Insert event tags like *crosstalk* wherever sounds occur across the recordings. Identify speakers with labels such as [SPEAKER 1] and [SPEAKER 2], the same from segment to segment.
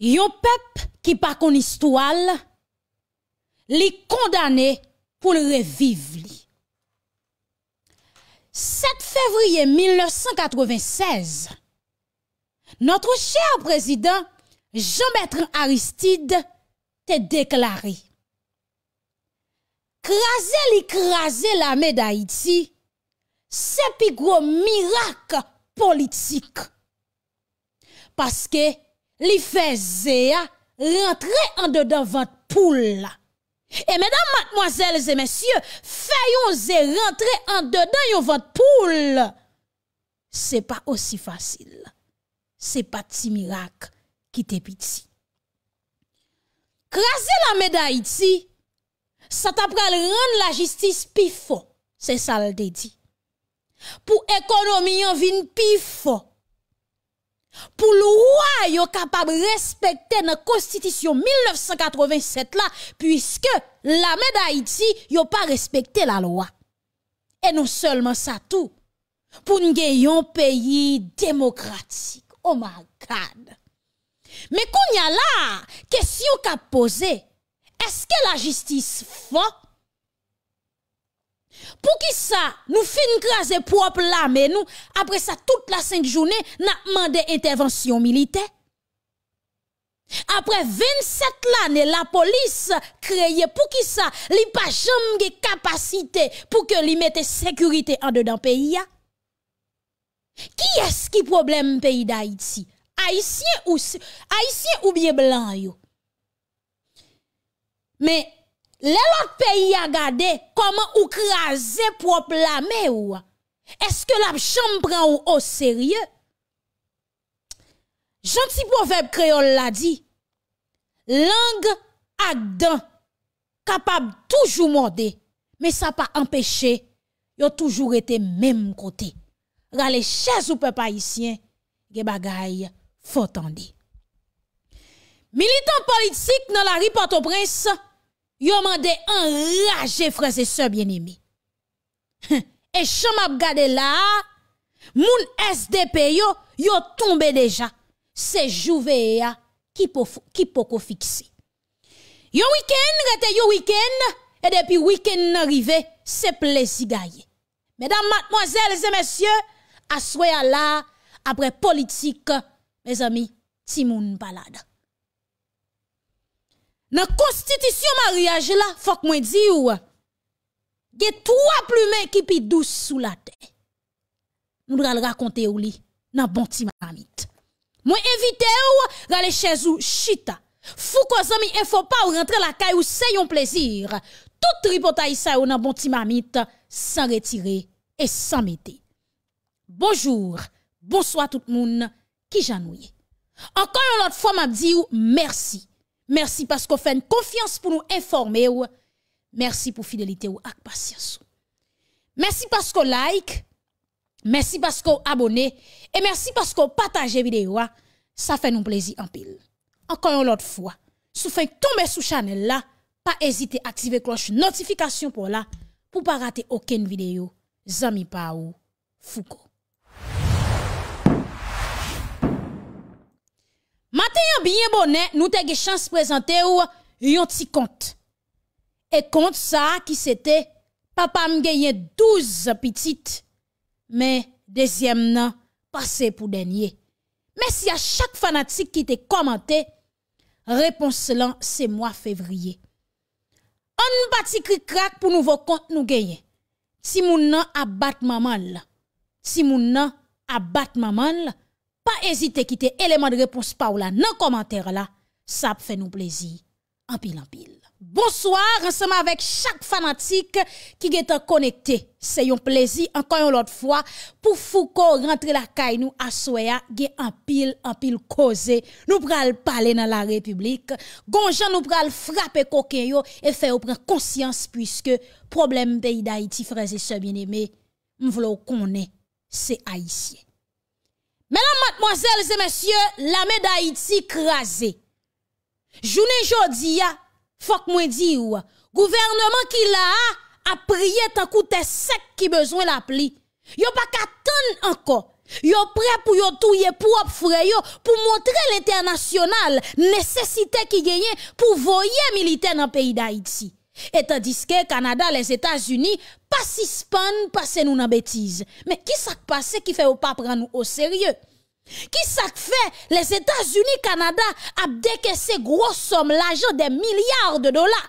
[SPEAKER 1] Yon pep ki pa konistou al, li kondane pou le reviv li. 7 fevriye 1996, notre chèr prezident, Jometre Aristide, te deklare. Krasè li krasè la me da iti, se pi gro mirak politik. Paske, li fè zè ya rentre an dèdè yon vòt pou lè. E mèdam matmoazèl zè mèsyè, fè yon zè rentre an dèdè yon vòt pou lè. Se pa osi fasil. Se pa ti mirak ki te piti. Krasè la mèda iti, sa ta pral rèn la jistis pi fò, se sa lè dè di. Pou ekonomi an vin pi fò, pou lwa yo kapab respekte nan konstitisyon 1987 la pwiske lame d'Haïti yo pa respekte la lwa e nou selman sa tou pou nou gen yon peyi demokratik oh my god me koun ya la kesyon ka pose eske la jistis fok Pour qui ça Nous fin craser propre là mais nous après ça toute la cinq journée n'a demandé intervention militaire. Après 27 l'année, la police créé, pour qui ça Li pas jamais capacité pour que li mette sécurité en dedans pays Qui est-ce qui problème pays d'Haïti Haïtien ou Haïtien ou bien blanc yo Mais Lè lòt peyi a gade, koman ou kre a zè prop lame ou a? Eske l ap chanm pran ou o serye? Janti profèb kreol la di, lang ak dan, kapab toujou morde, me sa pa empèche, yo toujou ete mem kote. Rale chèz ou pe pa isyen, ge bagay fotande. Militan politik nan la ripote o prensa, yo mandé enragé frères *laughs* et sœurs bien-aimés. Et suis gade là, moun SDP yo, yo tombé déjà. C'est jouve qui peut qui peut fixer. Yo week-end rete yo week-end et depuis week-end arrivé, c'est plaisir gaye. Mesdames, mademoiselles et messieurs, à là après politique, mes amis, Timoun Balade. Nan konstitisyon maryaje la, fok mwen di ou, gey to a plume ki pi dou sou la de. Mwen ral rakonte ou li nan bonti mamit. Mwen evite ou rale chez ou chita. Fou kwa zan mi enfo pa ou rentre la kay ou se yon plezir. Tout ripota isa ou nan bonti mamit, san retire et san mete. Bonjour, bonsoit tout moun, ki jan ou ye. Ankon yon lot fom ap di ou, mersi. Merci parce qu'on fait une confiance pour nous informer. Merci pour fidélité ou patience. Merci parce qu'on like. Merci parce qu'on abonnez. Et merci parce qu'on partage vidéo. Ça fait nous plaisir en pile. Encore une autre fois, si vous tomber sous chaîne, là, pas hésiter à activer la cloche notification pour là, pour pas rater aucune vidéo. Zami Pao Foucault. Biye bonen nou te ge chans prezante ou yon ti kont E kont sa ki sete Papa m genye 12 pitit Men desyem nan pase pou denye Men si a chak fanatik ki te komante Repons lan se mwa fevriye An bati krikrak pou nouvo kont nou genye Si moun nan abat mamal Si moun nan abat mamal pa ezite ki te eleman de repous pa ou la nan komantère la, sa ap fè nou plezi, anpil anpil. Bonswa, renseman vek chak fanatik ki ge te konekte, se yon plezi, ankan yon lot fwa, pou fou ko rentre la kay nou aswaya, ge anpil, anpil koze, nou pral pale nan la republik, gonjan nou pral frape kokeyo, e fè ou pran konsyans, pwiske problem beyi da iti freze se bin eme, m vlo konen se aisyen. Mesdames, mademoiselles et messieurs, la médaille crasée. Journée jodi faut que moi di ou. Gouvernement qui l'a a prié tant coûte sec qui besoin la pli. Yo pas qu'attendre encore. Yo prêt pour yo touye propre pour montrer l'international nécessité qui gagne pour voyer militaire dans le pays d'Haïti. Et tandis que Canada, les États-Unis Pas ispon, pas se nou nan betiz. Men, ki sak pase ki fe ou pa pran nou o serye? Ki sak fe les Etats-Unis-Canada ap deke se gros som l'ajon de milyard de dola?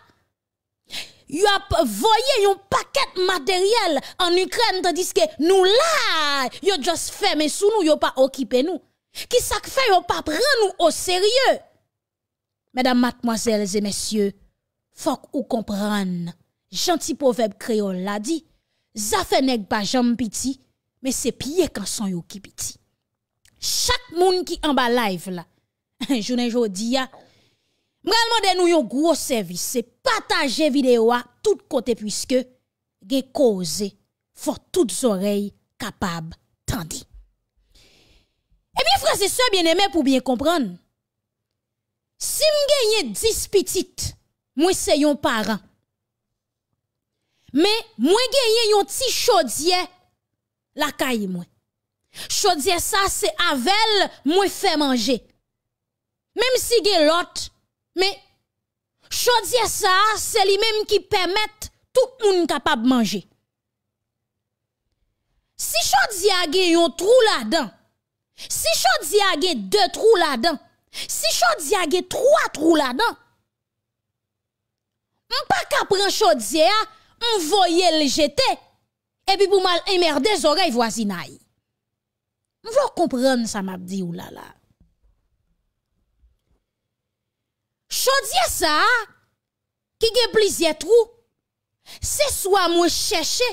[SPEAKER 1] Yo ap voye yon paket materyel an Ukren ta diske nou la, yo just fe, men sou nou yo pa okipe nou. Ki sak fe ou pa pran nou o serye? Medan matmoazelze, mesye, fok ou kompran nou. janti poveb kreol la di, zafen ek pa jom piti, men se pye kan son yon ki piti. Chak moun ki an ba live la, *laughs* jounen jodi ya, mrelman den nou yon gwo servis, se pataje videwa tout kote, pwiske ge koze, for tout zorey kapab, tandi. E mi frase se bien eme pou bien kompran, si mge ye dispitit, mwen se yon paran, Men, mwen geye yon ti chodye la kaye mwen. Chodye sa se avel mwen fe manje. Mem si ge lot, men, chodye sa se li mem ki pemet tout moun kapab manje. Si chodye a ge yon trou la dan, si chodye a ge de trou la dan, si chodye a ge troa trou la dan, mwen pa kapren chodye a, m voye le jete, epi pou mal emerde zorey vwazinay. M vlo kompran sa map di oulala. Chodye sa, ki ge blizye trou, se swa mwe cheshe.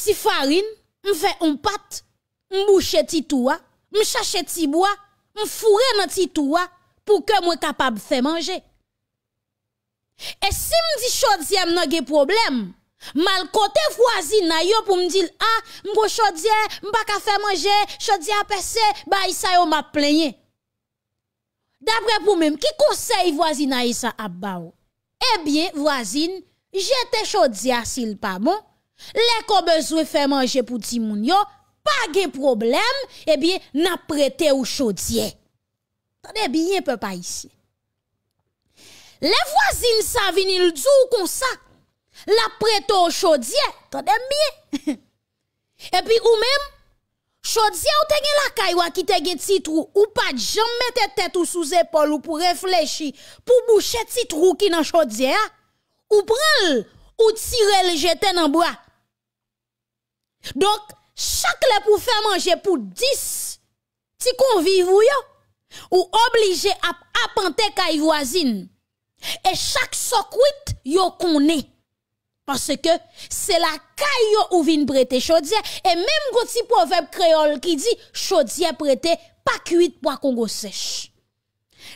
[SPEAKER 1] Si farin, m fe un pat, m bouchetitoua, m chachetiboua, m fure natitoua, pou ke mwe kapab fè manje. E si m di chodye m nan gen problem, mal kote vwazin na yo pou m di l'a, ah, m go chodye, m baka fè manje, chodye apese, ba isa yo m ap plenye. Dapre pou m, ki konsey vwazin na isa ap ba ou? Ebyen eh vwazin, jete chodye asil pa m, bon. le kon bezwe fè manje pou di moun yo, pa gen problem, ebyen eh nan prete ou chodye. Ebyen pe pa isi. Les voisines sa vinil comme ça. La prête au chaudier, bien. *laughs* Et puis ou même chaudier ou te gen la caille qui te gen titrou, ou pas jamais mette tête ou sous épaule ou pour réfléchir pour boucher petit trou qui dans chaudier ou prend ou tirer le jete dans bois. Donc chaque le pour faire manger pour 10 ti convive ou ou obligé à ap, apenter voisine. E chak sokwit yo kone. Pase ke se la kay non, yo ou vin brete chodze. E menm goti poveb kreol ki di chodze brete pakwit pwa kongo sech.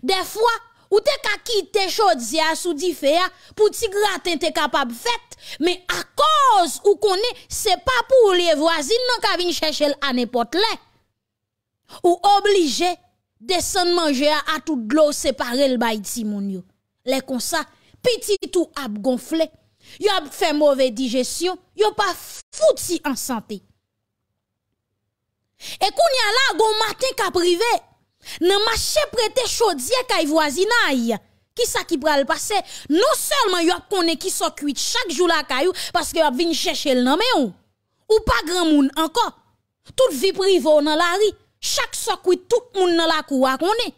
[SPEAKER 1] De fwa, ou te kakite chodze a sou di fea, pou ti graten te kapab fet, men a koz ou kone, se pa pou ou liye vwazin nan ka vin sech el anepot le. Ou oblije de san manje a tout glou separe l bayti moun yo. Le konsa, piti tou ap gonfle, yo ap fe mouve dijesyon, yo pa fouti ansante. E kou nyan la, goun matin ka prive, nan mashe prete chodye kay voazina aya. Ki sa ki pral pase, nou selman yo ap kone ki sokuit chak jou la kayo, paske yo ap vin jeshe l nanme yo. Ou pa gran moun anko, tout vi privo nan la ri, chak sokuit tout moun nan la kou akone.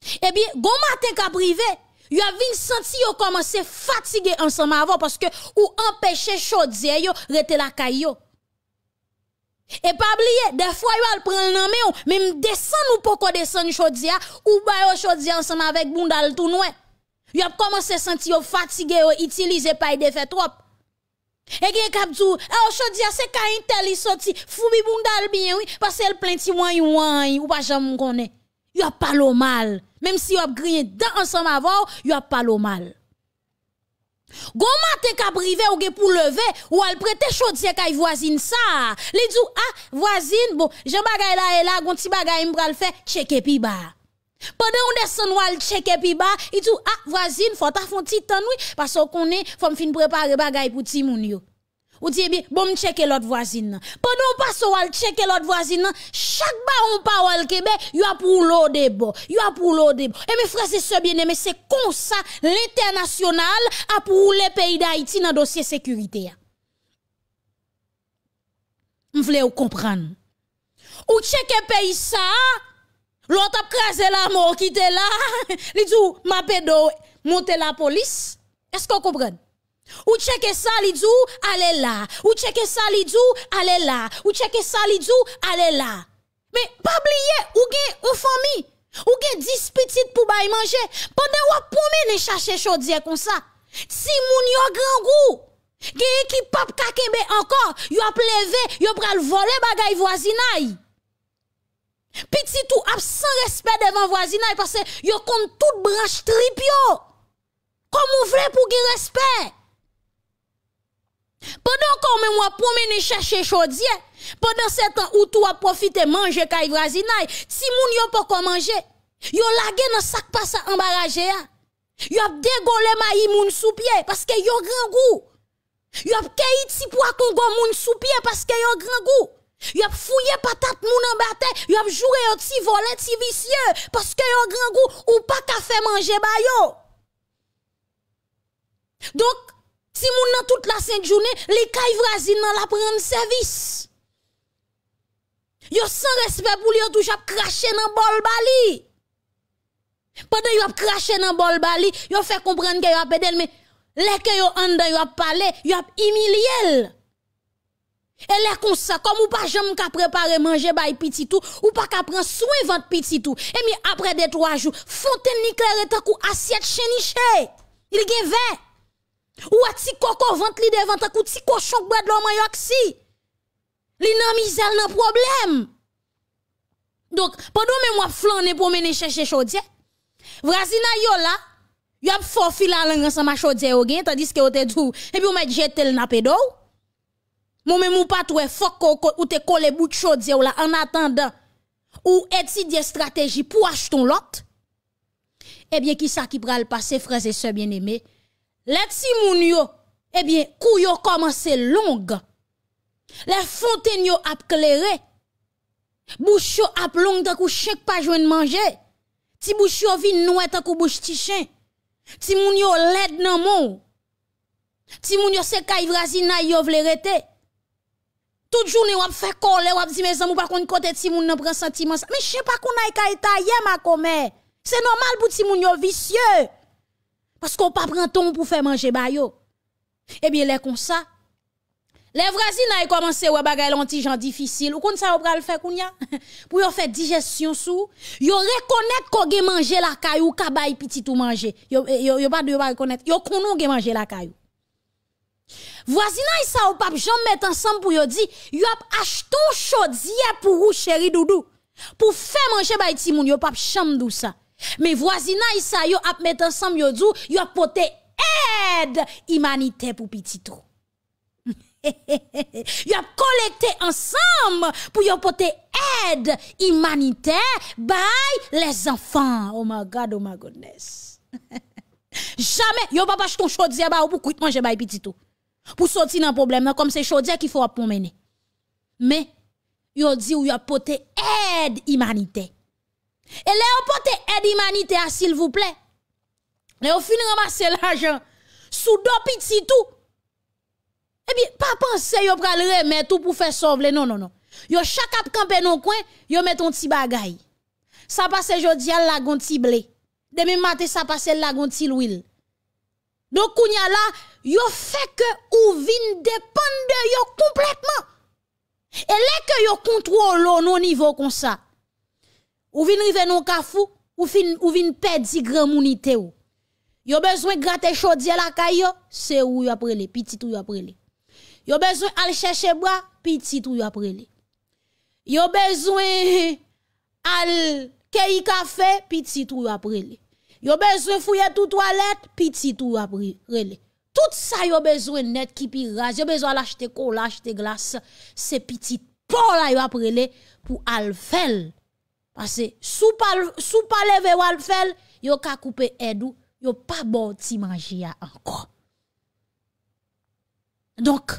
[SPEAKER 1] Ebi, eh gomaten bon ka prive, yu ap vin santi yo komanse fatige ansama avon Paske ou empeshe chodze yo rete la kayo E pa bliye, defwa yo al prel nanme yo, menm desen eh, oh, ou poko desen chodze ya Ou baye yo chodze ya ansama vek bundal tou noue Yop komanse santi yo fatige yo itilize paye defet wop E gen kap zou, e yo chodze ya se kain tel isoti, fubi bundal biye woy Paske el plenti wany wany, ou pa jam mkone Yo ap pa lo mal. Mem si yo ap griye dan ansan ma vò, yo ap pa lo mal. Gon maten ka prive ou ge pou leve, ou al prete chodze ka yi voisin sa. Li djou, ah, voisin, bo, jen bagay la e la, gonti bagay mbral fe, cheke pi ba. Pwede ou de san wale cheke pi ba, li djou, ah, voisin, fwata fwanti tan wè, pa so konen fwam fin prepare bagay pou ti moun yo. Ou dit, eh bien, bon, checker l'autre voisine. Pendant pas passe al checker l'autre voisine, chaque baron parole Québec, y a pour l'eau de y a pour l'eau Et mes eh frères et sœurs bien-aimés, c'est comme ça l'international a pour les pays d'Haïti dans dossier sécurité. Vous voulez comprendre. Ou checker pays ça, l'autre a crasé la mort qui était là, *laughs* il dit, ma pédo, monter la police. Est-ce qu'on comprend? Ou cheke sali djou, ale la. Ou cheke sali djou, ale la. Ou cheke sali djou, ale la. Me, pa bliye, ou gen ou fami. Ou gen dis piti pou bayi manje. Pande wap pomi ne chache chou diye kon sa. Si moun yo gran gou. Geye ki pap kakebe ankor. Yo ap leve, yo pral vole bagay wazinay. Piti tou ap san respet devan wazinay. Pase yo kont tout branj trip yo. Kom ou vle pou gi respet. Pendant qu'on me moi promener chercher chaudier, pendant sept temps où tu as profité manger kay brasinaille, si moun yo pas ko manger, yo lagé dans sac pas ça embarragé a. Hein. Yo a dégolé maï moun sous pied parce que yo grand goût. Yo a cueilli ti qu'on go moun sous pied parce que yo grand goût. Yo a fouillé patate moun en bataille, yo a joué au ti volet ti vicieux parce que yo grand goût ou pas ka fait manger ba yo. Donc si moun nan toute la sainte journée, les cailles nan la prendre service. Yo sans respect pour touche ont craché dans bol bali. Pendant yo craché dans bol bali, yo fait comprendre que yo pédel mais les que yo en dedans yo parlé, yo humilié. Et les comme ça, comme ou pas jamais qu'à préparer manger by petit tout, ou pas qu'à prendre soin votre petit tout. Et mi après des trois jours, fontaine ni claire tant assiette cheniche Il gen ou a ti koko vant li devan ti cochon de l'homme si. Li nan misère nan problème. Donc, pendant même moi flaner pour mener chercher chaudier. Vrasina yo là, yo la langue ensemble gen tandis que ou te dou et puis on met jetel na d'eau. Moi même ou pas ou te kole bout chaudier ou là en attendant ou étudier stratégie pour acheter ton lot. Eh bien qui ça qui pral passer frères et sœurs bien-aimés? Lè ti moun yo, ebyen, eh kou yo komanse long. Lè fonten yo ap klere. Bouch yo ap long takou chek pa jwen manje. Ti bouch yo vin noue takou bouch tishen. Ti moun yo led nan moun. Ti moun yo se ka ivrazi na yo vlerete. Tout jouni wap feko, lè wap di me zanmou pa kon konten ti moun nan pre sentiman sa. Me chen pa kon ay ka itayem akome. Se normal pou ti moun yo visyeu. Parce qu'on pas prend ton pour faire manger bayo. Eh bien, les comme ça. Les voisins ont commencé à faire des petit gens difficiles. Ou qu'on ça ou le faire kounya? *laughs* Pour faire digestion sous. Yon reconnaît qu'on a mangé la caillou ou kabay petit ou manger. Yo, eh, yo, pas de yon reconnaître. Yon qu'on a mangé la caillou. y ça ou pap jamais met ensemble pour yon dit, yop ap acheton chaudière pour ou chéri doudou. Pour faire manger bay ti moun, yon pas chambre dou ça. Me vwazina isa yo ap met ansam yo djou, yo ap pote ed imanite pou piti tou. *laughs* Yo ap kolekte ansam pou yo ap pote ed imanite bay les anfan. Oh my God, oh my Godness. *laughs* Jame yo pa pa chiton chodze ba ou pou kuit manje bay piti tou. Pou soti nan problem nan, kom se chodze ki fwa pou mene. Me yo djou yo ap pote ed imanite. E le yo pote edi manite a sil vou ple. E yo fin ramase l'ajan. Sou do pititou. E eh pi pa panse yo pral reme tout pou fe sovle. Non, non, non. Yo chakap kampen nou kwen. Yo meton ti bagay. Sa pase jodi al lagon ti ble. Demi mate sa pase lagon ti l'wil. Don kounya la. Yo feke ou vin depande yo kompletman. E le ke yo kontrolo nou nivou kon sa. Ou vin rive nou ka fou, ou vin ped zi gre mounite ou. Yo bezwe gratè chodze la kayo, se ou yo aprele, piti tou yo aprele. Yo bezwe al chèche bra, piti tou yo aprele. Yo bezwe al keyi kafe, piti tou yo aprele. Yo bezwe fouye tout walet, piti tou yo aprele. Tout sa yo bezwe net ki pi raz, yo bezwe al achte kou, al achte glas, se piti pou yo aprele pou al fel. Parce que si vous ne wal pas yo ka koupe edou, yo pas bon ti manger encore. donc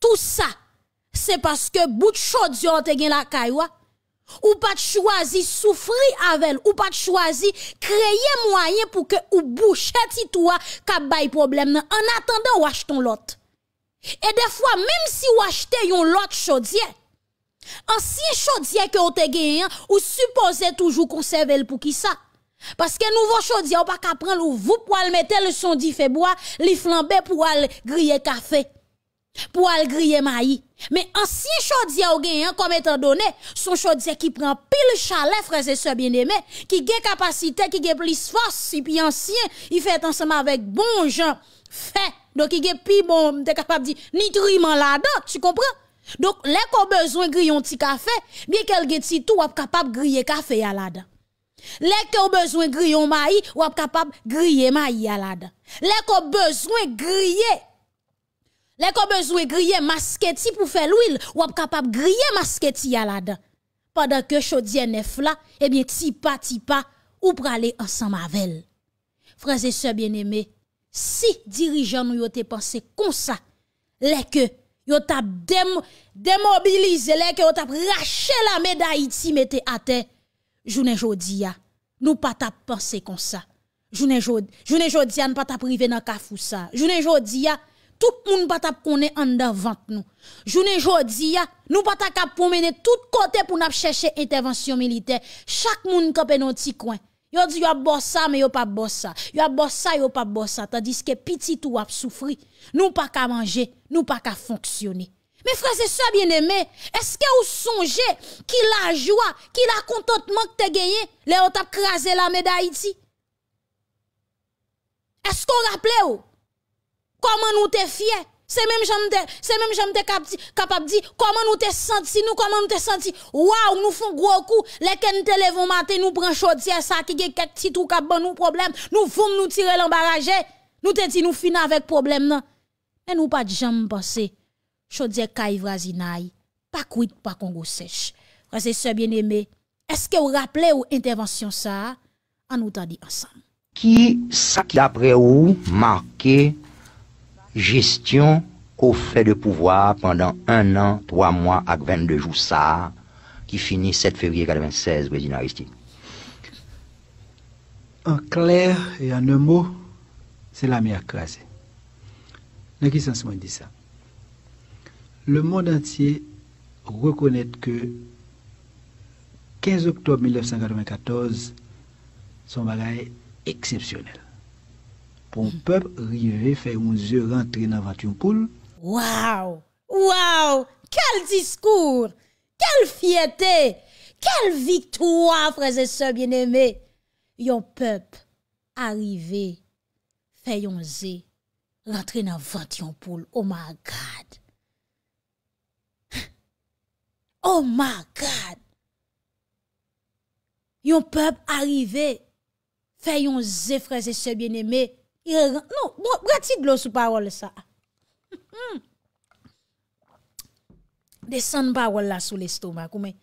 [SPEAKER 1] tout ça, c'est parce que bout chod yo te gen la kaywa, ou pas de choisi souffrir avec ou pas de choisi créer moyen pour que ou ne ti toi ka bay problème en attendant ou un lot et des fois même si ou achetez un lot chaudière Ansiye chodye ke ou te genyen ou supose toujou konsevel pou ki sa Paske nouvo chodye ou pa kapren lou vou pou al mette le son di feboa Li flambe pou al griye kafe Pou al griye mayi Men ansiye chodye ou genyen kom etan donen Son chodye ki pren pi le chalet freze se bin eme Ki gen kapasite ki gen plis fos Si pi ansyen, i fe etan seman vek bon jan Fe, do ki gen pi bon, te kapap di nitriman la do, ti kompran Donk lèk ou bezwen griyon ti kafe Mie kel geti tou wap kapap griye kafe yalade Lèk ou bezwen griyon mayi Wap kapap griye mayi yalade Lèk ou bezwen griye Lèk ou bezwen griye maske ti pou fel ouil Wap kapap griye maske ti yalade Padakè chodien nef la Ebyen tipa tipa Ou prale ansan mavel Fransese bien eme Si dirijan nou yote panse konsa Lèk ou Yon tap demobilize le ke yon tap rache la me da iti mette ate Jounen jodi ya, nou pa tap pense konsa Jounen jodi ya, nou pa tap rive nan kafousa Jounen jodi ya, tout moun pa tap konen an davant nou Jounen jodi ya, nou pa tap kap pou mene tout kote pou nap cheshe intervensyon milite Chak moun kap enon ti kwen Yon di yon bosa, men yon pa bosa Yon bosa, yon pa bosa Tadis ke piti tou ap soufri Nou pa ka manje nous pas qu'à fonctionner. Mais frères et sœurs bien-aimés, est-ce que vous songez qu'il a joie, qu'il a contentement que t'es gagné, là vous t'as crasé la médaille d'Haïti? Est-ce qu'on rappelle comment nous t'es fiers? C'est même jamais c'est même jamais capable de dire comment nous t'es senti nous comment nous t'es senti. Waouh, nous font gros coup, les ken te levons matin nous prend chaudière ça qui quelques petits trous cap bon nous problème, nous vont nous tirer l'embarrager Nous t'es dit nous fin avec problème non. En ou pa di jan m'pense, chou dize kai vrazi naye, pa kouit pa kongo sech. Vreze se bien eme, eske ou rappele ou intervensyon sa, an ou ta di ansan.
[SPEAKER 2] Ki sa ki apre ou marke gestyon ou fe de pouvoi pandan 1 an, 3 mwa ak 22 jou sa ki fini 7 fevriye 96 vrezi naye isti?
[SPEAKER 3] En kler e an nou mou, se la mi ak kreze. Nè ki sens moun di sa? Le moun entye rekounet ke 15 oktob 1994 son bagay eksepsyonel. Pon hmm. pep rive fey moun ze rentre nan 21 poule. Waw!
[SPEAKER 1] Waw! Kel diskour! Kel fiete! Kel vitwa! Waw! Frenze se bieneme! Yon pep arive fey moun ze rentre nan vant yon poule, oh my God, *laughs* oh my God, yon pep arrive, fè yon zè freze se bien eme, yon, nou, bon, bretid lò sou parol sa, *laughs* desan barol la sou l'estomak ou men,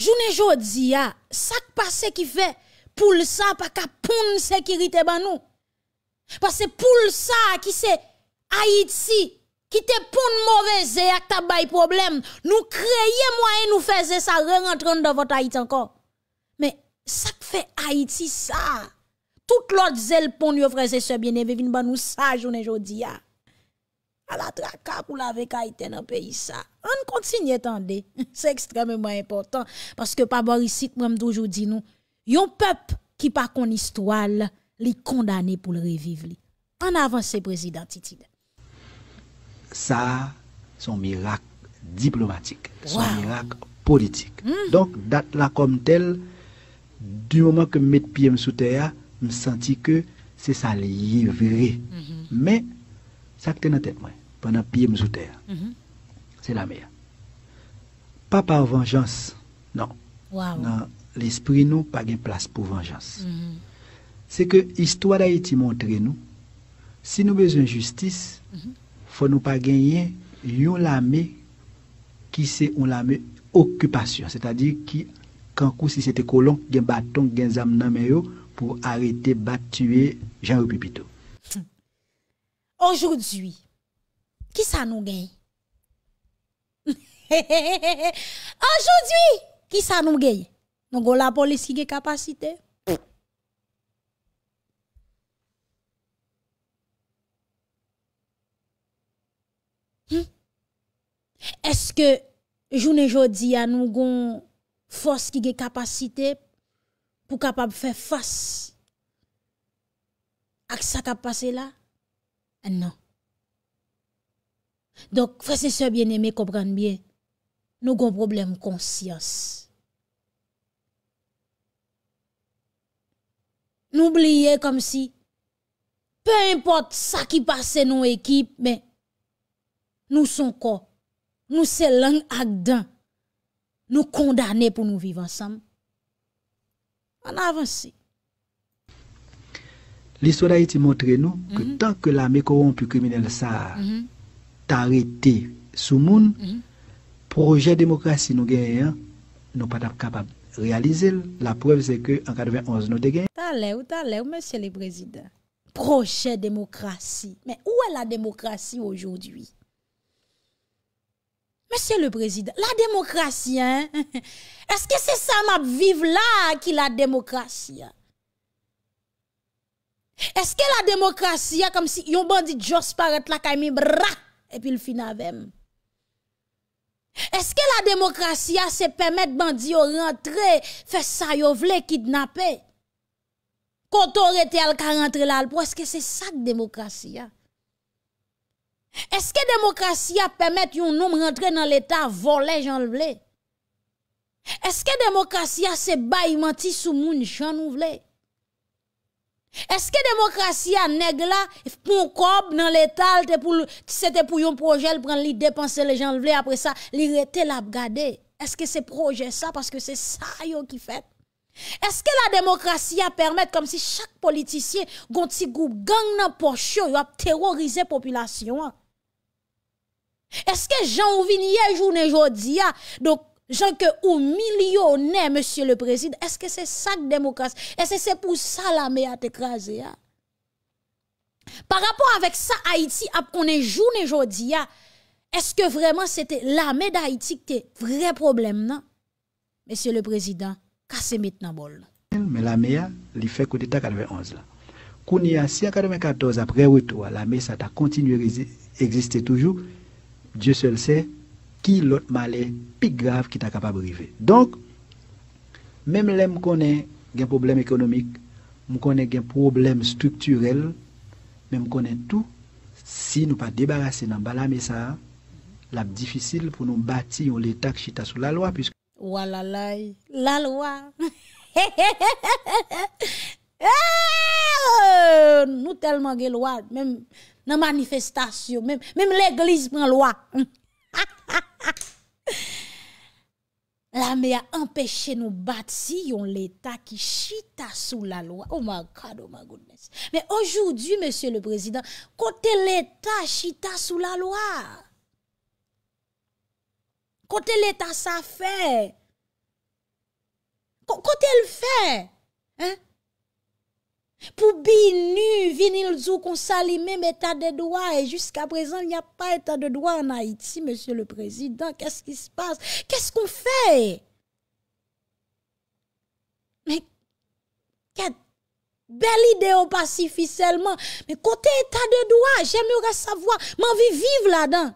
[SPEAKER 1] jounen jò di ya, ah, sak pa se ki fè, poule sa pa ka poun sekirite ban nou, Pase pou l sa ki se Haïti, ki te pon mouveze ak tabay problem, nou kreyye mwen nou feze sa re rentren de vot Haïti ankon. Men, sak fe Haïti sa, tout l ot zel pon yow freze se bieneve, vin ban nou sa jounen jodi ya. A la traka pou la vek Haïti nan peyi sa. An kontinye tande, se *laughs* ekstrememen mwen impotant, paske pa borisit mwen mdou jodi nou. Yon pep ki pa koni stoal, Les condamner pour le revivre. En avance, président Titide.
[SPEAKER 3] Ça, un miracle diplomatique, C'est un miracle politique. Hmm. Donc, date là comme tel du moment que M. mets pied sous terre, je senti que c'est ça lié vrai. Mhm. Mais, ça que dans la tête, moi, pendant pied sous terre, mhm. c'est la meilleure Pas par vengeance, non. l'esprit, nous, pas de place pour vengeance. Mhm. Se ke istwa daye ti montre nou, si nou bezon justice, fò nou pa genyen yon lame ki se yon lame okupasyon. Se ta di ki kankou si se te kolon gen baton gen zam namen yo pou arete bat tue jan ou pipito.
[SPEAKER 1] Anjou diwi, ki sa nou genye? Anjou diwi, ki sa nou genye? Nou go la polis ki gen kapasite? Eske jounen jodi a nou gon fos ki ge kapasite pou kapap fe fos ak sa kap pase la? Non. Don fese se bieneme, kopran bien, nou gon problem konsyans. Nou bliye kom si, pe import sa ki pase nou ekip, men nou son ko fos. nous lang ak nous condamnés pour nous vivre ensemble. On avance.
[SPEAKER 3] L'histoire d'Haïti montre nous que mhm. tant que l'armée corrompue criminelle ça mhm. t'arrêter sous le mhm. projet démocratie nous gagnons, hein? nous pas capable de réaliser. La preuve c'est que en 91 nous avons
[SPEAKER 1] T'allez ou t'allez monsieur le président. Projet démocratie. Mais où est la démocratie aujourd'hui? Meseye le prezident, la demokrasya, eske se sa map vive la ki la demokrasya? Eske la demokrasya kom si yon bandit Jos parat la kami brak epi l finavem? Eske la demokrasya se pemet bandit yo rentre fe sa yo vle kidnapè? Koto rete al ka rentre la alpo, eske se sa demokrasya? Eske demokrasya pemet yon noum rentre nan l'Etat volè jan l'vle? Eske demokrasya se bay manti sou moun chan l'vle? Eske demokrasya negla pou kòb nan l'Etat, se te pou yon projèl pran li depanse le jan l'vle apre sa, li rete la prade? Eske se projè sa? Paske se sa yo ki fèt? Eske la demokrasya pemet kom si chak politisye gont si goup gang nan pochyo yo ap terorize populasyon an? Est-ce que Jean ou hier journée aujourd'hui donc Jean que ou millionnaire monsieur le président est-ce que c'est ça que démocratie est-ce que c'est pour ça la mer a t'écraser Par rapport avec ça Haïti a connait journée aujourd'hui est-ce que vraiment c'était la d'Haïti qui était vrai problème non Monsieur le président cassez maintenant bol
[SPEAKER 3] mais la mer il fait en 91 là Kounia, si en 94 après retour la l'armée ça a continué exister toujours Dieu seul sait qui l'autre malheur plus grave qui t'a capable arriver. Donc, même les connaît des problèmes économiques, je connais des problèmes structurels, même connaît tout. Si nous pas débarrasser dans mais ça, la difficile pour nous bâtir l'état qui est sous la loi puisque
[SPEAKER 1] Walala, la, la loi. *laughs* Eh, oh, nous tellement de loi, même dans manifestation, même, même l'église prend loi. *laughs* la a empêché nous bâtir l'État qui chita sous la loi. Oh my God, oh my goodness. Mais aujourd'hui, Monsieur le Président, côté l'État chita sous la loi, côté l'État ça fait, côté le fait, hein? Pou binu, vinil zou kon sali, mè mè ta de doa, e jusqu'a prezant, l'ya pa e ta de doa an Haiti, mè sè le prezident, kè s'k'i s'pase? Kè s'k'on fè? Mè, kè bel ideo pas si fisèlman, mè kote e ta de doa, jèmè re savoa, mè anvi vive la dan.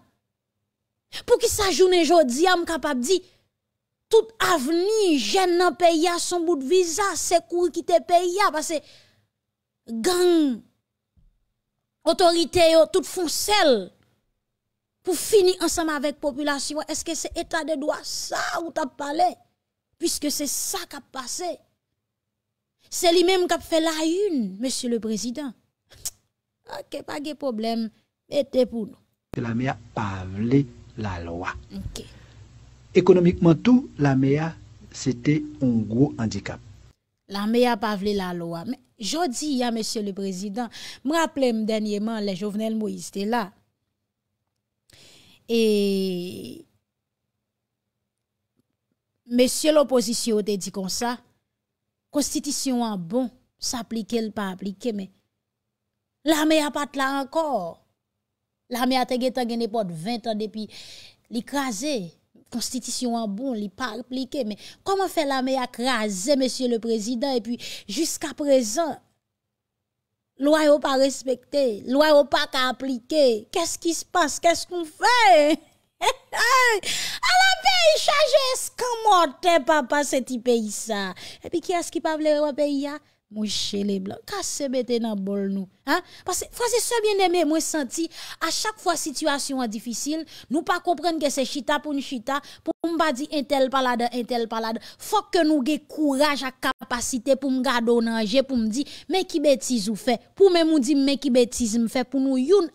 [SPEAKER 1] Pou ki sa jounen jodi, am kapap di, tout avni, jè nan peya son bout viza, se kou ki te peya, pasè, gang, autorité, tout foncelle pour finir ensemble avec la population. Est-ce que c'est état de droit ça ou t'as parlé? Puisque c'est ça qui a passé. C'est lui-même qui a fait la une, monsieur le président. *tsk* Ok, pas de problème. était pour nous.
[SPEAKER 3] La mère a la loi. Économiquement, tout, la MEA, c'était un gros handicap.
[SPEAKER 1] La mè a pa vle la lo a. Jodi ya mè sè le prezident, mè rappele m denyèman lè jovenel mou yistè bon, la. E mè sè l'oposisyon te di kon sa, konstitisyon an bon, sa plike l pa aplike mè. La mè a pat la ankor. La mè a tegetan gen epote 20 an depi li kaze. Konstitisyon an bon li pa aplike, men koman fe la me akraze, monsye le prezident, e pi jiska prezan, lwa yo pa respekte, lwa yo pa ka aplike, kese ki se passe, kese ki *laughs* se fè, a la ve yi chaje, skan mwote pa pa se ti pe yi sa, e pi kia se ki pa vle wapen ya, mwen che le blan, kase mette nan bol nou, Hein? Parce que, frère, c'est bien aimé, moi senti, à chaque fois situation est difficile, nous pas comprendre que c'est chita pour une chita, pour ne pas dire un tel paladin un tel palade. Faut que nous ayons courage à capacité pour me garder danger, pour me dire, mais qui bêtise ou fait? Pour même nous dire, mais qui bêtise me fait? Pour nous, youn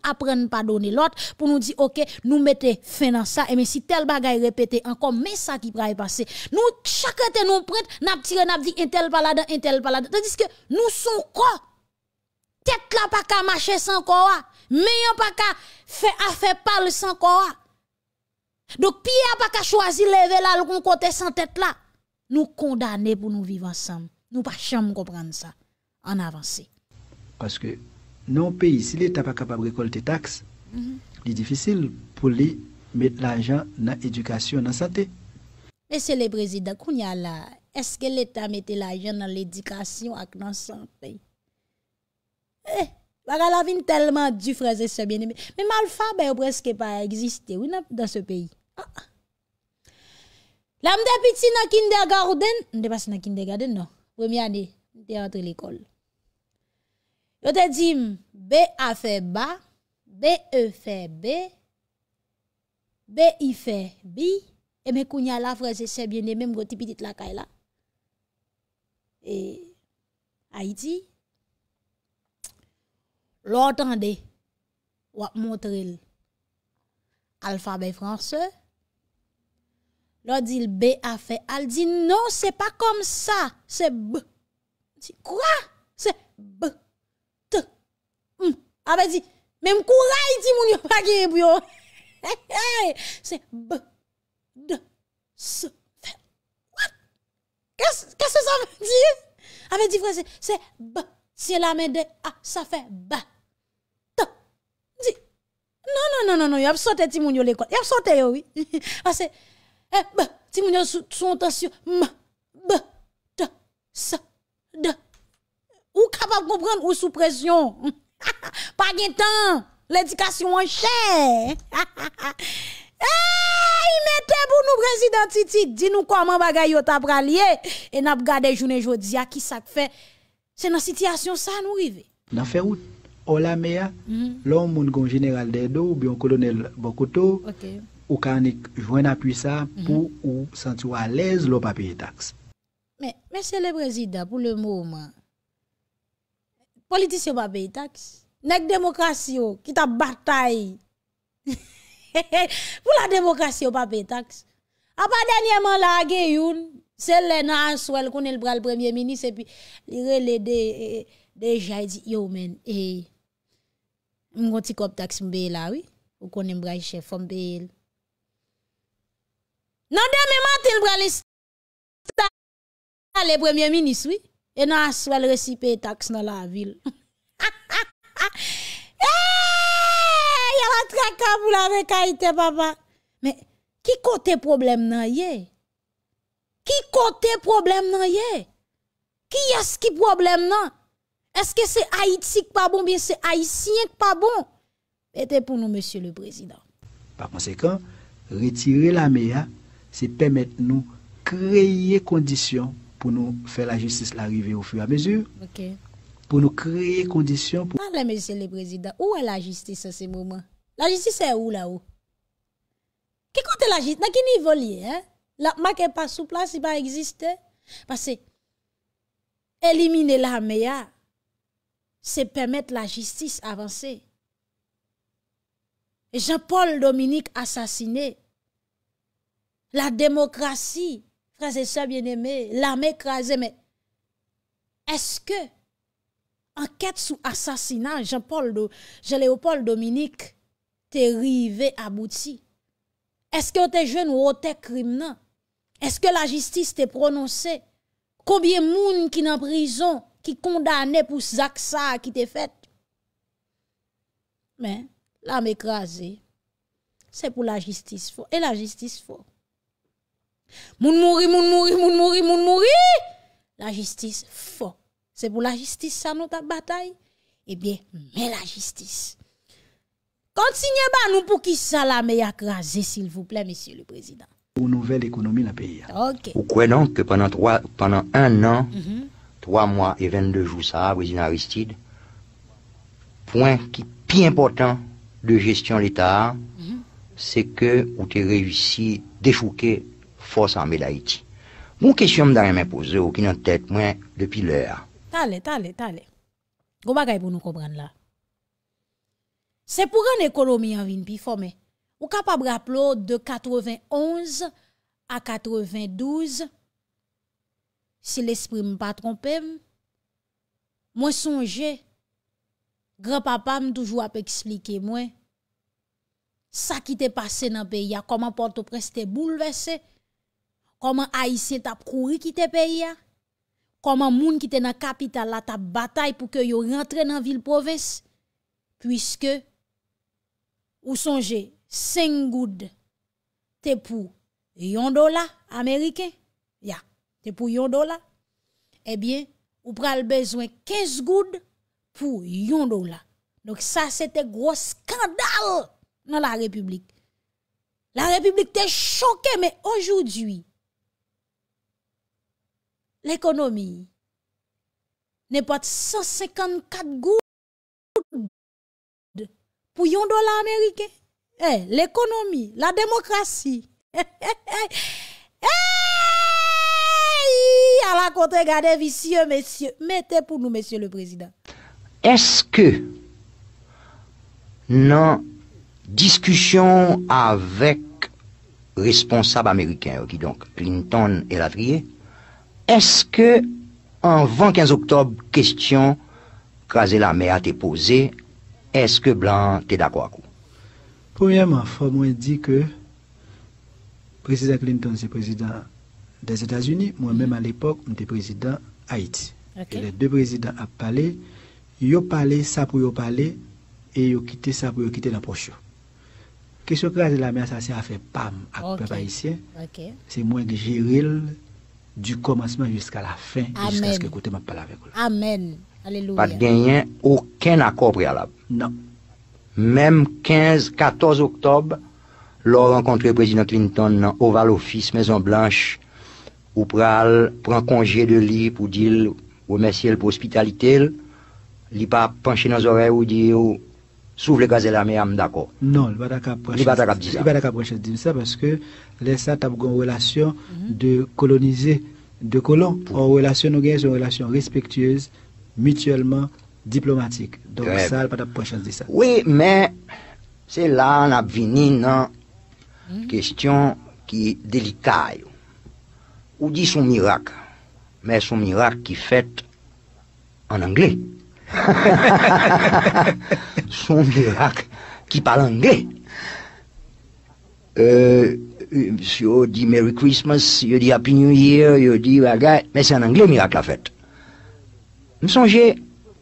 [SPEAKER 1] pas donner l'autre, pour nous dire, ok, nous mettez fin dans ça, et mais si tel bagage répété encore, mais ça qui pourrait passer. Nous, chaque nous prête, nous tiré, nous dit, un tel paladin un tel palade. Tandis que nous sommes quoi? tête là pas qu'à marcher sans quoi, ah. mais pas qu'à faire parler sans quoi. Ah. Donc Pierre pas qu'à choisir lever là le côté sans tête là. Nous condamner pour nous vivre ensemble. Nous pas comprendre ça. En avancer.
[SPEAKER 3] Parce que non pays si l'État pas capable de récolter taxes, c'est mhm. difficile pour lui mettre l'argent dans l'éducation,
[SPEAKER 1] dans la santé. Mais c'est le président Est-ce que l'État mettait l'argent dans l'éducation et dans la santé? E, eh, wakal avin telman du fraze sebyen. Me mal fa, be yo preske pa egziste, wina, dan se peyi. Ah, ah. La mde piti na kindergarten, mde pas na kindergarten, no, premye ane, mde entre l'ekol. Yo te di, be a fe ba, be e fe be, be i fe bi, e me kounya la fraze sebyen, e mem go ti pitit lakay la. E, a iti, Lo otande, wap montre l alfabe franse. Lo di l B a fe, al di, non, se pa kom sa, se B. Kwa? Se B, T, M. Awe di, men mkou ray ti moun yon fagyeb yon. Se *laughs* B, D, S, F. Kwa? Kwa se sa vadi? Awe di, se B, si la men de A, sa fe B. Non, non, non, non, non. Il a sauté Timoun à l'école. Il a sauté, oui. Parce que, eh, bah, Timoun sous tension. Ma, ba, da, sa, da. Ou capable de comprendre ou sous pression. *laughs* Pas de temps. L'éducation en chère. *laughs* Eh, il mettez pour nous président Titi, dis-nous comment bagaille yo t'a pralié et n'a gardé journée jodi a qui ça fait. C'est dans situation ça nous rive.
[SPEAKER 3] Dans fait route Mhm. ou la mea, loun moun goun general dedo ou byon kolonel bokoto ou kanik jwen apwisa mhm. pou ou santou alèz lò pape itakse.
[SPEAKER 1] Mè, mè sè le prezida pou lè mouman, politisyon pape itakse, nèk demokrasyon ki ta batay *laughs* pou la demokrasyon pape itakse. A pa dènyèman la a gè youn, sè lè nan an swel koun el bra l premiè minis epi lè lè dè dè jay di yo men eye. Mwen konti kop taks mwen beye la, oui? Ou konen mbra yi chef, fwen mbeye? Nan deme mwen atil bralist, atil bralist, le premier ministre, oui? E nan aswel resipe taks nan la vil. Ha *laughs* ha ha! Eee! Yavantre kapou la vek a ite, papa! Me, ki kote problem nan ye? Ki kote problem nan ye? Ki yas ki problem nan? Ha! Est-ce que c'est Haïti qui pas bon, bien c'est Haïtien qui pas bon? C'était pour nous, monsieur le président.
[SPEAKER 3] Par conséquent, retirer la MEA, c'est permettre nous créer conditions pour nous faire la justice l'arriver au fur et à mesure. Pour nous créer conditions pour...
[SPEAKER 1] Allez, monsieur le président, où est la justice à ce moment? La justice est où là-haut? Qui compte la justice? Dans quel niveau lié, hein? La e pas sous place, il pas exister. Parce que éliminer la MEA, se pemet la jistis avanse. Jean-Paul Dominique asasine, la demokrasi, frase sa bieneme, la mek razeme, eske, anket sou asasina, Jean-Paul Dominique, te rive abouti, eske ote jen ou ote krim nan, eske la jistis te prononse, koubyen moun ki nan prizon, ki kondanè pou Zak Sa ki te fèt. Mè, la mè krasè, se pou la jistis fò. E la jistis fò. Moun mouri, moun mouri, moun mouri, moun mouri, la jistis fò. Se pou la jistis sa nou ta batay, e bè, mè la jistis. Kansi nye ban nou pou ki sa la mè krasè, sil vou plè, mè sire le prezident.
[SPEAKER 2] Ou nouvel ekonomi la peyi. Ou kwenon ke panan panan an nan mm-hmm. 3 mwa e 22 jou sa, vwezina Aristide, pwen ki pi important de gestyon l'Etat, se ke ou te reyoussi defouke fos ambe la iti. Moun kesyon m dan remen pose, ou ki nan tet mwen depi l'er.
[SPEAKER 1] Tale, tale, tale. Gou bagay pou nou kobran la. Se pou ren ekolomi an vin pi fome, ou kapab rap lo de 91 a 92, Se l'esprit m'pa trompe m, mwen sonje, gra papa m m'm toujou ap eksplike mwen, sa ki te pase nan peya, koman pote preste boulevese, koman aise tap kouri ki te peya, koman moun ki te nan kapital la tap batay pou ke yo rentre nan vil poves, pwiske, ou sonje, sen goud te pou yon do la, Amerike, yak, c'est pour yon dollar, eh bien, ou le besoin 15 gouttes pour yon dollar. Donc ça, c'était gros scandale dans la République. La République était choquée, mais aujourd'hui, l'économie n'est pas de 154 gouttes pour yon dollar américain. Eh, l'économie, la démocratie. eh, eh, eh ala kontre gade visye, mesye, mette pou nou, mesye, le prezident.
[SPEAKER 2] Eske nan diskusyon avek responsab ameriken, ok, donk, Clinton el atriye, eske an 25 oktob, kestyon kaze la me a te pose, eske blan te daku akou?
[SPEAKER 3] Premye man, fa mwen di ke prezident Clinton, se prezident des États-Unis. Moi-même, à l'époque, j'étais président Haïti. Et les deux présidents ont parlé. Ils ont parlé ça pour ils parler et ils ont quitté ça pour ils quitter la poche. ce que la mère a fait PAM avec okay. peuple haïtien. C'est moi qui gère du commencement jusqu'à la fin, jusqu'à ce que côté m'a avec
[SPEAKER 1] eux. Amen. Alléluia. Pas de
[SPEAKER 2] gagner aucun accord préalable. Non. Même 15, 14 octobre, lors rencontré le président Clinton dans Oval Office, Maison Blanche, Ou pral pran konje de li pou dil Ou mersi el pou ospitalite el Li pa panche nan zore ou di ou Souf le gazel ame ame dako
[SPEAKER 3] Non, li pa ta kap di sa Li pa ta kap di sa Paske lè sa tap goun relasyon mhm. De kolonize, de kolon Ou relasyon ou genj ou relasyon
[SPEAKER 2] Respektuyez, mutuèlman, diplomatik Don sa, li
[SPEAKER 3] pa ta kap di sa Oui,
[SPEAKER 2] men Se la an ap vini nan Kestyon mhm. ki delika yo ou dit son miracle, mais son miracle qui fait en anglais. *laughs* son miracle qui parle anglais. Monsieur euh, dit Merry Christmas, je dis dit Happy New Year, je dis... dit mais c'est en anglais miracle la Je Me songez,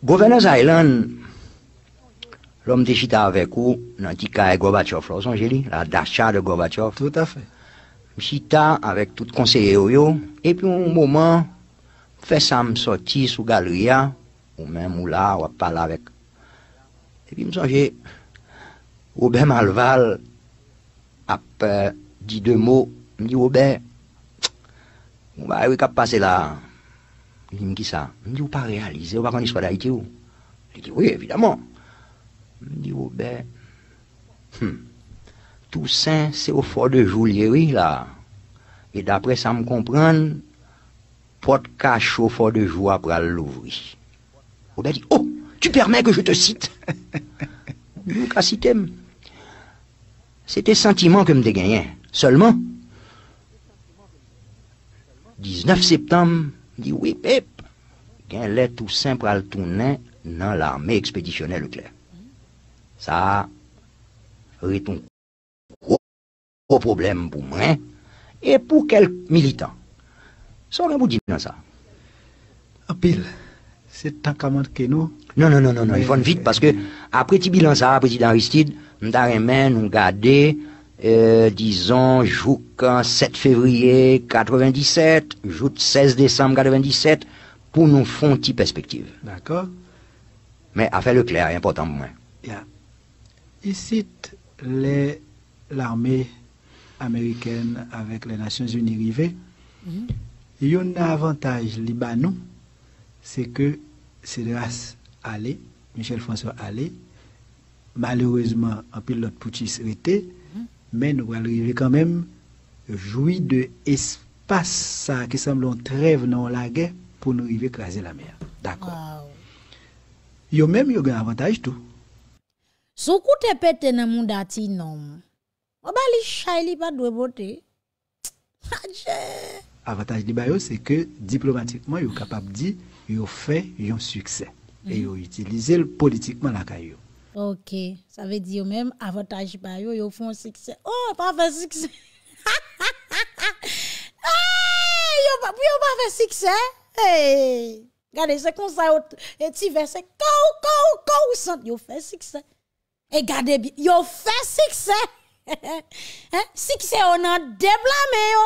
[SPEAKER 2] Governors Island, l'homme de Chita avec vous, dans le petit cas de Gorbatchev, vous la dacha de Gorbatchev. Tout à fait chita avec tout conseiller yo, et puis un moment, fait ça me sortir sous galerie, ou même ou là, ou parler avec. Et puis me au Robert Malval a dit deux mots, me dit Robert, on va à passer là. Il me dit ça, je me dit, vous pas réaliser, vous pas qu'on l'histoire d'Haïti ou? Il dit, oui, évidemment. je me dit, Robert, hmm. Toussaint, c'est au fort de Joulieri, là. Et d'après ça, me comprendre, porte cache au fort de joie après l'ouvrir. Robert dit, oh, tu permets que je te cite *laughs* Nous, qu'à C'était sentiment que me dégainais. Seulement, 19 septembre, dit oui, pep, tout saint Toussaint le tourner dans l'armée expéditionnelle nucléaire. Ça, retourne problème pour moi hein. et pour quelques militants. Ça, on vous dit ça. En c'est tant qu'à que nous. Non, non, non, non, non, il faut vite parce que après petit bilan, ça, président Aristide, nous avons nous garder, disons, jusqu'à 7 février 97, jusqu'au 16 décembre 97, pour nous font une perspective. D'accord. Mais à faire le clair, important pour moi.
[SPEAKER 3] cite les l'armée américaine avec les Nations Unies rivées, il y a un avantage libanon, c'est que c'est de Allé, Michel François Allé, malheureusement, un pilote Poutis était, mhm. mais nous allons quand même jouir de espace ça, qui semble en trêve dans la guerre pour nous arriver à craser la mer.
[SPEAKER 1] D'accord.
[SPEAKER 3] y a même un avantage tout.
[SPEAKER 1] Son coup pété dans non. Ou ba li chay li pa dwe bote?
[SPEAKER 3] Hadje! Avantaj li ba yo se ke diplomatikman yo kapab di yo fe yon suksè. E yo mhm. itilize politikman la ka yo.
[SPEAKER 1] Ok, sa ve di yo menm avantaj ba yo yo fe yon suksè. Ou oh, pa fe suksè! Ha ha ha ha! Ha! Yo pa fe suksè! Hey! Gade se kon sa yo e ti verse kaw kaw kaw! Yo fe suksè! E gade bi yo fe suksè! Si ki se ou nan deb la me yo.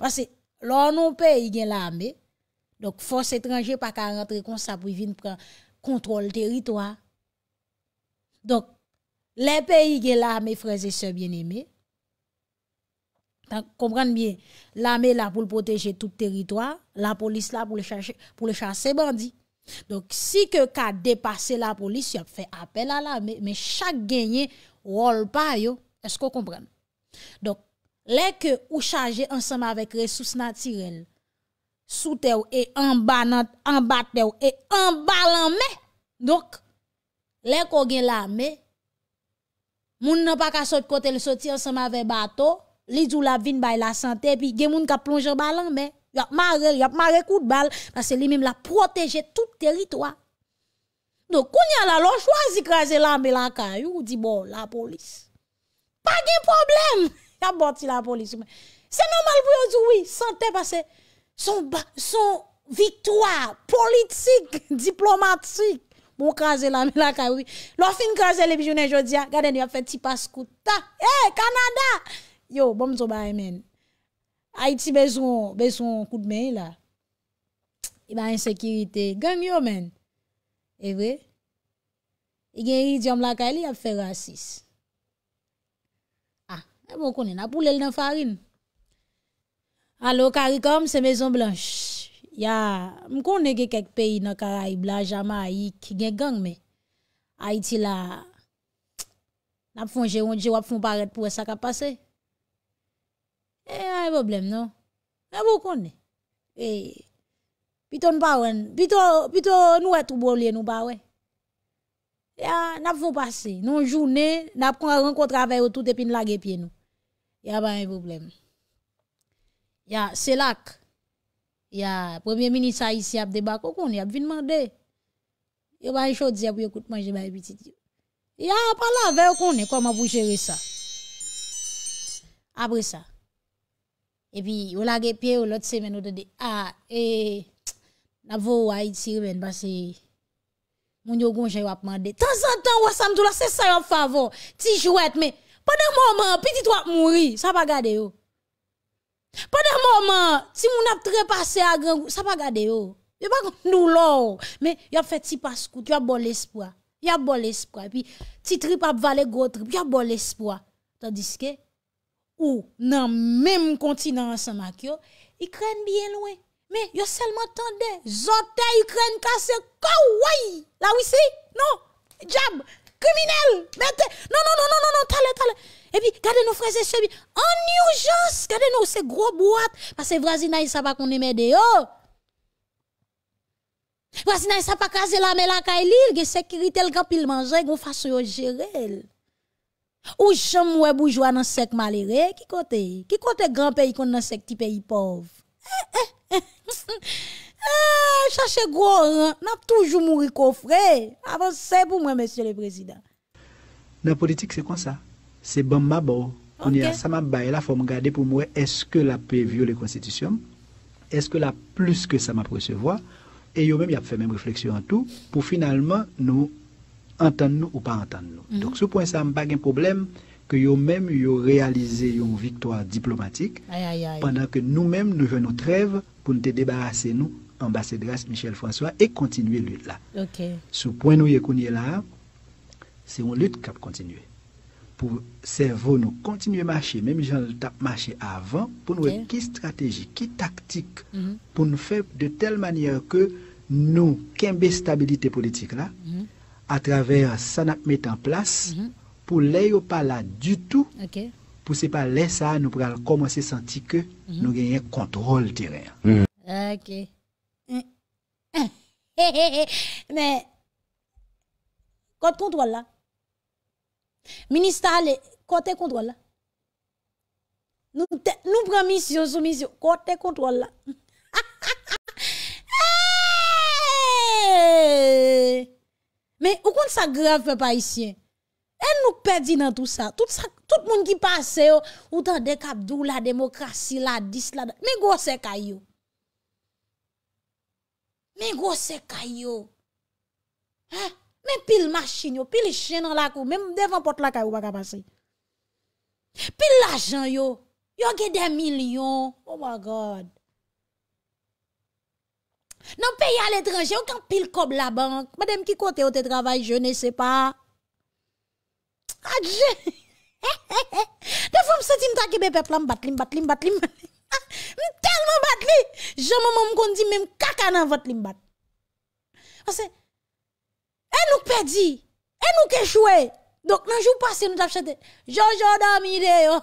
[SPEAKER 1] Pase, lor nou peyi gen la me, dok fos etranje pa ka rentre kon sa privine pren kontrol teritwa. Dok, le peyi gen la me fraze se bien eme. Tak kompran mye, la me la pou l'poteje tout teritwa, la polis la pou l'chase bandi. Dok, si ke ka depase la polis, yo ap fe apel a la me, men chak genye rol pa yo. Esko kompren? Dok, lè ke ou chaje ansama vek resous natirel, soute ou e an batte ou e an balan me, dok, lè ko gen la me, moun nan pa ka sote kote le sote ansama vek bato, li djou la vin bay la sante, pi gen moun ka plonje balan me, yap ma re, yap ma re kout bal, pase li mim la proteje tout teritwa. Dok, konya la lò, chwazi kreze la me lanka, yo di bon la polis. Pag gen problem, ya boti la polisi men. Se normal pou *laughs* ah, yo zouwi, san te pase, son victwa, politik, diplomatik, bon kaze la men lakay. Lo fin kaze le bijounen jodia, gade nou ya feti paskouta. Hey, Kanada! Yo, bom zo bay men, Haiti bezon koud men la. I ba insekirite, gem yo men. Ewe, i gen iridyon lakay li ap fe rasis. E bon kone, na pou lèl nan farin. Alo, karikom, se mezon blanche. Ya, mkone ge kek peyi nan karay, blaj ama, yik, gen gang me. A iti la, nap fonje yon dje wap fon paret pou wè sa ka pase. E, an e boblem nou. E bon kone. E, pito nou wè troubo lè nou bawe. Ya, nap fon pase. Non jounè, nap kon a renkotra vè yo tout epi nou lage pye nou. Ya ba yon problem. Ya, se lak. Ya, premier minister yon si ap debak. Okon, yon ap vin mande. Yon ba yon shot zi ap yon kout manje, yon ba yon pitit. Ya, ap ala, ve okon, yon kwa ma pou jere sa. Abre sa. E pi, yon lage piye, yon lot se men, yon do de. Ah, e, tsk, na vou a iti yon men, basi. Moun yon gon jere ap mande. Tazan, tazan, wa samdou la, se sa yon favo. Ti jwet me. Pwede mwoman, piti twa mwori, sa pa gade yo. Pwede mwoman, ti mwona tre pase a gen, sa pa gade yo. Yo pa kon dou lo, men yo fe ti paskout, yo bole espwa. Yo bole espwa, pi ti trip ap vale go trip, yo bole espwa. Tandiske, ou nan menm kontinansan mak yo, ikren biye lwen, men yo selman tande. Zote, ikren kase, kaway! La wisi? Non! Djambe! criminel. Mettez. Non, non, non, non, non, non, talle Et puis, gardez nos frères et sœurs. En urgence, gardez nos ces gros boîtes. Parce que ne ça va qu'on aime de il ne ça pas casé la Il y a une sécurité, le pile manger, une façon de gérer. Ou jamais ouais bourgeois dans sec malheureux, qui côté? Qui côté grand pays qu'on dans sec petit pays pauvre? Eh, eh, eh. *laughs* Eh, ah, chercher gros rang, hein. n'a toujours mouru coffret. Avancez pour moi, monsieur le président.
[SPEAKER 3] la politique, c'est comme ça. C'est bon, ma bon. On y a ça, ma là, faut me garder pour moi. Est-ce que la paix viole la constitution? Est-ce que la plus que ça m'a recevoir? Et eux même y a fait même réflexion en tout pour finalement nous entendre nous ou pas entendre nous. Mhm. Donc, ce point, ça n'a pas un problème que eux même y réalisé une victoire diplomatique pendant que nous-mêmes, nous venons trêve pour nous débarrasser nous ambassadrice Michel François et continuer lutte là. OK. Sous point nous est là, c'est une lutte qui a continué. Pour cerveau nous continuer marcher, même gens tap marché avant pour nous okay. qui stratégie, qui tactique mhm. pour nous faire de telle manière que nous une stabilité politique là mhm. à travers ça nous mettre en place mhm. pour ne pas là du tout. Pour c'est pas laisser, ça nous pour commencer à sentir que nous gagnons contrôle terrain.
[SPEAKER 1] OK. Kote kontwolla Ministale Kote kontwolla Nou pran misyon sou misyon Kote kontwolla Ha ha ha Heeeey Men ou kante sa greve pa isye En nou pedi nan tout sa Tout moun ki pase Outan dekap dou la demokrasi la Dis la, men kose kanyo Men gwo se kay yo. Men pil machin yo. Pil chen nan lakou. Men devan pot lakay ou baka basi. Pil lajan yo. Yo gede milyon. Oh my God. Nan peyi al etranje, ou kan pil kob la bank. Madem ki kote ou te travay, je ne se pa. Adje. *laughs* De fom seti mta ki bepe plan, batlim, batlim, batlim. tellement bat je Jan me m'kon dit même caca dans vot limbat. Parce que, et nous perdit, elle nous échoué. Donc, dans jour passé, nous avons chanté, Jojo dormi de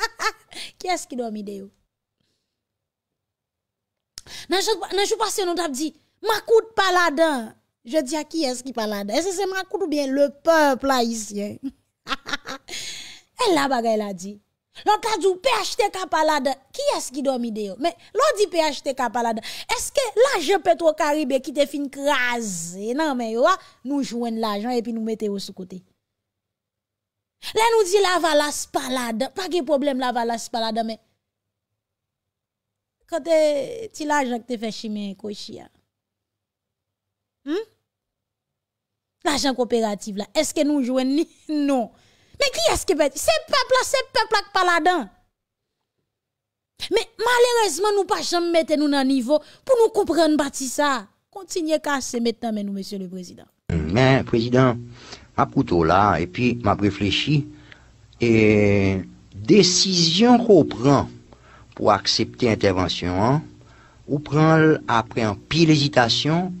[SPEAKER 1] *laughs* qui est-ce qui dormi de yo? Dans jour passé, nous avons dit, Ma pas Makoud paladin. Je dis à qui est-ce qui parle là-dedans? Est-ce que c'est ma Makoud ou bien le peuple haïtien? *laughs* Elle la bagaille a dit. Non ta zou pe achete kapalade Ki yas ki do mi deyo Non di pe achete kapalade Eske laje petro karibe ki te fin krasi Nan men yo a Nou jwen laje an epi nou mete yo sou kote La nou di lavala spalade Pa ge problem lavala spalade Kote ti laje ak te fe chime Ko chia hmm? Laje an ko operative la Eske nou jwen ni non Mais qui est-ce qui dire? C'est peuple, c'est peuple qui parle là-dedans. Mais malheureusement, nous ne pas jamais mettre nous dans niveau pour nous comprendre bâti ça. Continuez à casser maintenant, mais monsieur le président.
[SPEAKER 2] Mais, président, à couteau là, et puis, m'a réfléchi, et décision qu'on prend pour accepter intervention, on hein, ou prend après un pile hésitation,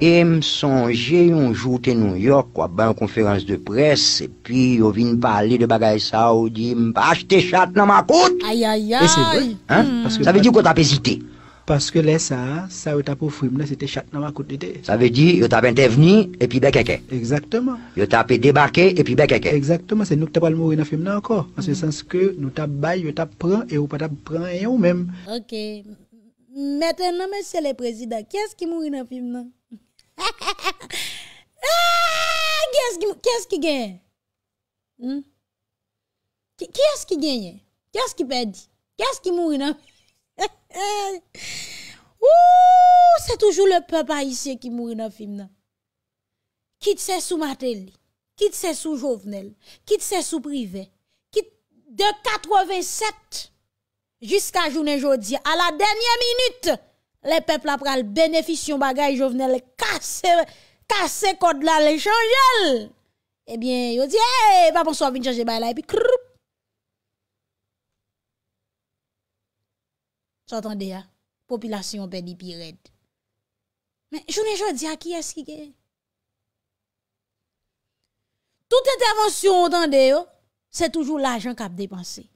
[SPEAKER 2] E msonje yon jouten yon yok waban konferans de pres E pi yo vin pale de bagay sa ou di Mpa jte chat nan ma kout
[SPEAKER 1] Ayayay E se
[SPEAKER 2] vwe Sa ve di kwa ta pe zite Paske le sa, sa yo ta pe fwimne se te chat nan ma kout dite Sa ve di yo ta pe ente vni e pi be keke Eksaktoman Yo ta pe debake e pi be keke
[SPEAKER 3] Eksaktoman, se nou te pal mwoure nan fwimne anko An se sens ke nou ta bay, yo ta pran, yo pa ta pran e yo men
[SPEAKER 1] Ok Meten nan mwen se le prezida, kyes ki mwoure nan fwimne nan Kè yon se ki genye? Kè yon se ki genye? Kè yon se ki pedi? Kè yon se ki mouri nan film? Se non? toujou le papa yise ki mouri nan film nan. Kit se sou mater li. Kit se sou jovnel. Kit se sou privè. Kit de 87 Jiska jounen jodi. A la denye minuti. Le pep la pral benefisyon bagay, jo vnen le kase, kase kod la le chanjel. Ebyen, eh yo di, e, vaponswa vin chanjel bay la, epi krrp. Sot an de ya, popilasyon pe di pi red. Men, jounen jounen di ya, ki eski gen? Tout intervensyon, otan de yo, se toujou la jan kap depansi.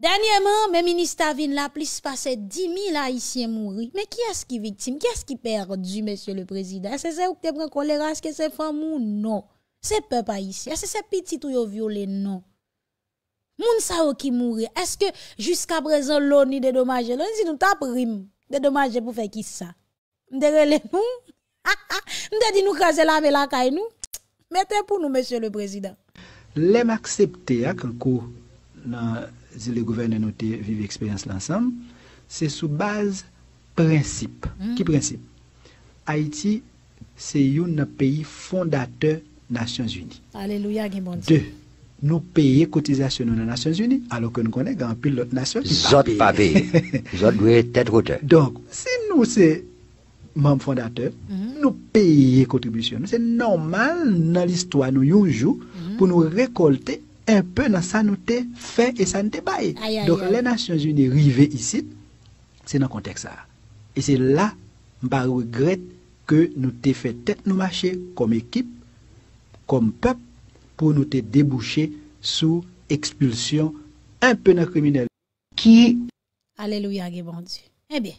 [SPEAKER 1] Danyeman, men ministavine la plis pase 10.000 haisyen mouri. Men ki as ki viktim? Ki as ki perdi, monsye le prezident? Aske se fwa moun? Non. Se pe pa yisi? Aske se piti tou yo viole? Non. Moun sa ou ki mouri? Eske jusqu'a prezon louni de domaje? Louni si nou tap rim? De domaje pou fe kisa? Mde rele moun? Ha ha! Mde di nou kaze la me la kay nou? Mette pou nou, monsye le prezident.
[SPEAKER 3] Lem aksepte ak kou nan le gouvernement nous vive expérience l'ensemble, c'est sous base principe. Qui mm. principe Haïti, c'est un pays fondateur Nations Unies.
[SPEAKER 1] Alléluia, Deux,
[SPEAKER 3] nous payer cotisation les Nations Unies, alors que nous connaissons un l'autre d'autres nations
[SPEAKER 2] qui pas payé. *laughs* être
[SPEAKER 3] Donc, si nous, c'est membres fondateurs, mm-hmm. nous payer contribution. C'est normal dans l'histoire, nous, un jour, mm-hmm. pour nous récolter un peu dans ça nous fait et ça nous te baille. Donc les Nations Unies arrivent ici, c'est dans le contexte ça. Et c'est là, je regrette que nous te fait tête nous marcher comme équipe, comme peuple, pour nous te déboucher sous expulsion un peu d'un criminel.
[SPEAKER 1] Qui... Alléluia, bon Dieu. Eh bien,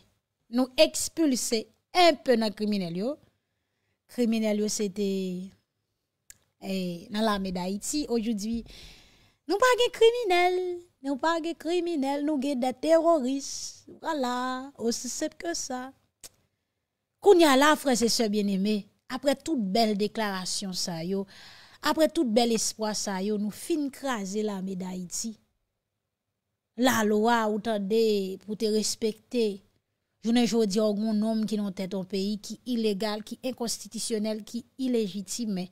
[SPEAKER 1] nous expulser un peu d'un criminel. Criminel, c'était... Eh, nan la Medayiti nou pa gen kriminelle nou pa gen kriminelle nou gen de terorist ou se sep ke sa koun ya la franse se bieneme apre tout bel deklarasyon sa yo apre tout bel espoi sa yo nou fin krasi la Medayiti la loa ou tande pou te respekte jounen jodi aug moun nom ki non tete an peyi ki ilegal ki inkonstitisyonel ki ilegitime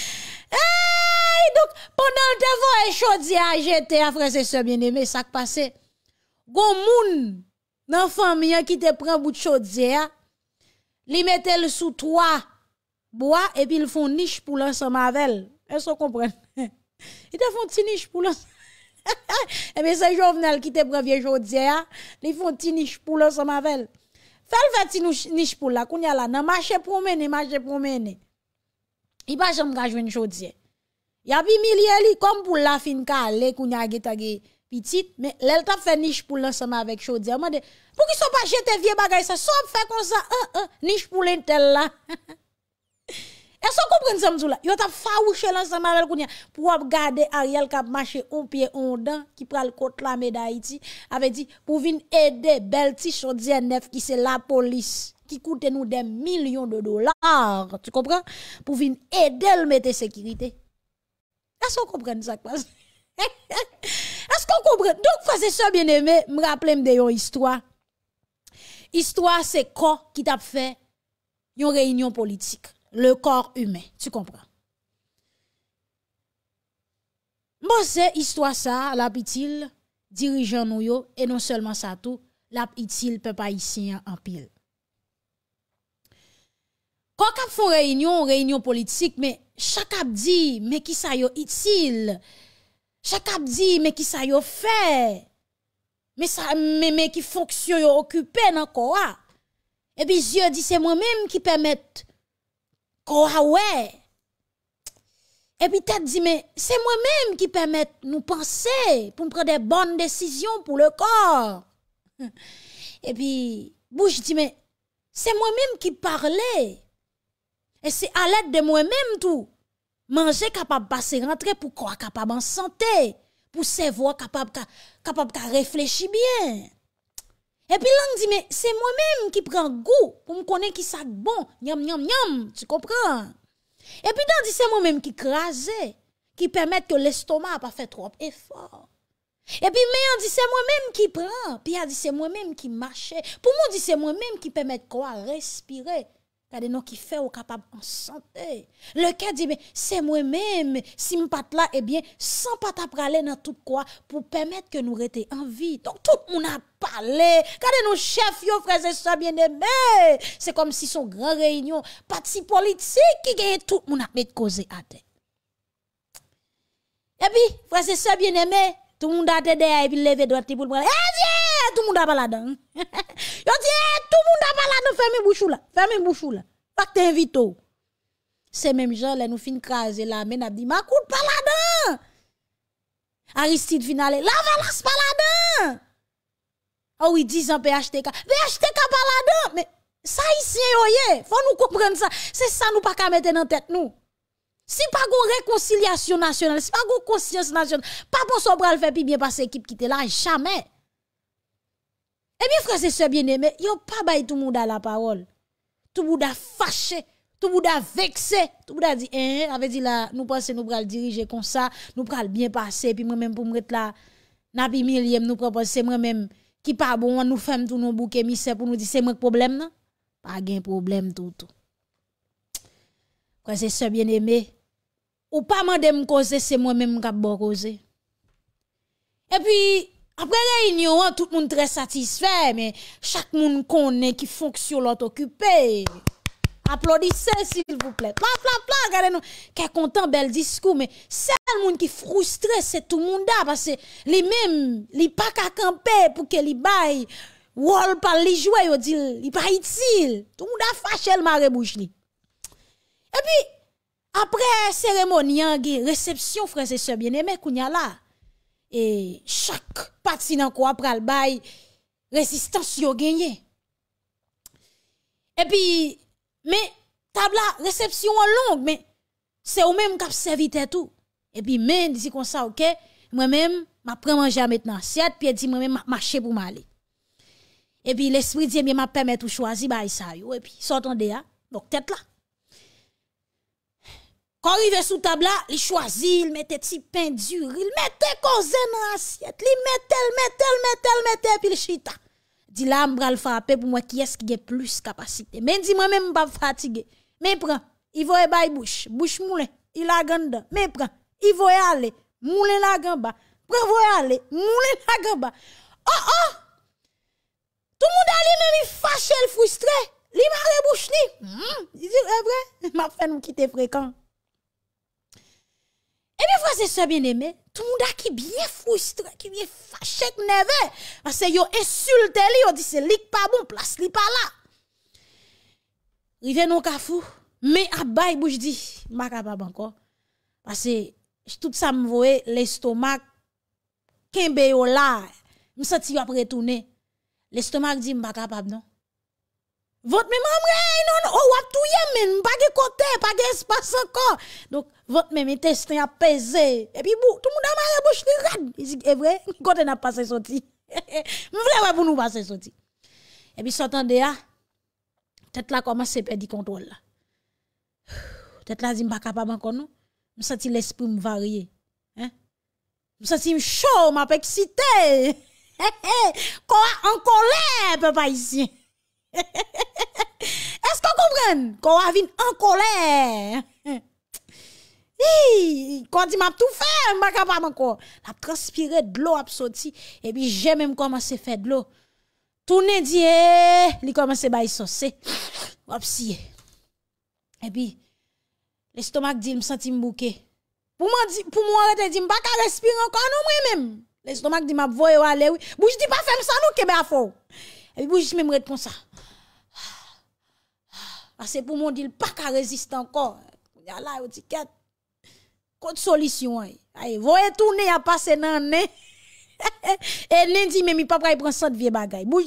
[SPEAKER 1] Pendant le devant et chaudi à jeter, à frère, c'est ce bien-aimé, ça qui passe. Gon moun, nan famille qui te prend bout de chaudière, li mette le sous toi, bois, et puis ils font niche pour l'ensemble avec Est-ce qu'on comprend? *laughs* Ils te font une niche pour l'ensemble. *laughs* et eh bien, c'est Jovenel qui te prend vieille chaudière, ils font une niche pour l'ensemble avec Fais le fait une niche pour la, a là, nan marche pour mener, marche pour mener. Il va jamais jouer une chaudière. Y a milliers e comme pour la fin calé qu'on a gitagé petite mais l'elle t'a fait niche pour l'ensemble avec chaudière m'a pour qu'ils sont pas jeter vieux bagages, ça soit fait comme ça un eh, eh, niche pour l'intel là *laughs* Est-ce que vous comprenez ça, là? yo t'a farouché l'ensemble avec vous pour garder Ariel qui a marché un pied en dent, qui prend le côté la médaille, avec dit, pour venir aider Belty chaudier Neuf, qui c'est la police, qui coûte nous des millions de dollars, tu comprends? Pour venir aider le mettre sécurité. Ase kon kompren sa kwa? Ase kon *laughs* kompren? Donk fase sa bien eme, m raple m de yon histwa. Histwa se kon ki tap fe yon reynyon politik. Le kor humen, tu kompren. Mose, bon, histwa sa, la pitil dirijan nou yo, e non selman sa tou, la pitil pe pa yi sin anpil. Pas on réunion, réunion politique, mais chaque dit, mais qui ça utile? Chaque dit, mais qui ça fait? Mais ça, mais, mais qui fonctionne occupé dans quoi? Ah? Et puis Dieu dit, c'est moi-même qui permette quoi ah ouais. Et puis tête dit, mais c'est moi-même qui permette nous penser pour prendre des bonnes décisions pour le corps. *laughs* Et puis, bouche dit, mais c'est moi-même qui parle. Et c'est à l'aide de moi-même tout. Manger capable de passer rentrer pour croire capable en santé, pour savoir capable capable de réfléchir bien. Et puis l'on dit mais c'est moi-même qui prends goût pour me connaître qui ça bon, yam yam yam, tu comprends? Et puis dit c'est moi-même qui crase, qui permet que l'estomac pas fait trop effort. Et puis, mais on dit c'est moi-même qui prend. Puis on dit c'est moi-même qui marche. Pour moi, dit c'est moi-même qui permet quoi respirer. Kade nou ki fè ou kapab ansante. Le kè di, se mwè mèm, si m pat la, ebyen, eh san pat ap pralè nan tout kwa, pou pèmèt ke nou rete anvi. Donk tout moun ap pale, kade nou chef yo, frèze so bienemè, se kom si son gran reynyon, pat si politik, ki gèye tout moun ap met koze adè. Eby, frèze so bienemè, Tou moun da te deyay, pi leve do ati pou l'bralade, hey diye, tou moun da paladin. Yo diye, tou moun da paladin, ferme mbouchou la, ferme mbouchou la, bak te invite ou. Se menm jen le nou fin kaze la, men ap di, ma kout paladin. Aristide fin ale, la valas paladin. Ah ou i dijan P.H.T.K., P.H.T.K. paladin, me sa yisye yo ye, fon nou kompren sa, se sa nou pa ka mette nan tete nou. Si pa goun rekonciliasyon nasyonal, si pa goun konsyans nasyonal, pa pou sou pral fe, pi mwen pase ekip ki te la, jamen. E mi franse se bien eme, yo pa bay tou moun da la parol. Tou moun da fache, tou moun da vekse, tou moun da di, e, e, ave di la, nou prase nou pral dirije kon sa, nou pral bien pase, pi mwen men pou mwet la, napi mil yem nou prase, se mwen men, ki pa bon, nou fem tou nou bouke misè, pou nou di, se mwen k'poblèm nan, pa gen problem toutou. Franse se bien eme, ou pas de me causer, c'est moi-même qui Et puis, après réunion, tout le monde très satisfait, mais chaque monde connaît qui fonctionne l'autre occupé. Applaudissez, s'il vous plaît. Pla, pla, pla, regardez-nous. est content, bel discours, mais c'est le monde qui frustré, c'est tout le monde là, parce que les mêmes, les pas qu'à camper pour que les bail, wall par les jouer, ils disent, ils pas utile. Tout le monde a fâché le maré bouche, Et puis, apre seremoni ange, recepsyon franse sebyene, me kounya la, e chak pati nan kwa pral bay, rezistans yo genye. E pi, me tabla recepsyon an long, se ou men m kapsevite tout. E pi men dizi kon sa, mwen men m apremanje a met nan siat, pi e di mwen men mache pou male. E pi l'esprit diye, eh mwen m apemet ou chwazi bay sa yo, e pi sotan de ya, mok tet la. Kon rive sou tabla, li chwazi, li mette ti pendur, li mette kozen rasyet, li mette, li mette, li mette, li mette, pi li chita. Di la mbra l fape pou mwen ki eske gen plus kapasite. Men di mwen men mba fatige. Men pren, i vo e bay bouch, bouch mounen, i lagan dan. Men pren, i vo e ale, mounen lagan ba. Pre vo e ale, mounen lagan ba. Oh oh! Tou moun da li men mi fache, li foustre. Li mba re bouch li. Di di, e bre, ma fen mkite frekant. E mi fwase sebyen eme, tout moun da ki byen fwistre, ki byen fachek neve, pase yo esulte li, yo di se lik pa bon, plas li pa la. Rive nou kafou, me abay bou jdi, mba kapab anko, pase, jtout sa mvowe, lestomak, kenbe yo la, msati yo apretoune, lestomak di mba kapab non. Vot me mwamre, ou non, non. oh, ap touye men, mba ge kote, mba ge espase anko. Donk, votre même intestin a pesé. Et puis, tout le monde a marre bouche suis rad. C'est eh, vrai, *laughs* quand on a passé sorti. Nous *laughs* voulons pour nous passer sorti. Et puis, sortant de là, tête là commence à perdre contrôle peut *sighs* Tête là, je ne suis pas capable encore, nous. Je sens l'esprit me varier. Hein? Je sens chaud, je excité. excité. En colère, papa *laughs* ici. Est-ce qu'on comprend? Quoi, vient en colère. Hein? Hi, kwa di m ap tou fè, m baka pa man kon. L ap transpire, dlo ap soti, epi jè mèm kwa m ase fè dlo. Tounè di, eee, eh, li kwa m ase bayi sosi. Wap siye. Epi, l estomak di, m senti m bouke. Pou m an ret e di, m baka respire an kon nou mwen mèm. L estomak di, m ap voye wale. Bouj di pa fèm san nou kebe afon. Epi bouj di m m ret kon sa. Ase pou m an di, l baka reziste an kon. Yala, yotiket. Hein. dans solution nez. Et le nez dit même il ne. nen prendre même pas pa pra prendre pren sot vie bagay. Bouj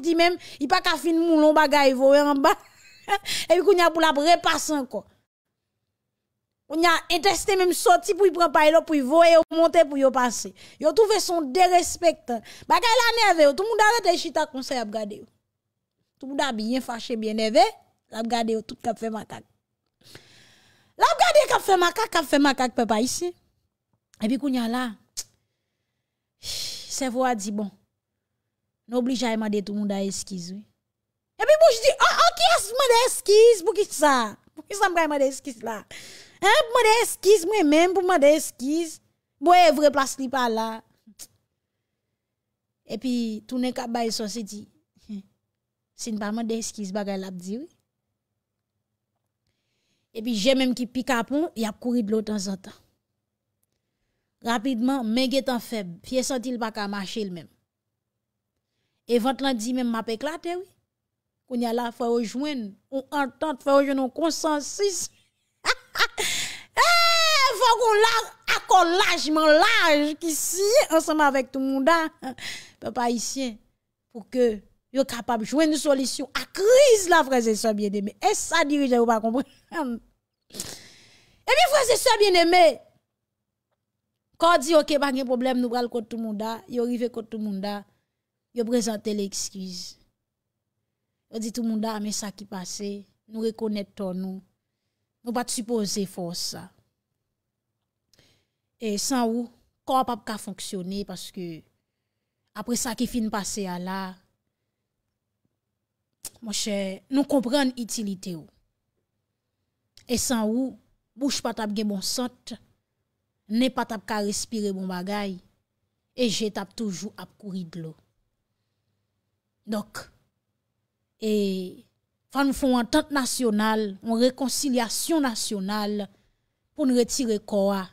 [SPEAKER 1] pas pas yi fin moulon voye en bas. *laughs* Et puis vous a la repasse encore. On ya vous pour sorti pour yi pren pas yi lo pou que voye ou monte Yo trouvez son dérespect. Bagay la nerve, tout monde da chita vous. à Tout monde avez bien fâché, bien neve, la regarder tout fait fait makak. La ap gadeye kape fe maka, kape fe maka ak pepa isi. Epi kounya la, se vo a di bon. N'oblijaye ma dey tou moun da eskiz wey. Epi bouj di, a, a, ki as moun dey eskiz pou ki sa? Pou ki sa moun dey eskiz la? Ha, pou moun dey eskiz mwen men, pou moun dey eskiz. Bwoye, vre plas ni pa la. Epi tou ne kap baye son se di, sin pa moun dey eskiz bagay la ap di wey. Epi jè mèm ki pik apon, y ap kouri blot an zantan. Rapidman, men gen tan feb, piye santi l baka manche l mèm. E vant lan di mèm ma peklate, wè. Koun yal la fè ou jwen, ou an tante fè ou jwen, ou konsensis. Ha ha! Fè kon lage, akon lage, mèm lage, kisi, ansan mèm avèk tou moun dan, pè pa isyen, pou ke yo kapab jwen nou solisyon, akriz la frèze sa biede mè. E sa diri, jè ou pa kompren? E mi fwese se bine me Kwa di ok Mange problem nou bral kwa tout moun da Yo rive kwa tout moun da Yo prezante l'ekskwiz Yo di tout moun da ame sa ki pase Nou rekonet ton nou Nou bat supose fwose sa E san ou Kwa ap ap ka fonksyone Paske apre sa ki fin pase A la Monshe Nou kompren itilite ou E san ou, bouj pa tap gen bon sot, ne pa tap ka respire bon bagay, e je tap toujou ap kourid lo. Dok, e fan nou foun an tant nasyonal, an rekonciliasyon nasyonal, pou nou retire kowa,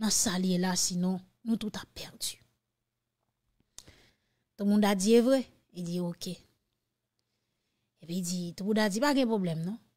[SPEAKER 1] nan salye la, sinon nou tout ap perdu. Tou moun da di evre, e di ok. E pe di, tou moun da di, pa gen problem non,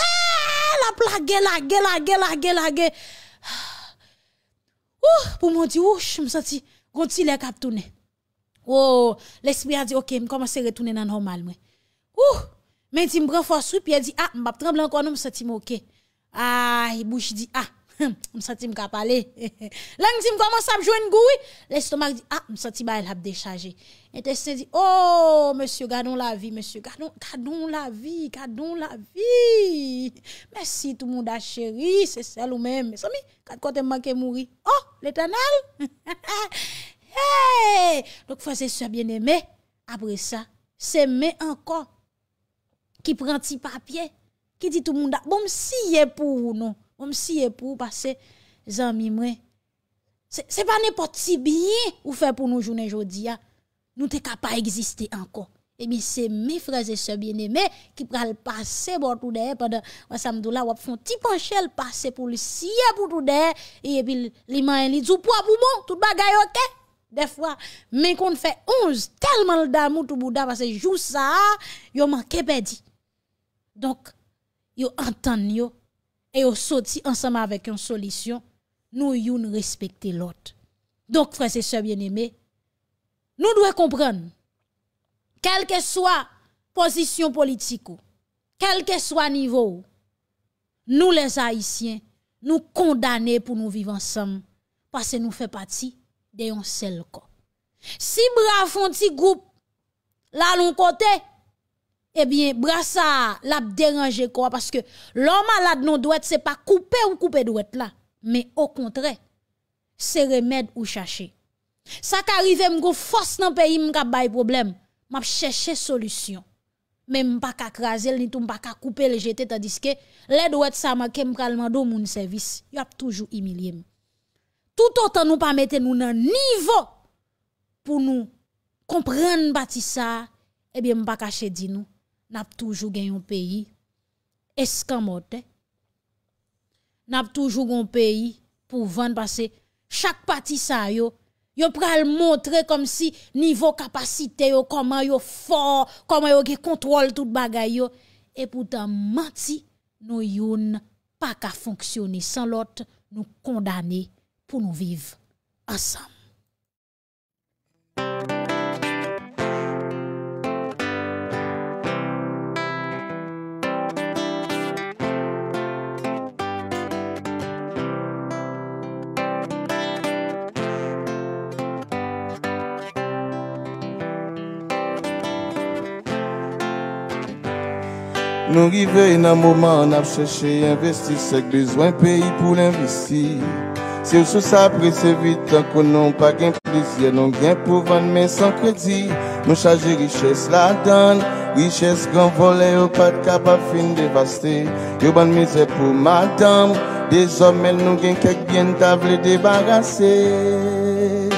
[SPEAKER 1] Ah, la pla ge, la ge, la ge, la ge, la ge ah. Pou mwen di wouch mwen senti Gonti le kap toune oh, L'esprit a di ok Mwen komanse retoune nan normal mwen Mwen ti mbre fos wip Mwen di a ah, mbap tremble an konon mwen senti mwen ok A yi bouch di a M sa ti m ka pale. *laughs* Lan m si m koman sa ap jwen gwi, lè stoma ki di, a, ah, m sa ti ba el ap dechaje. E te se di, o, oh, monsiou, gadon la vi, monsiou, gadon la vi, gadon la vi. Mèsi, tou moun da chéri, se sel ou mèm. Somi, kat kote m manke mouri. Oh, lè tanal. *laughs* Hey! Lòk fò se se bien emè, apre sa, se mè ankon, ki pran ti papye, ki di tou moun da, ah, bom si ye pou ou non. Om siye pou pase zan mi mwen. Se pa ne pot si biye ou fe pou nou jounen jodi ya. Nou te kapa egziste ankon. Ebi se mi freze se biye neme ki pral pase bo tout de. Padan wa samdou la wap fon tipan chel pase pou li siye pou tout de. Ebi li man eni djou pwa pou moun. Bon, tout bagay ok. Defwa men kon fè onz. Telman l'da mou tout bou da pase jou sa. Yo man kepe di. Donk yo antan yo. E yo soti ansama avèk yon solisyon, nou yon respecte lot. Donk, fransese bien eme, nou dwe kompran, kelke swa posisyon politiko, kelke swa nivou, nou les haisyen nou kondane pou nou vive ansam, pase nou fè pati de yon sel ko. Si mrafonti goup la loun kote, eh bien, ça l'a dérangé quoi parce que l'homme malade non doit c'est pas couper ou couper doit là, mais au contraire, c'est remède ou chercher. Ça qu'arrive m'gon force dans pays m'ka de problème, m'a chercher solution. Mais pas ne craser ni tout pas ka couper le jeter tandis que les doigts ça manquer m'ka demander mon service, y a toujours humilié. M'm. Tout autant nous pas mettre nous dans niveau pour nous comprendre bâtir ça, eh bien pas cacher dit nous n'a toujours gagné un pays Nous N'a toujours gagné un pays pour vendre parce que chaque parti ça yo yo pral montrer comme si niveau capacité yo comment yo fort, comment yo contrôle tout bagay yo et pourtant menti nous yon pas qu'à fonctionner sans l'autre nous condamner pour nous vivre ensemble.
[SPEAKER 4] Nous arrivons dans un moment, on a cherché et investi, c'est besoin pays pour l'investir. Si on s'apprécie vite, tant qu'on n'a pas plaisir, non bien pour vendre, mais sans crédit. Nous chargez richesse la donne, richesse grand volait au pas de cap à fin dévasté. Que bonne bon misère pour madame, désormais, nous rien gain bien d'avaler débarrasser.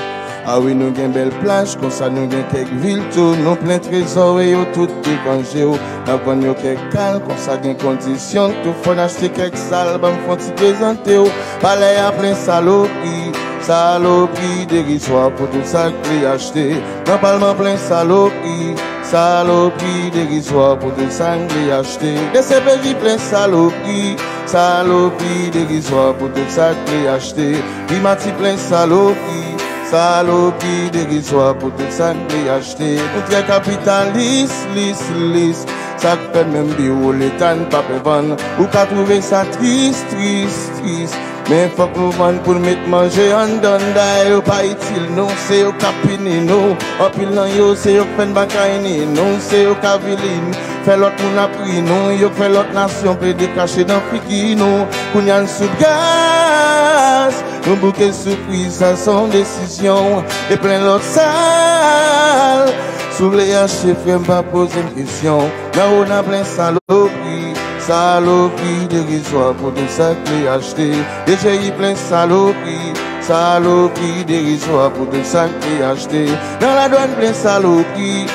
[SPEAKER 4] Ah oui, nous gain belle plage, comme ça nous gain quelques villes tout, nous plein trésor et yo tout qui oh. nous ou. Avant yo quelques calmes, comme ça gain condition, tout faut acheter quelques albums, font t'y présenter oh Palais à plein saloperie, saloperie dérisoire pour tout ça que acheté. Dans plein saloperie, saloperie dérisoire pour tout ça que acheté. Des CPJ plein saloperie, saloperie dérisoire pour tout ça que acheté. Climati plein saloperie. Kalo ki de rizwa pou te san de yachte Poutre kapitan lis, lis, lis Sakpe men bi wole tan pa pe van Ou ka prouve sa tris, tris, tris Men fok nou van pou met manje yon don Daye ou pa itil nou, se yo kapine nou Opil nan yo, se yo fen bankayine nou Se yo kaviline, fe lot moun apri nou Yo fe lot nasyon, pe de kache dan fikino Kounyan soub gaz Un bouquet surprise à son décision Et plein d'autres salles Sous les haches, frère pas poser une question Là on a plein saloperie Saloperie dérisoire pour tout ça que j'ai acheté Et j'ai plein saloperie Saloperie dérisoire pour tout ça que j'ai acheté Dans la douane plein saloperie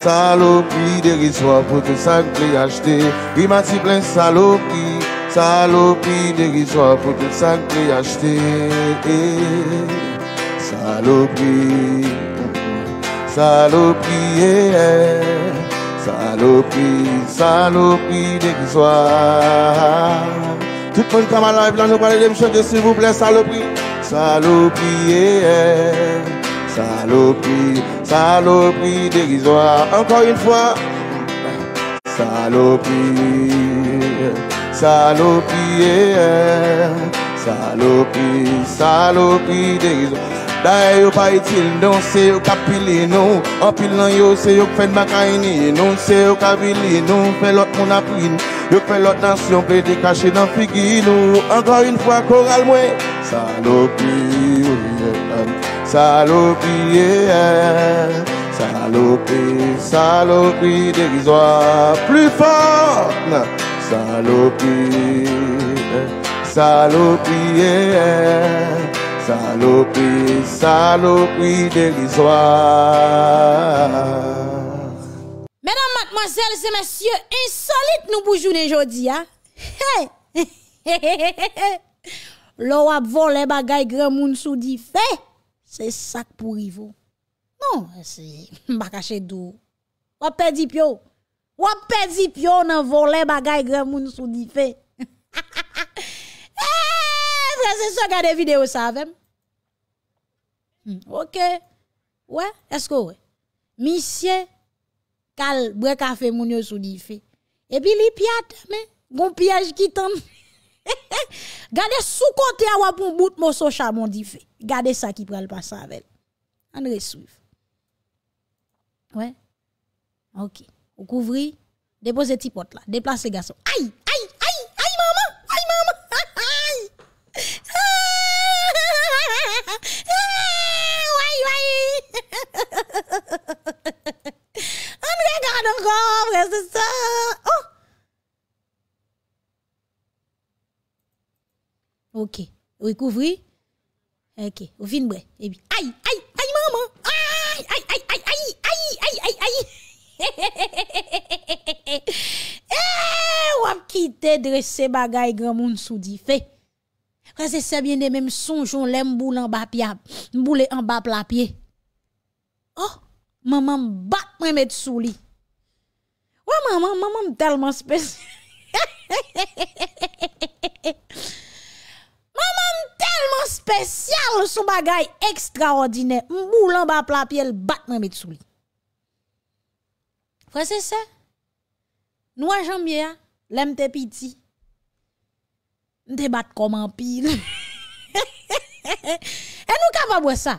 [SPEAKER 4] Saloperie dérisoire pour tout ça que j'ai acheté Primati plein saloperie Salopie déguisoir pour tout ça que j'ai acheté. Salopie, salopie, salopie, salopie déguisoire. Tout le monde comme a mal à l'œil, nous parlons de s'il vous plaît, salopie. Salopie, salopie, salopie déguisoire. Encore une fois, salopie. Salopi, yeah. salopi, salopi D'ailleurs, pas utile, non, c'est au capilé, non. En non, yo, c'est au fait de ma caïne, non, c'est au capilé, non. Fait l'autre, mon apprine, yo, fait l'autre nation, des caché dans figuino. Encore une fois, choral, moi. Salopi, eh, salopi, yeah. salopi, salopi dérisoire. Plus fort, Salopi, salopi, salopi, salopi de lisoir.
[SPEAKER 1] Menan matmazel se monsye insolite nou boujou ne jodi. Lo *laughs* wap von le bagay gremoun sou di fe, se sak pou rivo. Non, se *laughs* bakache dou. Wap pedi pyo. Wap pezi pyo nan vole bagay grem moun sou di fe. Prese sou gade video savem. Ok. Wè, esko wè. Misye, kal bre kafe moun yo sou di fe. Ebi li piyat, men. Gon piyaj ki tan. *laughs* Gade sou kote a wap moun bout moun sou chaman di fe. Gade sa ki prel pa savel. An reswif. Wè. Ok. Ok. ou dépose tes petit pot là, les garçons. Aïe, aïe, aïe, aïe maman, aïe maman. Aïe. Aïe, aïe. On regarde encore, aïe c'est ça. Oh. OK. aïe, OK, ou vin Et puis aïe, aïe, aïe maman. Aïe, aïe, aïe, aïe, aïe, aïe, aïe, aïe. Hehehehehehe Eee wah apkite Dresse bagay gramoun sou di fe Wase se bien de m yon sonjoun Le m bou lan ba pia M bou le an ba pla pye Oh maman bat Mwen met sou li Waman maman m telman spes Hehehehe Maman m telman spes Maman m soul sou bagay ekstraordine M bou lan ba pla pye M bou le an ba pla pye Kwa se se? Nou a janmye a? Lèm te piti? Mte bat kom an pil. *laughs* E nou ka pa bwa sa?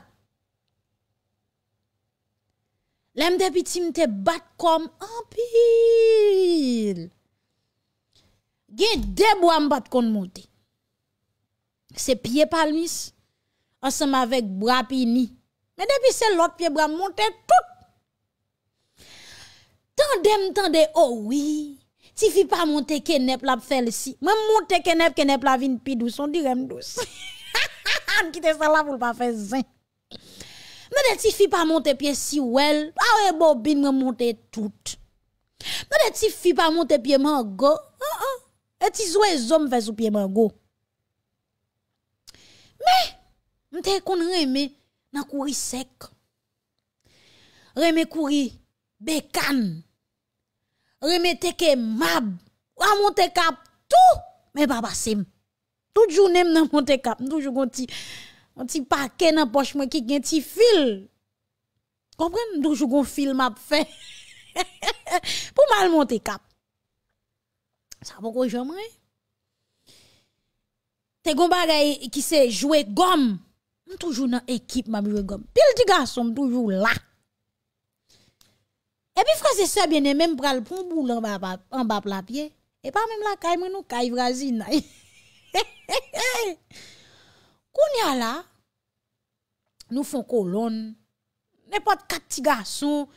[SPEAKER 1] Lèm te piti mte bat kom an pil. Gen de bo am bat kon monte. Se pie pal mis. An se ma vek bra pi ni. Men depi se lòk pie bra monte tout. Tande m tande, owi, oh ti fi pa monte kenep la pfele si. Me monte kenep kenep la vin pi dous, on dire m dous. *laughs* An kite se la pou l pa fe zin. Me de ti fi pa monte pi si wel, awe bobin me monte tout. Me de ti fi pa monte pi man go, an an, eti zwe zom fe sou pi man go. Me, m te kon reme nan kuri sek. Reme kuri bekan. Reme teke mab, wa monte kap tou, me babasem. Tout jou nem nan monte kap, nou jou gon ti pake nan pochman ki gen ti fil. Kompre, nou jou gon fil mab fe. *laughs* Pou mal monte kap. Sa bako jomre? Te gomba gaye ki se jwe gom, nou tou jou nan ekip mab jwe gom. Pil di gas, soum toujou la. E pi Fransese a bine menm pral pou mboul anbap la pye. E pa menm la kay menm nou kay vrazine nan. Koun ya la, nou fon kolon. Nèpot kat tiga sou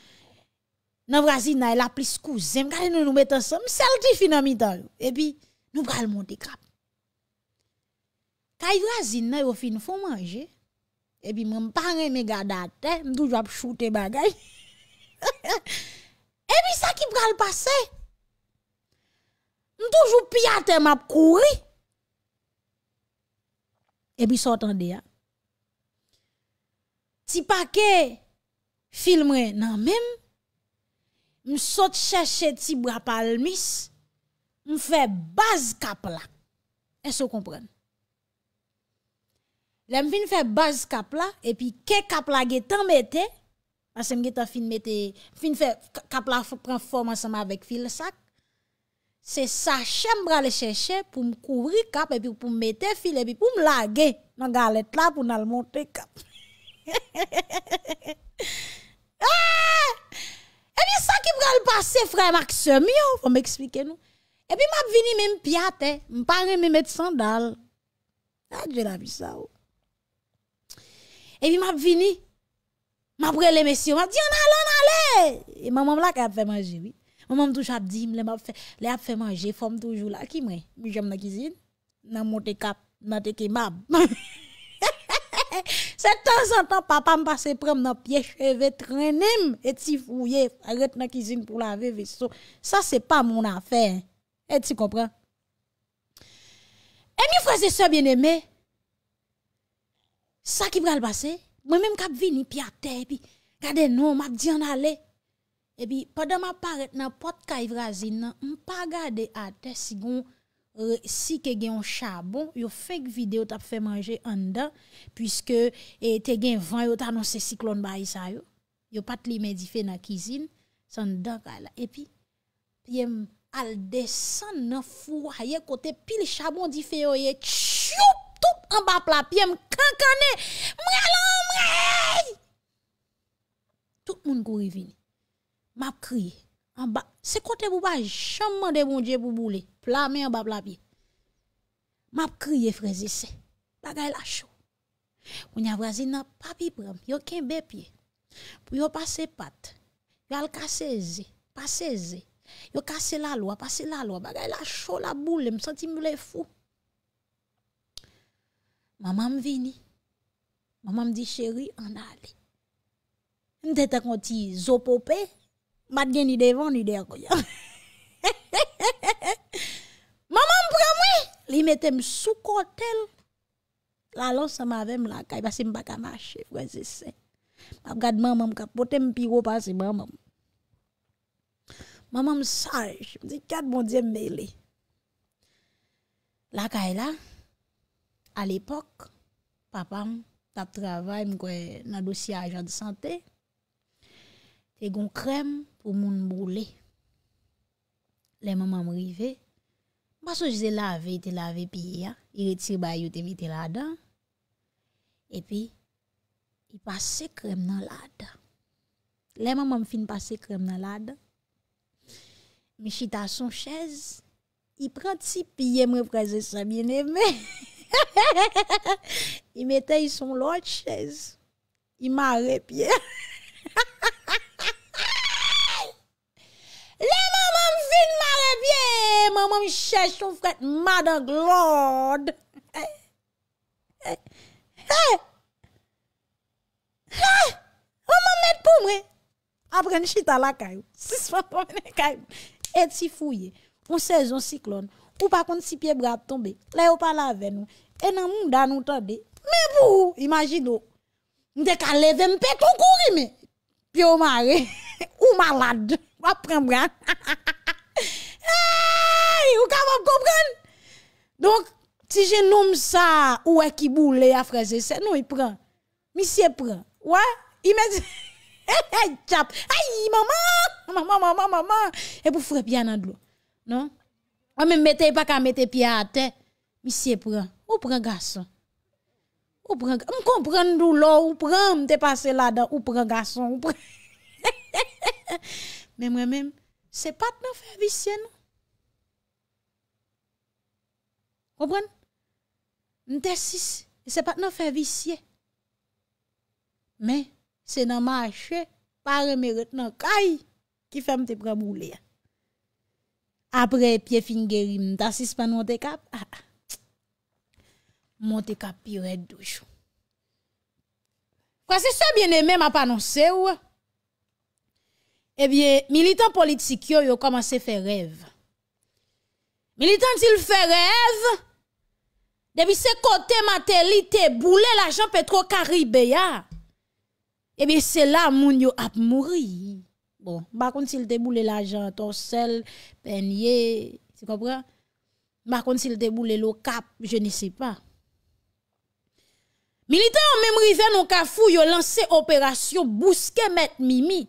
[SPEAKER 1] nan vrazine nan la plis kouzem. Kade nou nou metan son. Mseldi finan mi tan. E pi nou pral monte krap. Kay vrazine nan yo fin nou fon manje. E pi mwen panen me gada te. Mdou jwa p choute bagay. E pi. *laughs* *laughs* epi sa ki pral pase nou toujou pi ate map kouri epi sot an de ya ti pa ke film re nan men nou sot cheshe ti bra pal mis nou fe baz kapla esou kompren lem fin fe baz kapla epi ke kapla ge tan mette Ase mge ta fin mette, fin fe kap la pren fòman seman vek fil sak. Se sa chèm brale chèchè pou m kouvri kap, epi pou m mette fil epi pou m lage, nan galet la pou nan l monte kap. *laughs* Ah! Ebi sa ki brale pase, frè, mak semyon, fò m eksplike nou. Ebi m ap vini men piate, m panen men met sandal. Adjè la visaw. Ebi m ap vini, Ma prele mesyo, ma di, an alon alè. E mamam la ke ap fè manje, oui. Mamam tou chadim, le ap fè manje, fòm toujou la. Ki mwen, mi jèm nan kizine, nan mwote kap, nan te ke mbam. Se tan san tan, papa m basè prèm nan piè cheve, trènèm, eti fouye, arèt nan kizine pou la veve. Sa se pa moun a fè, eti komprèm. E mi fòse se bienemè, sa ki mwen al basè? Mwen menm kap vini pi ate, pi gade nou, mak diyan ale. E pi, padan ma paret, nan pot ka ivrazin nan, mpa gade ate, sigon, si ke gen yon chabon, yo fek videyo tap fe manje an da, pwiske, e, te gen vanyo tanon se siklon bayi sa yo. Yo pat li men di fe nan kizin, san da gala. E pi, yon al de san nan fwo, haye kote pil chabon di fe yo, yon tsyup, Toup an bap la piem, kankane, mre la mre! Toup moun gori vini, m ap kriye, an bap, se kote pou baje, chanman de bonje pou boule, plame an bap la piem, m ap kriye frezise, la gaye la chou. Moun ya vrazi nan papi bram, yo ken be pie, pou yo pase pat, yo al kase ze, pase ze, yo kase la lwa, pase la lwa, la gaye la chou, la boule, m senti moule fou. Mama m vini. Mama m di cheri an ale. M tete kon ti zopope. Mat gen ni devan ni de akoyan. Mama m pramwe. Li metem sou kotel. La lon sa mavem lakay. Basi m baka mache. M gad mama m kapote m piro pasi mama m. Mama m saj. M di kat bondye mele. Lakay la. Al epok, papam tap travay mwen kwe nan dosya ajan de sante, te goun krem pou moun mbroule. Le maman mwen rive, mwen pas waz e lave, te lave pi ya, i retir bayouti mi te lada, epi, i pase krem nan lada. Le maman mwen fin pase krem nan lada, mwen chita son chez, i prant si piye mwen preze sa mwen eme. I metè yi son lòt chèz I ma repye Le maman fin ma repye Maman chèz son fred Madang lord Ou maman met pou mwen Apre ni chita la kayo *laughs* Et si fouye On sez on siklon Ou pa kont si pie bra ap tombe, la yo pa lave nou. E nan mou dan nou tobe, me pou ou, imagine ou. Nde ka leve mpe, tou kouri me. Pi ou mare, *laughs* ou malade, wap pren mre. *laughs* Eyyy, ou ka wap kompren? Donk, si je noum sa, ou e kibou le a fraze se, nou yi pren. Mi si e pren, wap, yi me zi, *laughs* e hey, chap. Eyyy, mama, mama, mama, mama, mama. E pou frep yanan dlo, nonk. A men metey e pa ka metey piyate, misye pran, ou pran gason. Ou pran, m kon pran dou lo, ou pran, m te pase la da, ou pran gason, ou pran. Mè mè mèm, se pat nan fè visye nou. Ou pran, m te sis, e se pat nan fè visye. Mè, se nan manche, par mè retenan kaj, ki fèm te pran moulè ya. apre pye fingeri mta sispan mwote kap, ah, ah. mwote kap piret doujou. Kwa se se biene mè mwa panonsè wè, e bie, militant politik yo yo komanse fè rev. Militant il fè rev, debi se kote mater li te boule la jan petro karibè ya, e bie se la moun yo ap mouri. Bon, bakon sil te boule la jantor sel, penye, si kopran? Bakon sil te boule lo kap, je ni se pa. Militè an memri ve nou kafou yo lansè operasyon, bouske Met Mimi,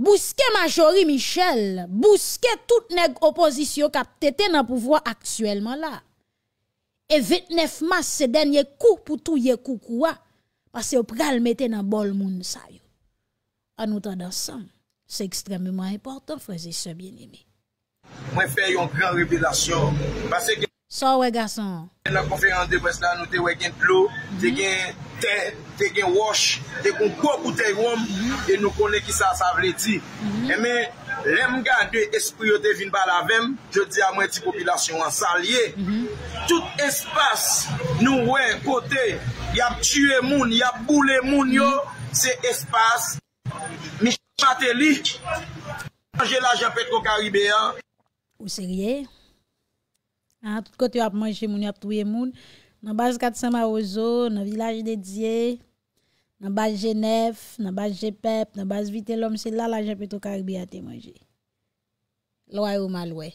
[SPEAKER 1] bouske Majori Michel, bouske tout neg oposisyon kap tete nan pouvoi aksuelman la. E 29 mas se denye kou pou tou ye kou kouwa, pase yo pral mette nan bol moun sa yo. An nou ta dansan. Se ekstremement importan fweze se bien ime.
[SPEAKER 5] Mwen fe yon gran revilasyon.
[SPEAKER 1] Sa we gason.
[SPEAKER 5] Nè konferant de Brestan nou te we gen plou, mm-hmm. te gen te, te gen wosh, mm-hmm. mm-hmm. te kon kok ou te yon. E nou konen ki sa sa vle ti. E men, lem gan de espriyo de vin balavem, je di a mwen ti popilasyon an salye. Tout espas nou we kote, yap tue moun, yap boule moun yo, se espas. Mish.
[SPEAKER 1] Ou se rye, an tout kote yo ap manje moun yo ap touye moun, nan base Katsama Ozo, nan village de Dziye, nan base Genève, nan base Jepep, nan base Vitellom, se la la jepet o Karibia te manje. Lwa ou malwe.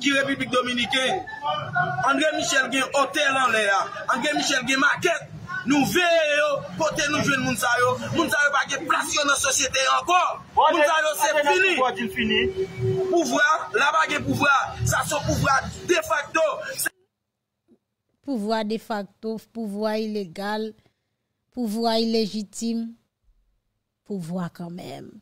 [SPEAKER 5] Ki Republik Dominikè, André Michel gen hotel an lè ya, André Michel gen market, nou veye yo, kote nou jwen Mounsaryo, Mounsaryo pa gen plasyon nan sosyete anko, Mounsaryo se fini, pouvoi, la pa gen pouvoi, sa son pouvoi de facto.
[SPEAKER 1] Pouvoi de facto, pouvoi ilegal, pouvoi ilegitime, pouvoi kanmen,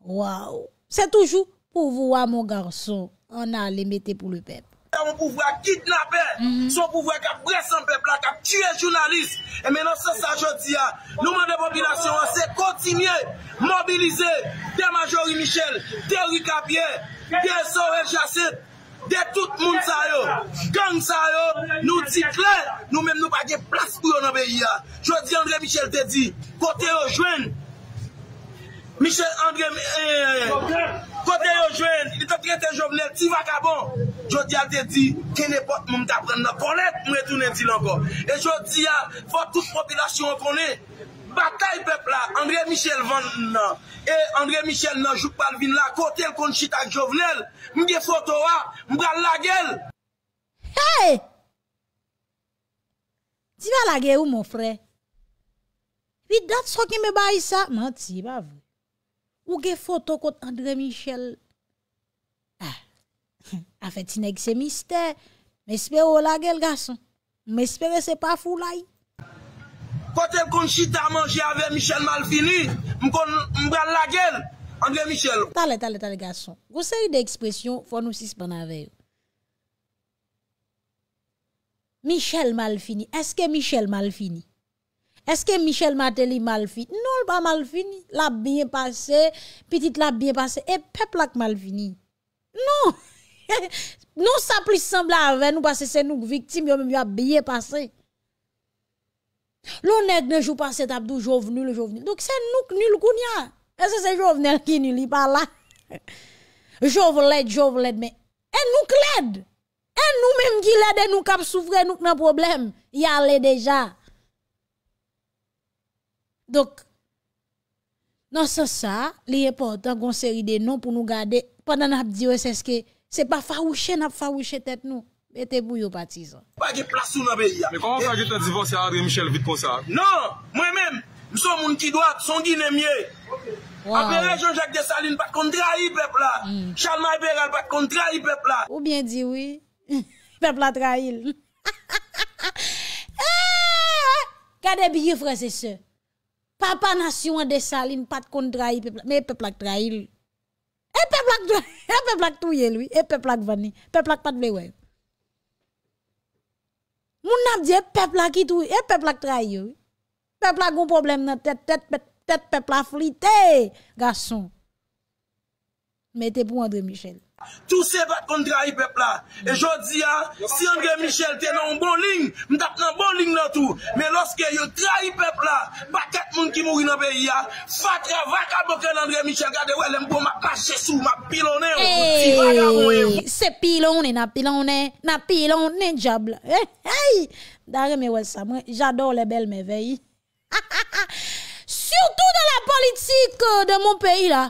[SPEAKER 1] waw, se toujou pouvoi moun garso. On a le mette pou le pep. On pouvwa kitnape,
[SPEAKER 5] mhm. son pouvwa ka presan pep la, ka tue jounalist. E menon se sa jodi ya, nouman de vopilasyon se kontinye mobilize de Majorie Michel, de Rika Pierre, de Sorel Jasset, de tout moun sa yo. Gang sa yo, nou di kler, noumen nou bagye plas pou yon abey ya. Jodi André Michel te di, kote yo jwen. Michel Andre... Eh, kote eh, eh. bon, yo jwen, li te prete jovenel, ti va kaban. Jot ya te di, kene pot moun ta pren nan konet, mwen toune di lango. E jot ya, fote tout popilasyon konen, batay pepla, Andre Michel van nan, e Andre Michel nan, jok pal vin la, kote kon chita jovenel, mwen de foto wa, ah, mwen la gel.
[SPEAKER 1] Hey! Ti va la gel ou moun fre? Li dat so ki me bayi sa? Manti, ba vou. Ou ge foto kote André Michel? Ah, a fè ti neg se mister. Mè espè ou la gel, gason? Mè espè se pa foulay?
[SPEAKER 5] Kote kon chita manje avè Michel Malfini, mkon mbran la gel, André Michel.
[SPEAKER 1] Tale, tale, tale, gason. Gose y de ekspresyon fonousis ban avè. Michel Malfini, eske Michel Malfini? Est-ce que Michel Mateli mal fini? Non, pas pas mal fini. La bien passé, petite la bien passé. Et peuple la mal fini. Non, *laughs* non ça semble semble nous nous parce que nous nous victimes victimes. bien passé. L'honnête ne joue pas cet abdou jovenu le Donc c'est nous qui nul Est-ce Et c'est ces jovenel qui nous pas là. *laughs* mais et nous l'aide. Et nous même qui l'aide nous cap nous de problème. Y aller déjà. Donk, nan sa sa, liye pa otan gonseri de nan pou nou gade, pandan ap diwe seske, se pa fawouche, nap fawouche tet nou, ete bou yo pati son.
[SPEAKER 5] Pa ge plasoun abe ya. Men koman pa ge te divose a Adre Michel vit konsa? Non, mwen men, msou moun ki doat, sondi ne mye. Ape rejon Jacques de Saline, pa kontrahi pepla. Mm. Charles Mayberal, pa kontrahi pepla. Ou
[SPEAKER 1] bien diwi, *laughs* pepla trahil. *laughs* Kade ah! biye fre se se? Papa nasyon an de salin pat kon trai peplak, me peplak trai lou. E peplak e touye lou, e peplak vani, peplak pat bewe. Moun nan diye peplak itou, e peplak trai lou. Peplak goun problem nan, tet peplak flite, gason. Met te pou Andre Michel.
[SPEAKER 5] Tou se vat kon trai pepla E jodi ya Si Andre Michel te nan bon ling M da pran bon ling nan tou Me loske yon trai pepla Baket moun ki mouri nan beyi ya Fatre vat ka bokan Andre Michel Gade wè lèm pou ma pache sou Ma
[SPEAKER 1] pilonè ou Se pilonè na pilonè Na pilonè diable Darè me wè sa mwen Jadò le bel meveyi Soutou de la politik De moun peyi la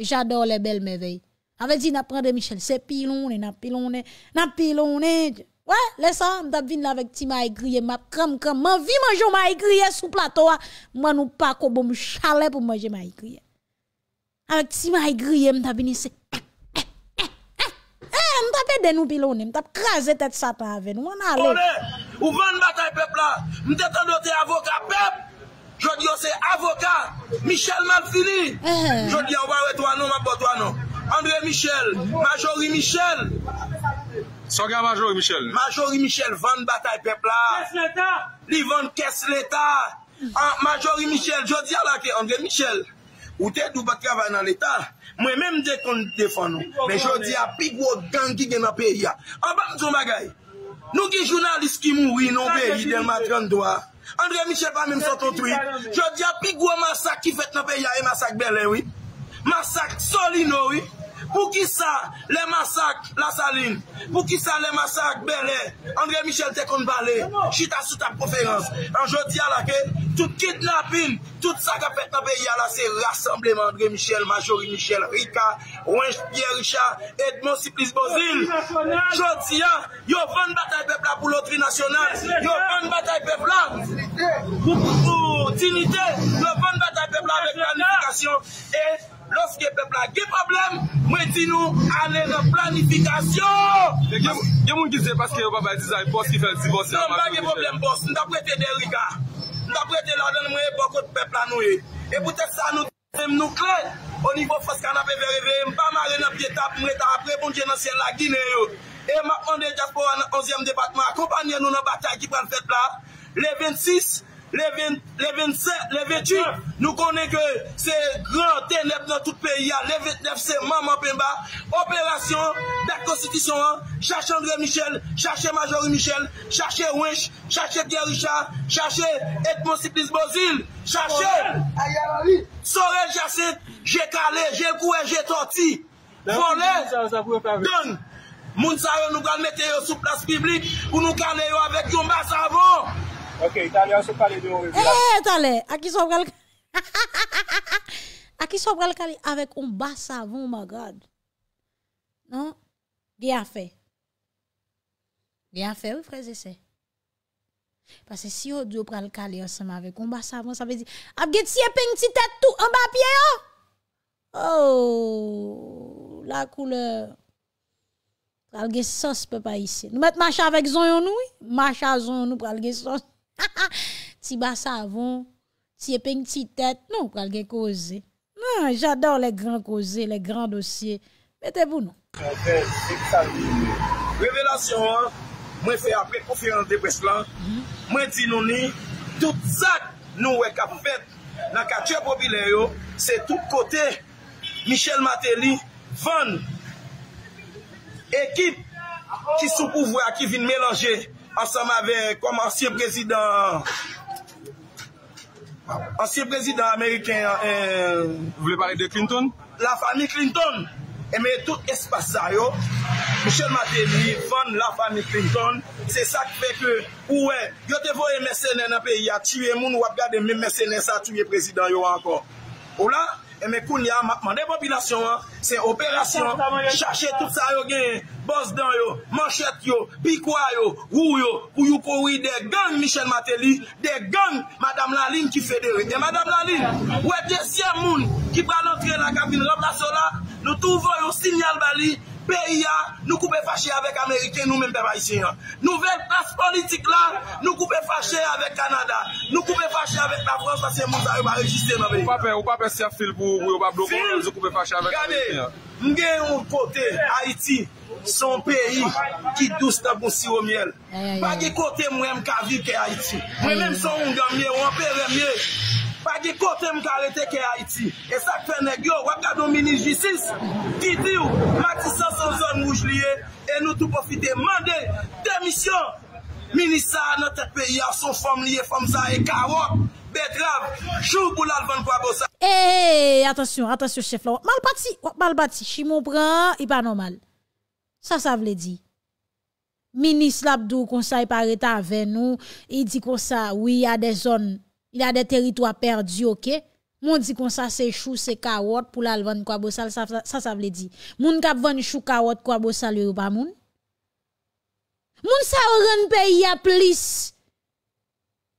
[SPEAKER 1] Jadò le bel meveyi A vezi na prende Michel, se pilone, na pilone, na pilone. Ouè, lesa, mtap vin la vek ti ma igriye, map kram kram. Man vi manjou ma igriye sou plato a, man ou pa koubo mchale pou manjou ma igriye. A vek ti ma igriye, mtap vinise. E, eh, mtap e den ou pilone, mtap kraset et sa pa ave, nou man ale. Ouè,
[SPEAKER 5] ouvan batay pepla, mtetan do te avoka pep. Jodi yo oh, se avoka, Michel man fini. Eh. Jodi yo oh, wawet wano, wapot wano. Andre Michel, Majori Michel Soga Majori Michel Majori Michel van batay pepla Li van kes leta ah, Majori Michel Je di ala ki Andre Michel Ou te dou bakrava nan leta Mwen menm de kon defon nou Men je di api gwo gangi gen api ya Aban zon bagay Nou ki jounalist ki mou ino be Andre Michel pan menm sototwi Je di api gwo masak ki fet An pe ya e masak belen wii masak soli noui, pou ki sa le masak la salin pou ki sa le masak belè Andre Michel tekoun balè non, non. chita sou ta proferans anjou diya la ke, tou kidnapin tout sa ka pe tabe ya la se rassemble Andre Michel, Majori Michel, Rika Wensh Pierre Richard, Edmond Sipis Bozil chou diya yo van batay pepla pou lotri nasyonal yo van batay pepla pou tinite yo van batay pepla pou lotri nasyonal Lorske pepla ge problem, mwen ti nou ane nan planifikasyon. E gen moun gize paske yon papay ti zayi pos ki fèl si pos yon? Nan mwen ge problem pos, nan prete de riga. Nan prete la den mwen e bokot pepla nou e. E pote sa nou defem nukle, o nivou fos kan apè veri veri, mpa mare nan pjetap mwen ta apre bon genosyen la gine yo. E mapman de jaspo an onzèm debatman, akopanyen nou nan batay ki pran fetplap, le 26 jan. Levin, levin se, levin tu, nou konen ke se gran tenep nan tout peya, levin se, maman pen ba, operasyon, la konstitusyon an, chache Andre Michel, chache Majori Michel, chache Wensh, chache Gerisha, chache Etmo Ciklis Bozil, chache Sorel Chassid, jè kalè, jè kouè, jè torti, fonè, don, moun sa yo nou kan mette yo sou plas piblik, ou nou kanè yo avèk yon bas avon. E
[SPEAKER 1] talè, akiswa pral kali akiswa pral kali avek un bas savan magad nou, gen afe gen afe ou freze se pase si yo dyo pral kali asema avek un bas savan sa vezi, apget siye pe yon ti tet tou an bapye yo ou, oh! oh, la koule pral gen sos pe pa yise, nou met macha avek zon yonou macha zon yonou pral gen sos *laughs* Ti ba savon, ti epen ti tet, nou kalge koze. Nou, jador le gran koze, le gran dosye, pete vou nou.
[SPEAKER 5] Revelasyon, mwen fe apre koufyan de Breslan, mwen mm-hmm. di nou ni, tout zak nou we kapoubet, naka tchepo bilen yo, se tout kote, Michel Mateli, fan, ekip, ki sou pou vwe a ki vin melangey, ansanm ave kom ansye prezidant, ansye prezidant Ameriken, euh, Vle pare de Clinton? La Fanny Clinton, eme tout espasa yo, Michel Maté, van La Fanny Clinton, se sak peke, ouwe, yo te voye mesenen apè, ya tue moun wap gade, mè mesenen sa tue prezidant yo anko. Ola? Eme koun ya matman de bopilasyon, se
[SPEAKER 4] operasyon,
[SPEAKER 5] chache tout sa yo gen, Bosdan yo, Manchette yo, Pikwa yo, Wou yo, Pouyou Koui, de gen Michel Mateli, de gen Madame Laligne ki federe. De eh, Madame Laligne, wè desye moun ki pral entre la kabine Robla Zola, nou tou vo yo sinyal bali. Pe ya, nou koube fache avek Ameriken nou men bewa itin. Nou vek pras politik la, nou koube fache avek Kanada. Nou koube fache avek ta Frans, la se mou ta yon ba rejiste nan veni. Ou pa pe si a fil pou ou yo ba blokon, ou koube fache avek Ameriken. Mwen gen yon kote Haiti, son peyi ki dous taboun si o miel. Pa gen kote mwen mkavi ke Haiti. Mwen men son yon gamye, yon apere mye. Pa ge kote m kalete ke Haiti. E sakpe negyo wakado mini jisis. Ki diyo maki san san zon mouj liye. E nou tou pofi demande demisyon. Minisa anote peyi a son fom liye fom zan e ka wak. Be drab.
[SPEAKER 1] Jou boulal ban pou a bosa. E, e, e, e, atasyon, atasyon chef la wak. Mal bati, wak mal bati. Chi mou pran, i pa normal. Sa sa vle di. Minis labdou konsay pareta ave nou. I di konsa, wiy a de zon anote. il a de teritwa perdi ok, moun di kon sa se chou, se kawot, pou la alvan kwa bosal, sa sa vle di. Moun kap van chou kawot kwa bosal yor pa moun? Moun sa yor ren peyi ya plis.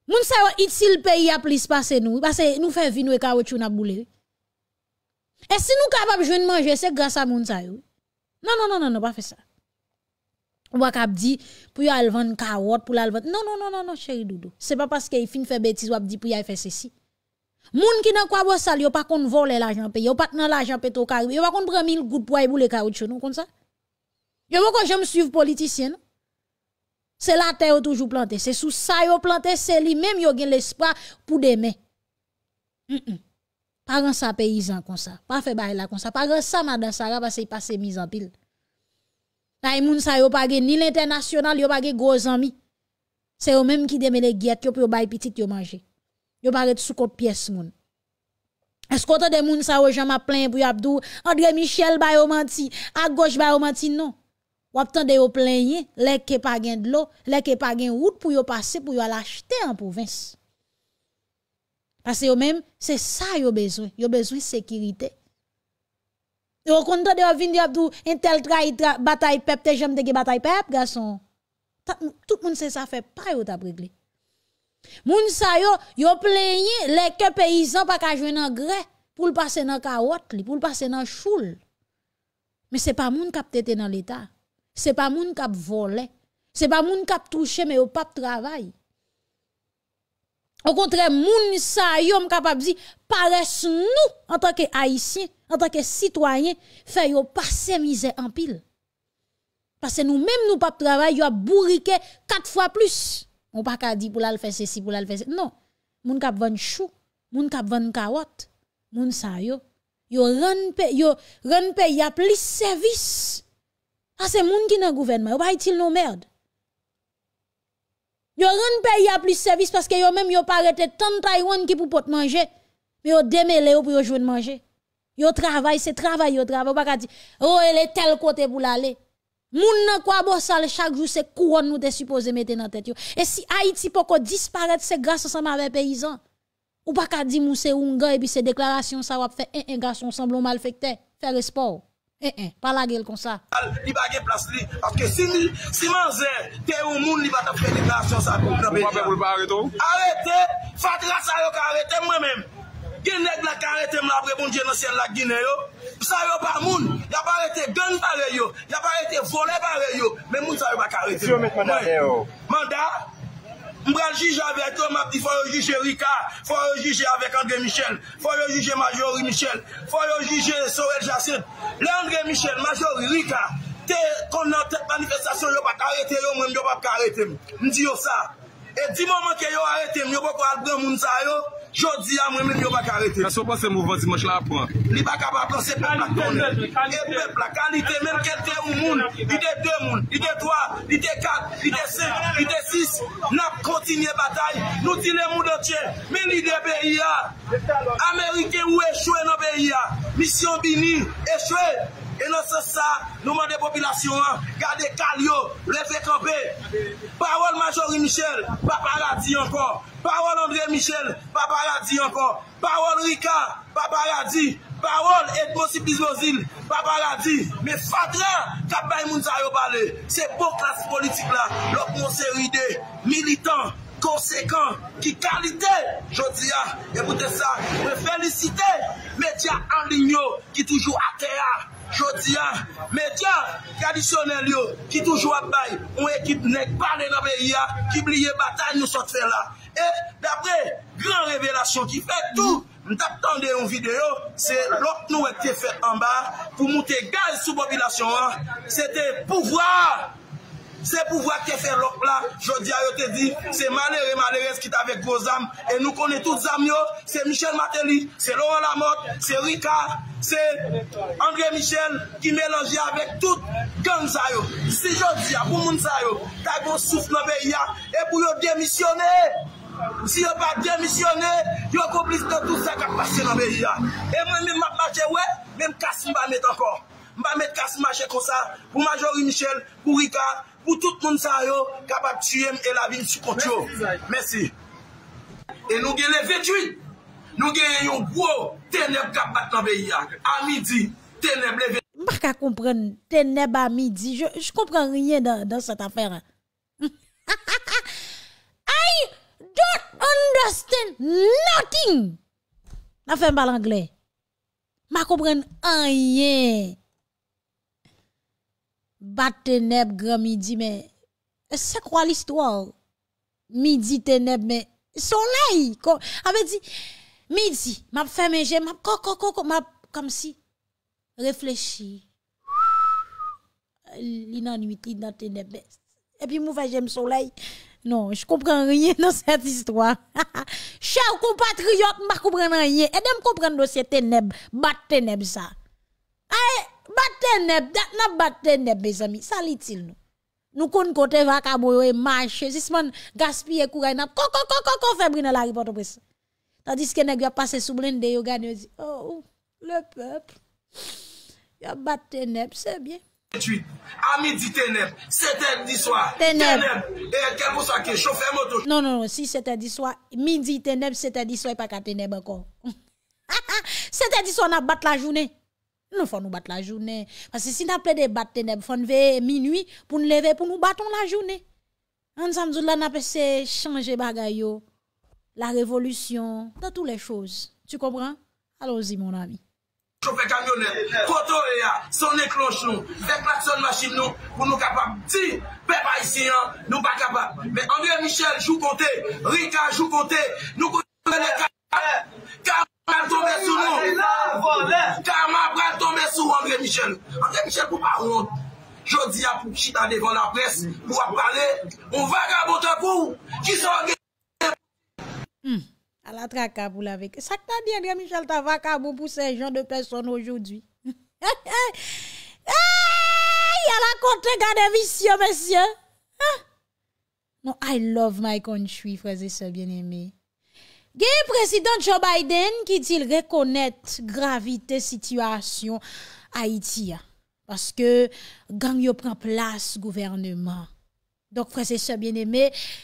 [SPEAKER 1] Moun sa yor itil peyi ya plis pase nou, pase nou fe vinwe kawot yor na boule. E si nou kapap jwen manje, se grasa moun sa yor. Nan nan nan nan, nan pa fe sa. Ou wak ap di pou yon alvan karot pou lalvan... Non, non, non, non, non, chéri Doudou. Se pa paske yon fin fè betis wap di pou yon fè sèsi. Moun ki nan kwa wos sal, yon pa kon vol lè l'ajan pe. Yon pa tnen l'ajan pe to karib. Yon pa kon premil gout pou waj bou lè karot chonon kon sa. Yon wak kon jèm suiv politisyen. Se la tè yo toujou plantè. Se sou sa yo plantè, se li mèm yo gen l'espoir pou demè. Paran sa peyizan kon sa. Paran sa peyizan kon sa. Paran sa madan sa raba se yi pase mizan pil. Na yon e moun sa yon page nil internasyonal, yon page gozami. Se yon menm ki deme le gyet, yon pou yon bayi pitit yon manje. Yon page tsoukot piyes moun. Eskotan de moun sa wajan ma plen pou yon Abdou, Andre Michel ba yon manti, Agosh ba yon manti, non. Waptan de yon plenye, lek ke pagen dlo, lek ke pagen wout pou yon pase pou yon lachte an pou vens. Pase yon menm, se sa yon bezwen, yon bezwen sekirite. Yo kontra de yo vindi ap do entel trai batay pep, te jem de ge batay pep, gason. Tout moun se sa fe pa yo tabrig li. Moun sa yo, yo plenye le ke peyizan pa ka jwen nan gre, pou l'pase nan kaot li, pou l'pase nan choul. Me se pa moun kap tete nan l'Etat. Se pa moun kap vole. Se pa moun kap touche me yo pap travay. Au contraire, moun sa yo capable di paresse nous en tant que haïtiens, en tant que citoyens, fait yo passer misère en pile. Parce que nous-mêmes nous pas travail, yo a bourriqué quatre fois plus. On pas ka di pour la faire ceci, pour la faire ceci. Non. Moun kap vann chou, moun kap vann carotte, moun sa yo yo ren pe yo pe y a plus service. Ah c'est moun qui nan gouvernement, yo pa itil non merde. Yo rend pays a plus service parce que yo même yo pas arrêté tant Taiwan qui pour pot manger. Mais yo démêlé pour yo jouen manger. Yo travail, c'est travail, yo travail. Pas dire, oh, elle est tel côté pour l'aller. Moun nan kwa bossal chaque jour, c'est couronne nous te supposé mettre dans tête Et si Haïti poko disparaître, c'est grâce ensemble avec paysan. Ou pas dire, mou c'est un gars et puis c'est déclaration, ça va faire un garçon semblant malfecté. Faire sport. Eh, eh, pas la gueule comme ça.
[SPEAKER 5] Il parce que si, si va ça, moi-même. Dieu dans ciel la Guinée Ça a pas arrêté pas arrêté mais moun ça pas arrêté. Mbrajji javek to map di fwa yo juje Rika, fwa yo juje avek Andre Michel, fwa yo juje Majori Michel, fwa yo juje Sorel Jassim. Le Andre Michel, Majori, Rika, te kon nan te panifestasyon yo pa karete yo mwen yo pa karete mwen, mdi yo sa. E di moun mwen ke yo karete mwen, yo pa kwa adren moun sa yo. Chodzi a mwen men yo baka rete. Ya so pan se mou vansi manch la apouan. Li baka baka se peplak tonen. E peplak kanite men ken te ou moun. Li de te moun. Li de 3. Li de 4. Li de 5. Li de 6. Na kontinye batay. Nou dile moun de tche. Men li de beya. Amerike ou e chwe nan beya. Misyon bini. E chwe. E non se sa, nouman de popilasyon an, gade kalyo, lèfè kampè. Parol majori Michel, papara di ankon. Parol André Michel, papara di ankon. Parol Rika, papara di. Parol Edwosip Dizmozil, papara di. Me fadre, kabay mounza yo bale. Se pou klas politik la, lop monseride, militant, konsekant, ki kalite, jodi a, ah. epoute sa, me felicite, medya anligno, ki toujou akre a, Chotia, medya, kadisyonel yo, ki toujou apay, ou ekip nek pa ne nabeya, ki blye batal, nou sot fe la. E, dapre, gran revelasyon ki fe tout, mtap tande yon video, se lok nou ete fe en ba, pou mouten gal sou popilasyon, se te pouvoi. Se pou vwa kefe lokpla, jodi a yo te di, se manere manere skit avek goz am, e nou kone tout zam yo, se Michel Mateli, se Laurent Lamotte, se Ricard, se André Michel, ki melanji avek tout, gen zayo. Se jodi a pou moun zayo, ta gwo souf nove ya, e pou yo demisyone, si yo pa demisyone, yo komplis de tout sa kak basse nove ya. E mwen men matmache we, men mkas mba met ankor. Mba met kasm mache konsa, pou majori Michel, pou Ricard, Pou tout moun sa yo, kapap tsyem el avin sukot yo. Mersi. E nou gen le vekwi. Nou gen yon gwo, teneb kapap to veyak. Amidi, teneb le
[SPEAKER 1] vekwi. Mba ka kompren teneb amidi. J kompren riyen dan sot afer. *laughs* I don't understand nothing. Nafen bal angle. Mba kompren anyen. bat teneb, grand midi, mais c'est quoi l'histoire? Midi ténèbre, mais e soleil. Avait dit, midi, m'a fait mes j'aime, m'a comme si réfléchi. nuit l'inannuit ténèbre, Et e puis, moi j'aime soleil. Non, je comprends rien *laughs* dans cette histoire. *laughs* Chers compatriotes, je comprends rien. Et de me comprendre dossier ténèbres, bat teneb ça. Bat teneb, nan bat teneb bezami, sa li til nou. Nou kon kote vaka mwoye manche, zisman gaspye kou gaye nan, koko koko koko febri nan la ripoto presa. Tandis keneb yon pase soublen de yon ganyo zi, oh, le pep, yon bat teneb, se bie.
[SPEAKER 5] A midi teneb, seten di swa, teneb, el kepo sa ke, chofe
[SPEAKER 1] moto. Non, non, non si seten di swa, midi teneb, seten di swa, e pa ka teneb akon. Sete di swa nan bat la jounen. Nou fò nou bat la jounè. Pase si nan ple de bat teneb, fò nou ve minoui pou nou leve pou nou baton la jounè. An samzou la nan pe se chanje bagay yo. La revolutyon, nan tou le fòs. Tu kompran? Allo zi, mon ami.
[SPEAKER 5] Chope kamyonè, koto e ya, son neklonch nou. Fèk lak son masjid nou pou nou kapap. Ti, pe pa isi, nou pa kapap. Mè, an mè Michel jou kote, Rika jou kote, nou kote. Kama pran tombe sou nou Kama pran tombe sou André Michel André Michel pou pa ronde Jodi apouk chita de gon hmm. la pres Pou ap pale On va gabou ta pou Jisou gen
[SPEAKER 1] Alatra kabou la veke Sakta di André Michel ta va kabou Pou se jen de peson ojoudwi Alakonte gade visyo mesye I love my country Fraze se bien eme Gen yon prezident Joe Biden ki di l rekonet gravite situasyon Haiti ya. Paske gang yo pren plas gouvernement. Donk prezident se bien eme.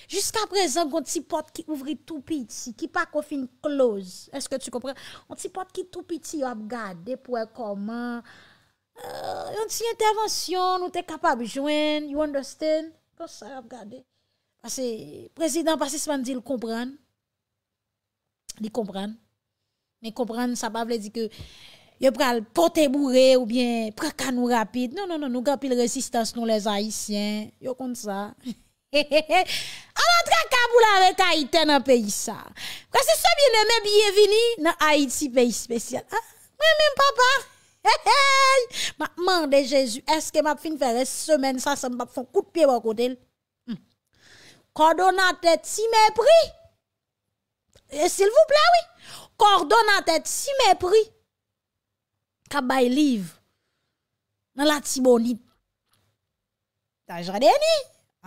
[SPEAKER 1] Jiska prezant kon ti pot ki ouvri tou piti. Ki pa kofin close. Eske tu kompre? Kon ti pot ki tou piti yo ap gade pou e koman. Euh, yon ti intervensyon nou te kapab jwen. You understand? Kon se ap gade. Paske prezident pasi seman di l kompre. Li kompran, mi kompran sa pa vle di ke yo pral pote moure ou bien prakano rapide. Non, non, non, nou kapil resistans nou les Haitien. Yo kont sa. A *laughs* va trakabou la vek Haiti nan peyi sa. Pra se se biene me biye vini nan Haiti peyi spesyal. Ah, mwen mwen papa, he he, ma mande Jezu, eske map fin fere semen sa se mbap fon kout piye wakotel. Hmm. Kodo nan tet si me priy. Eh, s'il vous pla wè, kordonatè t'si mè pri. Ka bay liv, nan la t'si bonit. T'ajre deni,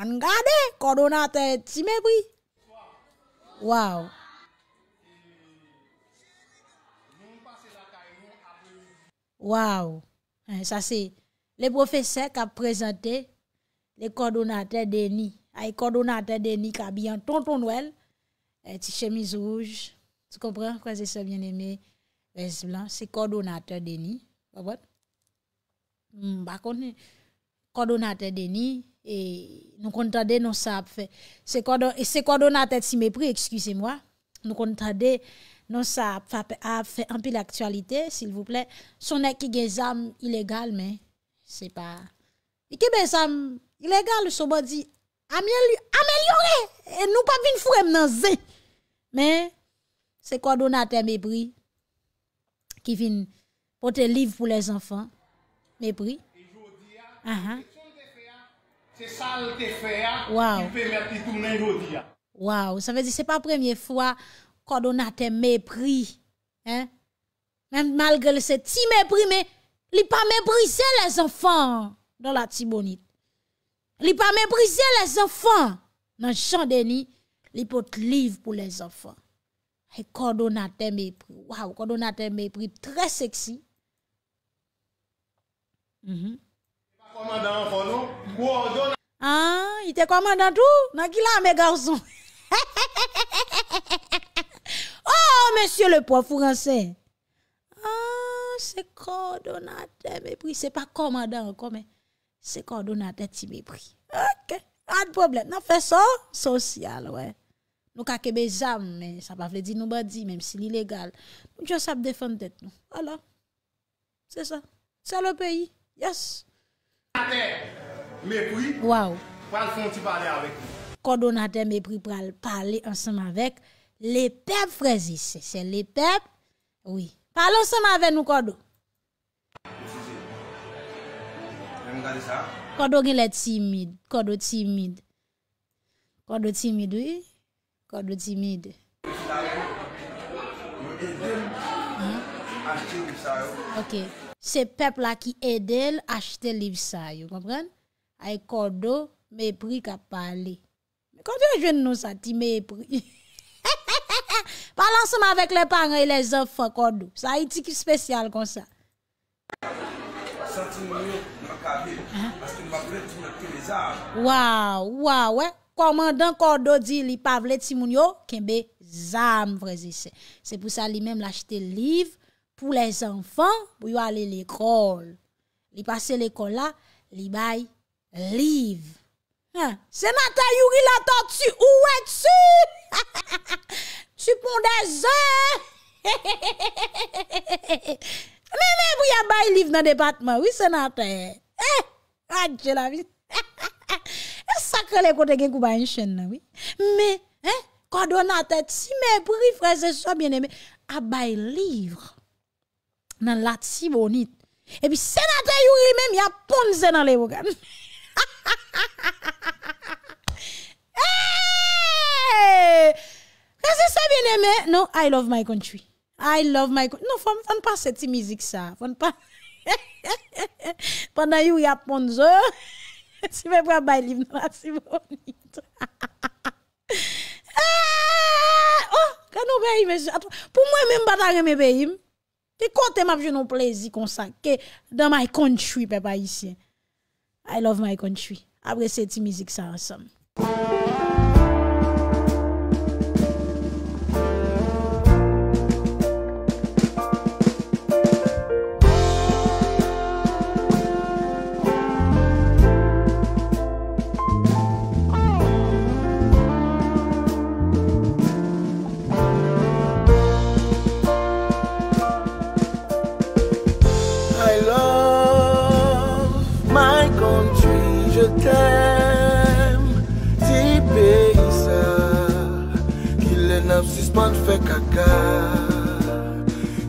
[SPEAKER 1] an gade, kordonatè t'si mè pri. Waw. Waw. Sa eh, se, le profese kap prezante le kordonatè deni. Ay kordonatè deni ka bi an ton ton wèl. Eti eh, chemise rouge Tu kompren? Kwa ze se bien eme Bez blanc, se kordonate deni Babot Mbakon Kordonate hmm, deni E se kordonate ti me pri Ekskuse mwa Nou kontade non, A fe ampi l'aktualite Son ek ki gen zam Ilegal men Ki gen zam Ilegal soba di Amelyore E nou pa vin furem nan zè Men, se kwa do na te mepri, ki vin poten liv pou les anfan, mepri. Wow, sa vezi se pa premye fwa, kwa do na te mepri, men malge le se ti mepri, men li pa mepri se les anfan, nan la ti bonite. Li pa mepri se les anfan, nan chan deni, li pour liv pour les enfants. prix, très mépris. Wow, kordonate mépris, très commandant
[SPEAKER 4] Mm -hmm.
[SPEAKER 1] Ah, il était commandant nan qui là, mes *laughs* oh, monsieur le prof français. Ah, c'est coordonnateur mépris, c'est pas commandant encore, mais c'est coordonnateur mépris. Ok, pas de problème. Non, fait ça, social, ouais. Nou kakebe zan, men sa pa vle di nou badi, menm si li legal. Moun chan sa ap defan tet nou. Ala. Se sa. Se alo peyi. Yes. Kodo naten me pri pra al pale ansanman vek le pep frezise. Se le pep, oui. Pala ansanman ve nou kodo. Kodo gen le timid. Kodo timid. Kodo timid, oui. Kodo timide. Livisayo, yo
[SPEAKER 5] edel, achte livisayo.
[SPEAKER 1] Ok, se pep la ki edel, achte livisayo, kompren? Ay kodo, me pri ka pale. Kodo yon jen nou sa ti me pri? Balansou *laughs* ma vek le pangan e le zofa kodo. Sa yi ti ki spesyal kon sa.
[SPEAKER 4] Sati moun
[SPEAKER 5] yo, mwa kabir, aske mwa gure ti mwen keleza.
[SPEAKER 1] Waw, waw, wè. Koman dan kordo di li pavlet si moun yo, kenbe zanm vrezi se. Se pou sa li menm lachete liv pou les anfan, pou yo ale l'ekol. Li pase l'ekol la, li bay liv. Se natan yu ri la toksu, ouwe tsou! Ha ha ha ha! Tsupon *laughs* de zan! He he he he he he he he! Mè mè pou ya bay liv nan departman, wè se natan e! Ha ha ha ha! Sakre lè kote gen kou ba yon chèn nan wè Mè, hè, kado natè Tsi mè, pou rifreze so bè nè mè Abay livr Nan lat si bonit E pi senate yon rimèm Yaponze nan lè wò kan *laughs* Ha ha ha ha ha ha Eeeeee Freze so bè nè mè No, I love my country I love my country No, fon pa seti mizik sa Fon pa Fon na yon yaponze Ha ha ha ha ha *laughs* Si mè pou ap bay liv nan la, *laughs* si bonit. Ah! Oh, kan nou bay ime, pou mwen mè mbata reme bay ime, pe kontè map joun nou plezi konsan, ke da my country pe pa yisi. I love my country. Apre se ti mizik sa ansam.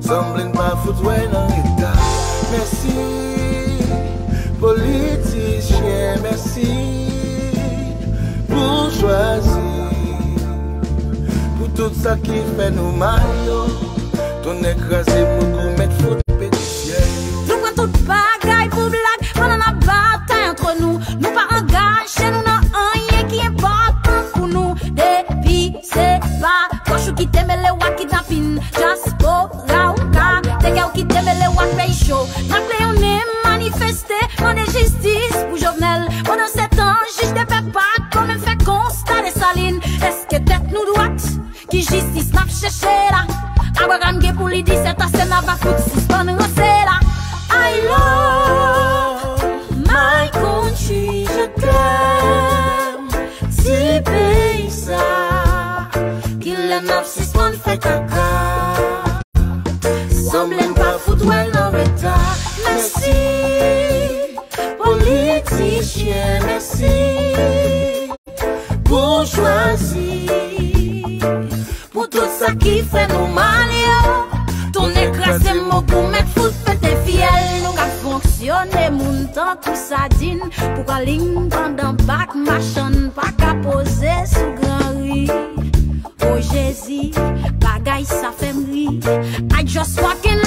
[SPEAKER 4] Samblen pa foud wè nan etat Mersi politisyen Mersi pou jwazi Pou tout sa ki fè nou mayon Ton ek raze mou kou met foud
[SPEAKER 1] Wa ki dapin, jaspo, ra ou ka Dega ou ki debe le wak pey show Na pleyone, manifeste Mande jistis pou jovenel Pendan setan, jish depe pa Komen fekons, tare salin Eske tet nou doat Ki jistis nap cheshera Aba gamge pou li diseta Sena va kout, si spanen wak A ki fè nou male yo Toun e krasè mou pou mèt foute Fè te fiel Nou ka fonksyonè moun tan kousa din Poukwa ling ban dan bak Machan pa ka pose sou gran ri O Jezi Bagay sa fè mri I just fokken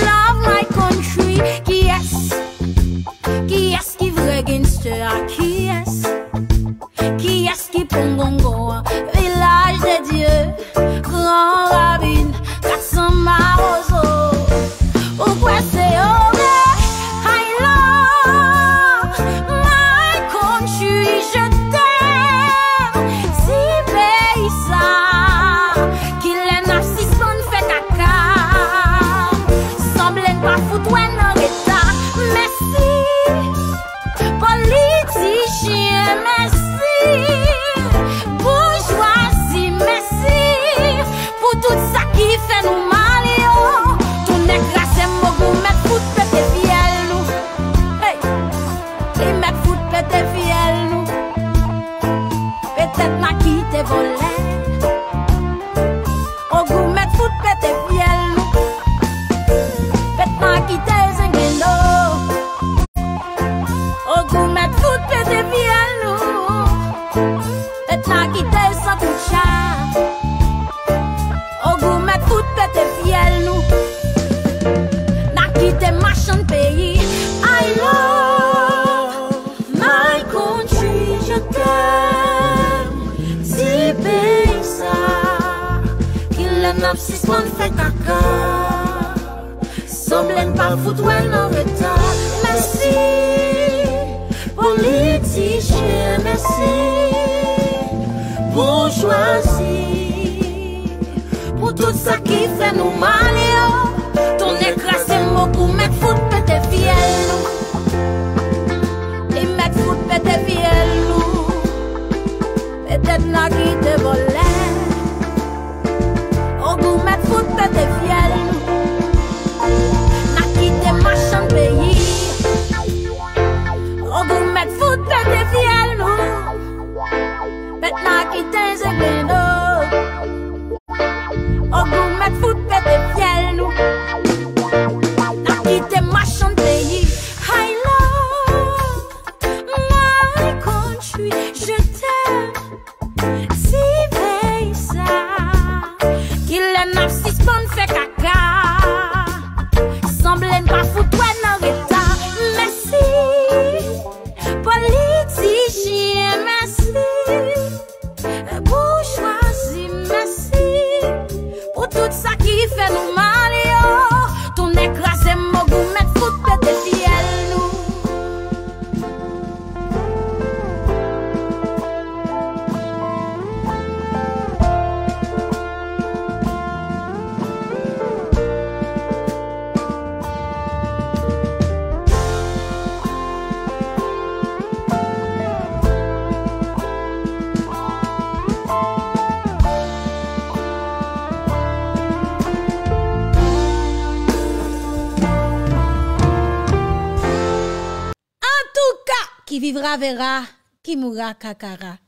[SPEAKER 1] verra, verra, qui mourra, kakara.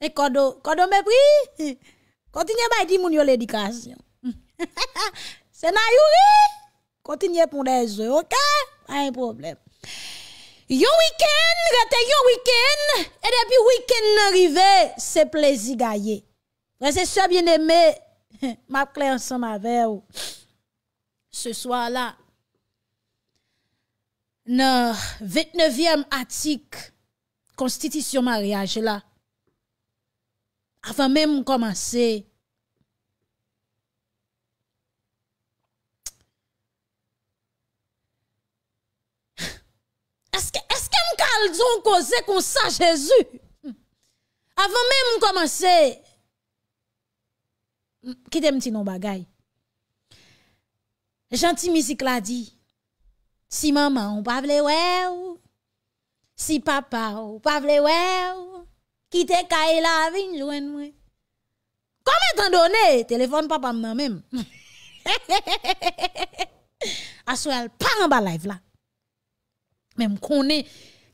[SPEAKER 1] Et kodo, kodo mépris, continuez à dire mon l'éducation. *laughs* C'est naïouri, continuez pour les jeux, ok? Pas de problème. Yo week-end, rete weekend. E week-end, et depuis week-end arrivé, c'est plaisir gagné. c'est ça bien aimé, *laughs* ma clé ensemble avec vous. Ce soir-là, dans 29e article constitution mariage là avant même commencer est-ce que est-ce comme ça Jésus avant même commencer qui t'aime dit non bagaille gentil musique l'a dit si maman on pas ouais Si papa ou pa vle wè ou, ki te ka e la vin, jwen mwen. Kome tan donè, telefon papa m nan mèm. *laughs* As wè al pan an balay vla. Mèm konè,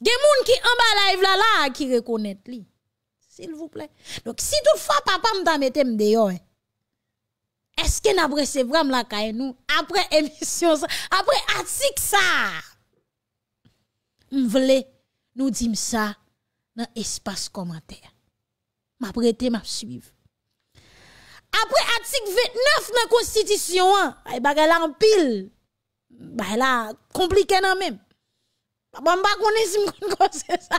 [SPEAKER 1] gen moun ki an balay vla la, ki rekonèt li. Sil vwple. Dok si tout fwa papa m ta metè m deyon, eh, eske n apre se vwèm la ka e nou, apre emisyon sa, apre atik sa, m vle mwen. Nou di msa nan espas komentèr. M ap rete m ap suiv. Apre atik 29 nan konstitisyon an, ay baga la an pil, ba la komplike nan men. Baba m pa kone si m kon *laughs* kon se sa.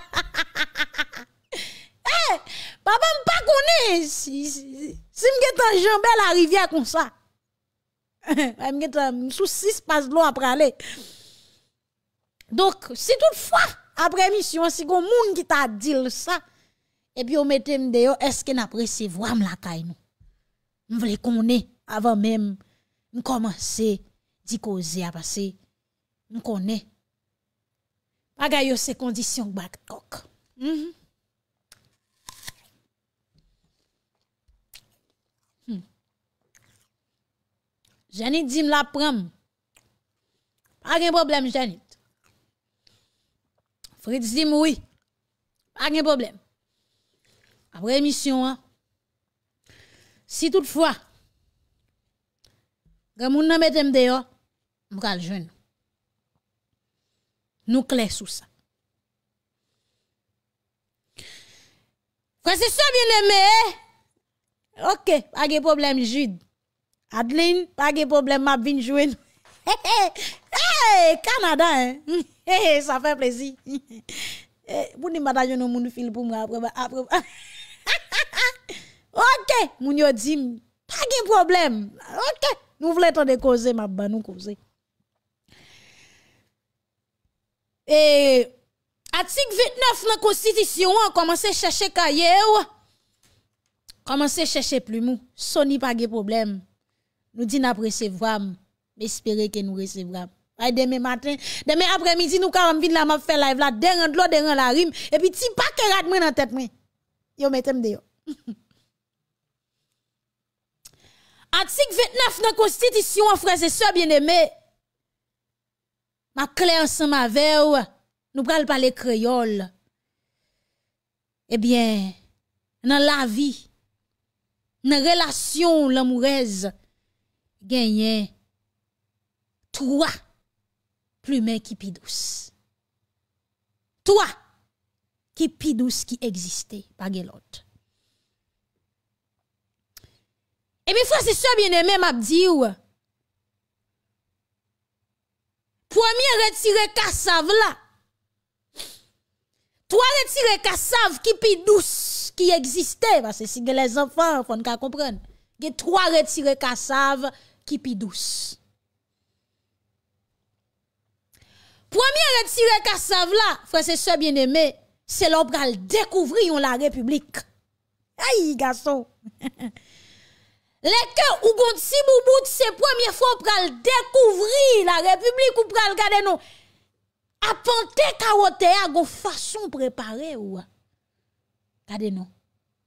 [SPEAKER 1] Hey, *laughs* eh, baba m pa kone si m getan jen bel a rivya kon sa. *laughs* Ay m getan sou 6 pas lo apre ale. Dok, si tout fwaf, apre misyon, si goun moun ki ta dil sa, epi ou metem deyo, eske na presevwa m la kay nou? M vle kone, avan mem, m komanse di koze apase, m kone, pa gayo se kondisyon bak kok. Mhm. Hmm. Janit di m la prem, pa gen problem janit, Fritz dit oui. Pas de problème. Après émission, hein. si toutefois, quand on a on dehors, le jeune. Nous clés sur ça. Quand c'est ça bien aimé, hein? ok, pas de problème, Jude. Adeline, pas de problème, ma vin jouer. *laughs* Hey, Kanada, he, he, he, sa fè plezi. Eh, mouni mada yon nou mouni fil pou mwen apreba, apreba. *laughs* Ok, mouni yo di, pa gen problem, ok, nou vle ton de koze, mabba nou koze. Eh, atik 29 nan konstitisyon, komanse cheche kaye ou, komanse cheche pli mou, soni pa gen problem. Nou di nap resevram, espere ke nou resevram. Ay, demain matin, demain après-midi, nous quand on la m'a fait live là, derrière l'eau, derrière la rime, et puis ti pas que rad moi dans tête moi. Yo mettez de yo. Article 29 dans constitution, frères et sœurs bien-aimés. Ma claire ensemble avec vous, nous pral les créoles. Eh bien, dans la vie, dans la relation l'amoureuse, gagner trois Plu men kipi dous. Toa kipi dous ki egziste pa gelot. E mi fwa se so biene men map di ou. Premier retire kassav la. Toa retire kassav kipi dous ki egziste. Va se si gen les anfan fon ka kompren. Gen toa retire kassav kipi dous. Premier etire kasav la, fwese sebyen eme, se lop pral dekouvri yon la republik. Ay, gaso! Lè ke ou gonti mou bout se premier fwop pral dekouvri la republik ou pral, kade nou, apante karote ya goun fwason prepare ou. Kade nou,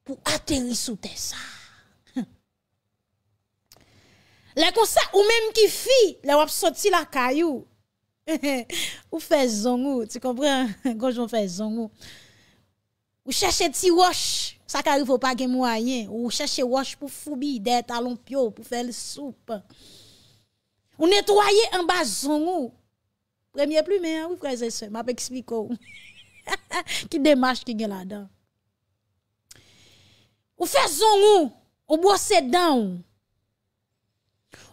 [SPEAKER 1] pou aterisoute sa. Lè kon sa ou menm ki fi, lè wap soti la kayou, *laughs* Ou fè zon ou, ti kompren, konjoun *laughs* fè zon ou Ou chèche ti wòsh, sa kari vò pa gen mwoyen Ou chèche wòsh pou fubi, dè talon pyo, pou fè lè soup Ou netwoye anba zon ou Premye plume, ou fwè zè sè, ma pek spikou *laughs* Ki demache ki gen la dan Ou fè zon ou, ou bwò se dan ou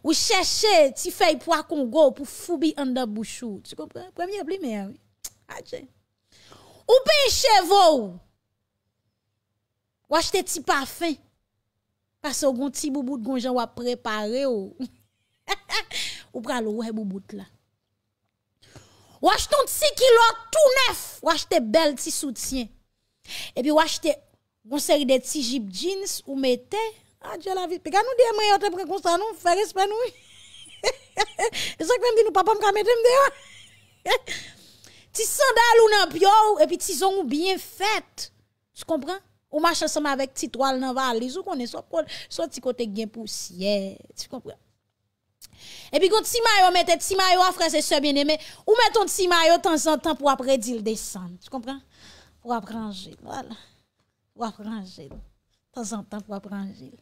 [SPEAKER 1] Ou chèche ti fèy pou akongou pou fubi an da bouchou. Ti kompre? Premye, plime, awi. Ajen. Ah, ou pe enchevou. Ou achete ti pa fin. Kase ou goun ti bouboute goun jan wap prepare ou. *laughs* Ou pralou ou he bouboute la. Ou achete ton ti kilo tout nef. Ou achete bel ti soutien. E pi ou achete goun seri de ti jib jeans ou metè. Adjè la vit. Pè kè nou diè mè yo te prekonsan nou, fè respe nou. E zè kè mèm di nou papa mkame te mdè yo. *laughs* Ti sandal ou nan pyo ou, e pi ti zon ou biyen fèt. Ti kompran? Ou machan seman vek ti toal nan vali, zou konen sop kon, sop ti kote gen pousyè. Ti kompran? E pi kon ti mayo mette, ti mayo a frasè sebyen eme, ou metton ti mayo tan zan tan pou apre di l desan. Ti kompran? Ou apre an jil, wala. Ou apre an jil. Tan zan tan pou apre an jil.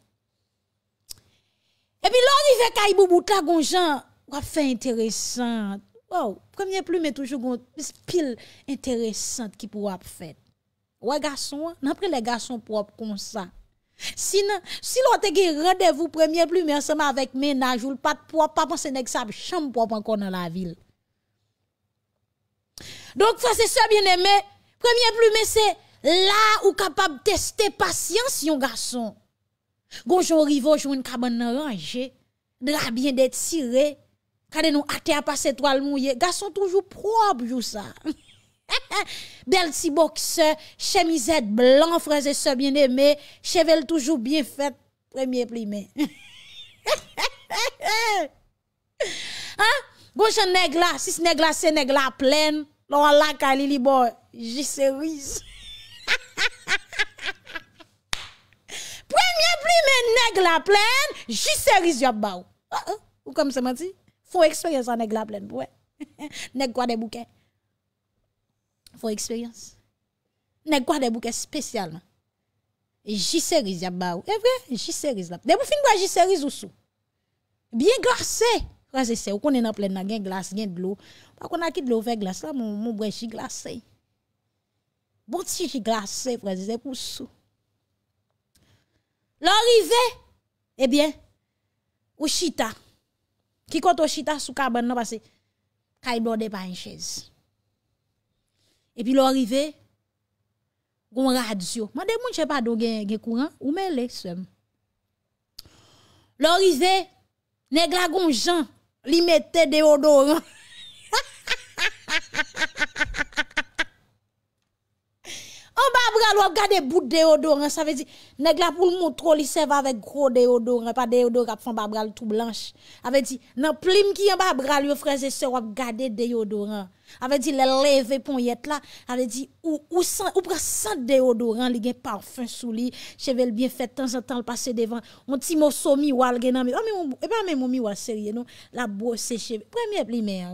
[SPEAKER 1] E pi lor yi fe ka yi bou bout la goun jan, wap fe interesant. Ou, premye plume toujou goun, pil interesant ki pou wap fet. Ouwa gason, nan pre le gason prop kon sa. Sinan, si lor te ge redevou premye plume anseman avèk menaj, ou l pat prop, pap anse nek sa ap chanm prop ankon nan la vil. Donk fa se se bien eme, premye plume se la ou kapab testè pasyans yon gason. Gonjou rivo joun kabon naranje, Dla bin det sire, Kade nou ate apas etwal mouye, Ga son toujou prob jou sa, *laughs* Bel tibok se, Chemiset blan, Fraze se bin eme, Chevel toujou bin fet, Premye plime, *laughs* Gonjou negla, Si se negla se negla plen, Lwa laka li li bon, Jise riz, Ha *laughs* ha ha, Premye pli men neg la plen, jiseriz yab ba ou. Ah, ah, ou kom seman ti? Fon eksperyens an neg la plen pou we. Neg kwa de bouke. Fon eksperyens. Neg kwa de bouke spesyalman. Jiseriz yab ba ou. E eh, vre, jiseriz la plen. De pou fin kwa jiseriz ou sou. Biye glase. Fransi se, ou konen la plen nan gen glase, gen dlo. Ou konen ki dlo ven glase la, moun moun brejji glase. Bouti jiglase, fransi se, pou sou. Lò rive, ebyen, eh ou chita. Ki kont ou chita sou kaban nan pase, kay blode pa en chèz. E pi lò rive, goun radzyo. Mwen de moun chepa do gen kouran, ou me le sèm. Lò rive, negla goun jan, li metè de odoran. *laughs* wak gade bout deodorant, sa ve di neg la pou l moutro li se va ve gro deodorant pa deodorant pa fon ba bral tout blanche a ve di, nan plim ki yon ba bral yo freze se wak gade deodorant a ve di, le leve pon yet la a ve di, ou pre san deodorant li gen parfum sou li chevel bien fet, tan san tan le pase devan, mou ti mou so miwal genan e pa mè mou miwal serye non la bo se cheve, premye pli mè a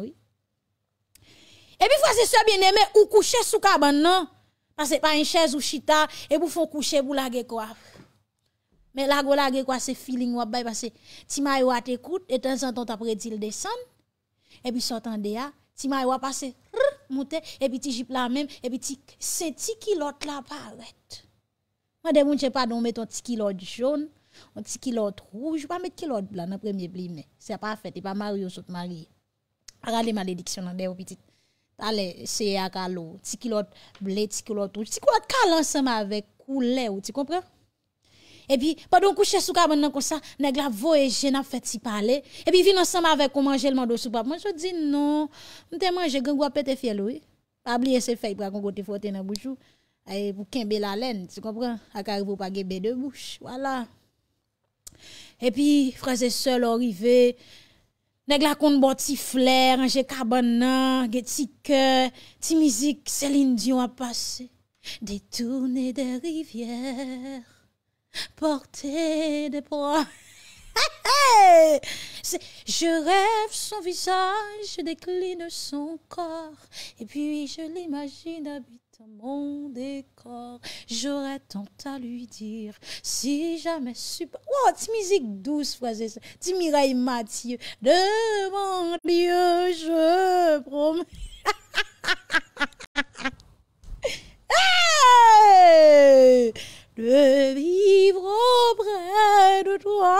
[SPEAKER 1] e pi freze se mè mè ou kouche sou kaban nan Pase pa yon chèz ou chita, e pou fon kouche pou lage kwa. Men lago lage kwa se feeling wap bay, pase ti may wap te koute, etan zan ton tapre di l desan, e pi sotan deya, ti may wap pase, rr, moutè, e pi ti jip la men, e pi ti, se ti kilot la paret. Mwen de moun chè pa don meton ti kilot joun, ti kilot rouj, pa met kilot blan apre miye blimne. Se pa fète, se pa maryo sot marye. A rade malediksyon nan deyo pitit. Ale, seye akalo, tiki lot ble, tiki lot touj, tiki lot kal ansama avek, koule ou, ti kompran? E pi, padon kouche sou ka mwen nan konsa, neg la vo e jen ap fet ti pale, e pi vin ansama avek kou manje lman dosu pap, mwen sou di, non, mwen te manje gen gwa pete fiel ou, pa blie se fay pra kon kote fote nan bouchou, e pou kenbe la lèn, ti kompran? Akari pou pa gebe de bouch, wala. E pi, frase sol orive, Nèg la kon bon ti flair, anje carbone nan, ge ti cœur, ti musique c'est Dion a passé. Détourner des rivières, porter des proies. *laughs* je rêve son visage, je décline son corps, et puis je l'imagine habiter mon décor. J'aurais tant à lui dire si jamais super. Oh, petite musique douce, vois c'est Mireille Mathieu. Devant Dieu, je promets. *laughs* De vivre auprès de toi.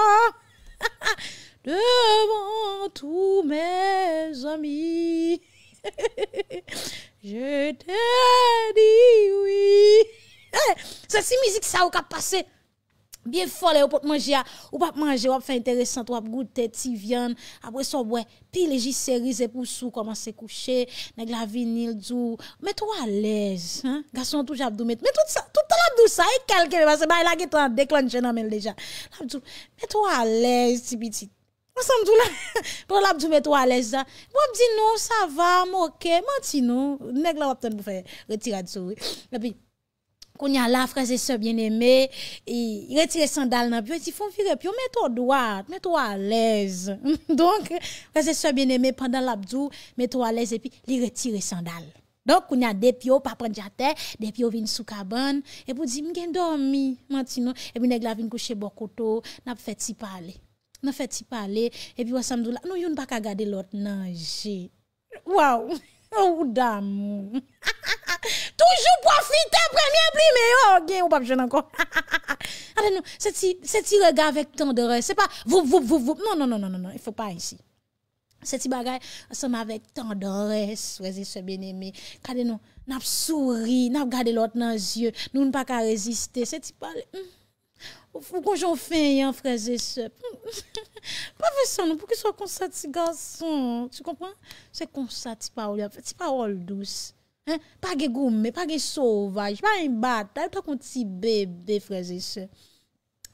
[SPEAKER 1] *laughs* Devant tous mes amis. *laughs* Je te di wiii. Eh, se si mizik sa ou ka pase, biye fol e ou pot manje, ou pap manje, wap fe interesant, wap goutte ti vyan, apwe so bwe, pi leji serize pou sou, koman se kouche, neg la vinil djou, mè tou a lez, gason tou javdou mè, mè tout sa, tout sa la djou sa e kelke, mè pase bay la ki tou an deklonjè nan men leja. Mè tou a lez, ti biti, Mwen sa mdou la, pran la bdou mè tou alèze. Mwen ap di nou, sa va, mokè, mwen ti nou. Nèk la wap tèn pou fè retirat sou. Nèpi, koun ya la, frase sè bien emè, yi retire sandal nan pi, wè ti fon fi repi, yon mè tou *laughs* adouat, mè tou alèze. Donk, frase sè bien emè, pran la bdou, mè tou alèze, epi, li retire sandal. Donk, koun ya depi yo, pa pran dja tè, depi yo vin sou kaban, epi ou di, mwen gen dormi, mwen ti nou. Epi, nèk la vin kouche bokoto, nap fè ti pale. nou fè ti pale, epi wè samdou la, nou yon pa ka gade lòt nan jè. Waw, wou *laughs* damou. *laughs* Toujou profite, premye pli, me yo, gen, wè pa jè nan kon. Kade nou, se ti rega avèk tando rè, se pa, voup, voup, voup, voup, non, non, non, non, non, yon fè pa yon si. Se ti bagay, se ma avèk tando rè, swè zè sè ben emè. Kade nou, nap souri, nap gade lòt nan jè, nou n pa ka reziste, se ti pale, mou. Hmm. Ou kon joun fè yon freze sèp. *laughs* Pa fè sè nou pou ki sou konsat si ganson. Ti kompran? Se konsat ti pa oulè. Ti pa oul dous. Pa ge goumè. Pa ge souvaj. Pa yon bat. Ayo pa kon ti bebe freze sèp.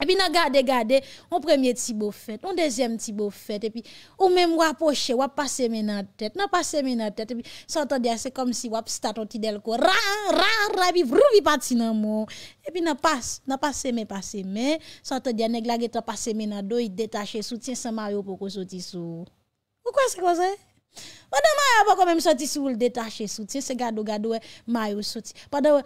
[SPEAKER 1] Epi nan gade gade, an premye ti bo fet, an dezyem ti bo fet, epi ou mèm wap poche, wap pase mè nan tèt, nan pase mè nan tèt, epi sotan diya se kom si wap staton ti delko, ra, ra, ra, epi vrouvi pati nan mou, epi nan pase mè, pase mè, sotan diya neg lage ta pase mè nan do, i detache sou, tien se mayo poko soti sou. Ou kwa se kwa zè? Ou nan mayo poko mèm soti sou, detache sou, tien se gado, gado, mayo soti, padowe,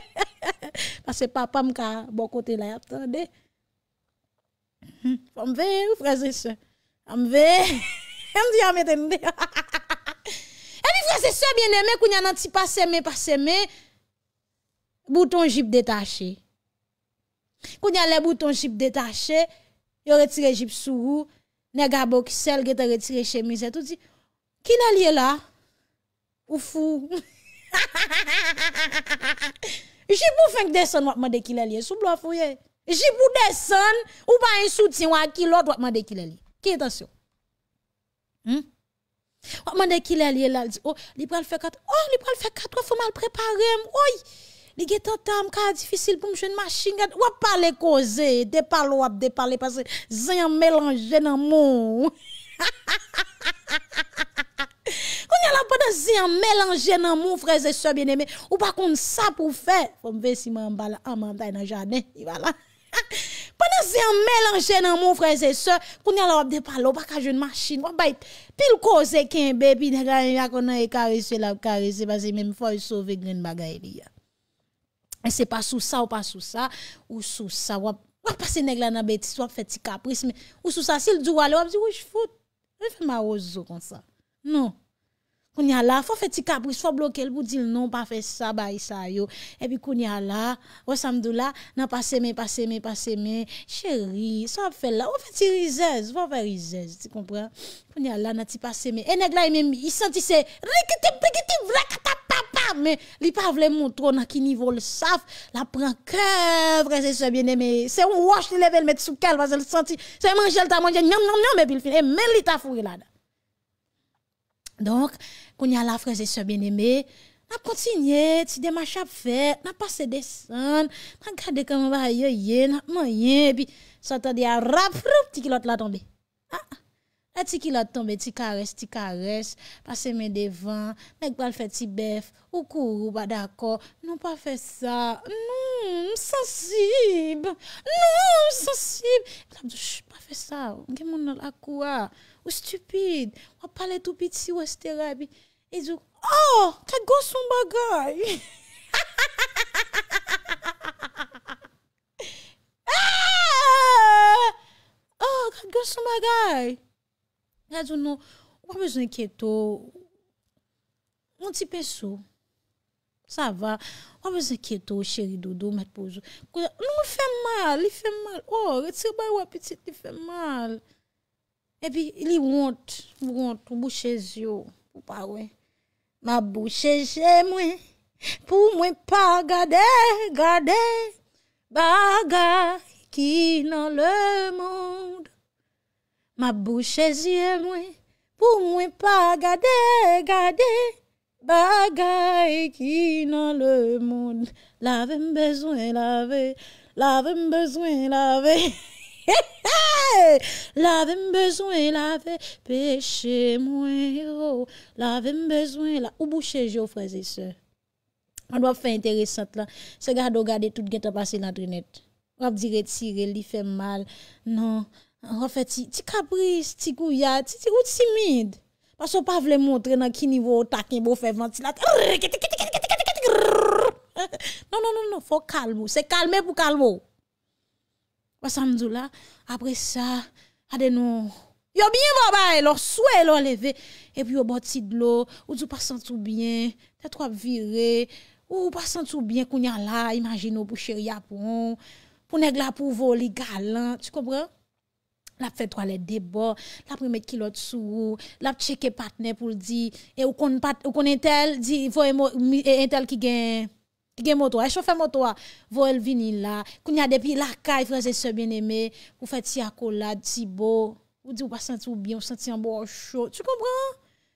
[SPEAKER 1] *laughs* Pase papa m ka bo kote la yap ton de Am ve ou fraze se? Am ve Am di ya meten de E mi fraze se bien ne me kou nye nan ti pase me ah, *laughs* pase me Bouton jip detache Kou nye le bouton jip detache Yo retire jip sou Ne gabo ki sel gete retire chemise Kina liye la? Ou fou? Ou *laughs* fou? *laughs* J'ai beau faire que descend, moi, de qui lié, sous bloc fouillé. J'ai pour descend, ou pas un soutien, ou à qui l'autre, moi, de qui est Qui est attention? Hum? Moi, de qui lié, là, dit, oh, l'ibral fait quatre, oh, l'ibral fait quatre, faut mal préparer, oui. Les est tant difficile pour me jouer une machine, ou pas les causer, de pas l'ou, de parce que z'en un mélange dans mon. *laughs* Koun yal ap pada zi an melanje nan moun freze se beneme Ou pa koun sa pou fe Koum ve si man bala amantay nan janen Yvala Pada zi an melanje nan moun freze se Koun yal ap depalo Bakaj yon masjin Wap bayt Pil kose ken bebi Nekan yon yakonan e kare se Lap kare se Basi men mfoy sove gren bagay li ya Se pa sou sa ou pa sou sa Ou sou sa Wap pase negla nan betis Wap feti kapris Ou sou sa Si l djou wale wap zi Ou jfout Ou fè ma ozo konsa Non, kounya la, fò fè ti kabris, fò bloke, l pou di l non pa fè sa, ba yi sa yo. E pi kounya la, wè samdou la, nan pa seme, pa seme, pa seme, chèri, sò fè la, wè fè ti rizez, fò fè rizez, ti kompran. Kounya la, nan ti pa seme, enèk la, yi senti se, rikiti, prikiti, vrekata, pa pa, men, li pa vle moutro nan ki nivou l saf, la pran kèvre, se se biene, men, se ou mwosh li level met sou kal, fò zè l senti, se menjèl ta menjèl, nyam, nyam, nyam, me bil fin, e men li ta furi la, nan. Donk, koun ya la freze se ben eme, na kontinye, ti de machap fe, na pase desan, na gade koman ba yoye, nan manye, pi sotan di a rap, froup, ti ki lot la tombe. Ti ki lot tombe, ti kares, ti kares, pase men devan, mek bal fe ti bef, ou kou ou ba dako, nou pa fe sa, nou, msansib, nou, msansib. La mse, chou, pa fe sa, gen moun an akou a. Ou stupide, wap pale tou biti wastera bi. E djou, oh, kat gos mba gay. Oh, kat gos mba gay. E a djou nou, wap bezon enketo. Mwen ti pesou. Sa va, wap bezon enketo ou cheri dodo ou mat bojou. Mwen fè mal, li fè mal. Oh, retir bay wap pitit, li fè mal. Epi li wont, wont ou bouchè zyo ou pa wè. Ma bouchè zye mwen, pou mwen pa gade, gade, bagay ki nan le moun. Ma bouchè zye mwen, pou mwen pa gade, gade, bagay ki nan le moun. La vèm bezwen, la vèm, la vèm bezwen, la vèm. La avem bezwen la ve peche mwen yo La avem bezwen la Ou bouche jo fraze se An do ap fe interesant la Se gado gade tout gen ta pase l'adrenet A ap dire tire li fe mal Non An re fe ti kabris, ti guyat, ti timid Paso pa vle montre nan ki nivou Takin bo fe ventilat Non non non Fon kalmou Se kalme pou kalmou Basan mdou la, apre sa, ade nou, yo bin yon babay lor, sou e lor leve, epi yo botid lo, ou dou pasan tout bien, te tro ap vire, ou pasan tout bien, kou nyan la, imagine ou pou cherya pou on, pou neg la pou voli galan, ti kobran? Lap fe tro ale debor, lap remet ki lot sou, lap cheke patne pou di, e ou kon entel, di, fo e entel ki genye. Te gen moto a, e chofe moto a, vo el vini la, koun ya depi laka e fraze se bieneme, pou fè ti akola, ti bo, pou di ou pa senti ou bien, ou senti an bon chou, tu kompran?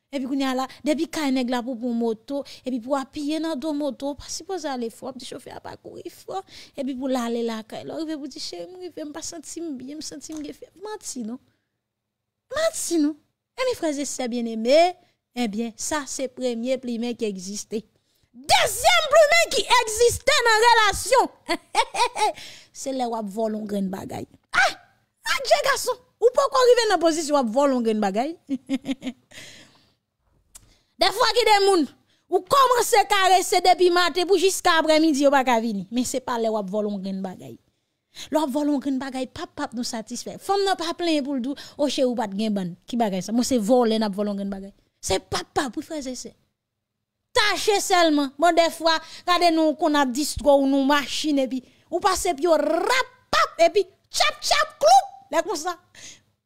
[SPEAKER 1] E pi koun ya la, depi ka eneg la pou pou moto, e pi pou apiye nan do moto, pasi pou zale fwa, pti chofe apakuri fwa, e pi pou lale laka, e lor ve pou di chè mou, me pa senti mou bien, me senti mou ge fwa, manti nou? Manti nou? E mi fraze se bieneme, e bien, sa se premye plime ki egziste. Desièm ploumen ki egziste nan relasyon. Se *laughs* le wap volon gren bagay. Ha! Adje ah! ah, gason! Ou pokon rive nan posisyon wap volon gren bagay? De fwa ki demoun, ou komanse ka rese depi mate pou jiska apre midi yo baka vini. Men se pa le wap volon gren bagay. Le wap volon gren bagay pap pap nou satisfe. Fom nou pa plen pou l'dou, oche oh, ou pat gen ban. Ki bagay sa? Mwen se volen wap volon gren bagay. Se pap pap pou fwese se. marcher seulement. Bon, des fois, regardez-nous qu'on a distro ou nous machine, et puis, ou passe, puis, rap, pap, et puis, chap, chap, cloup, là, comme ça.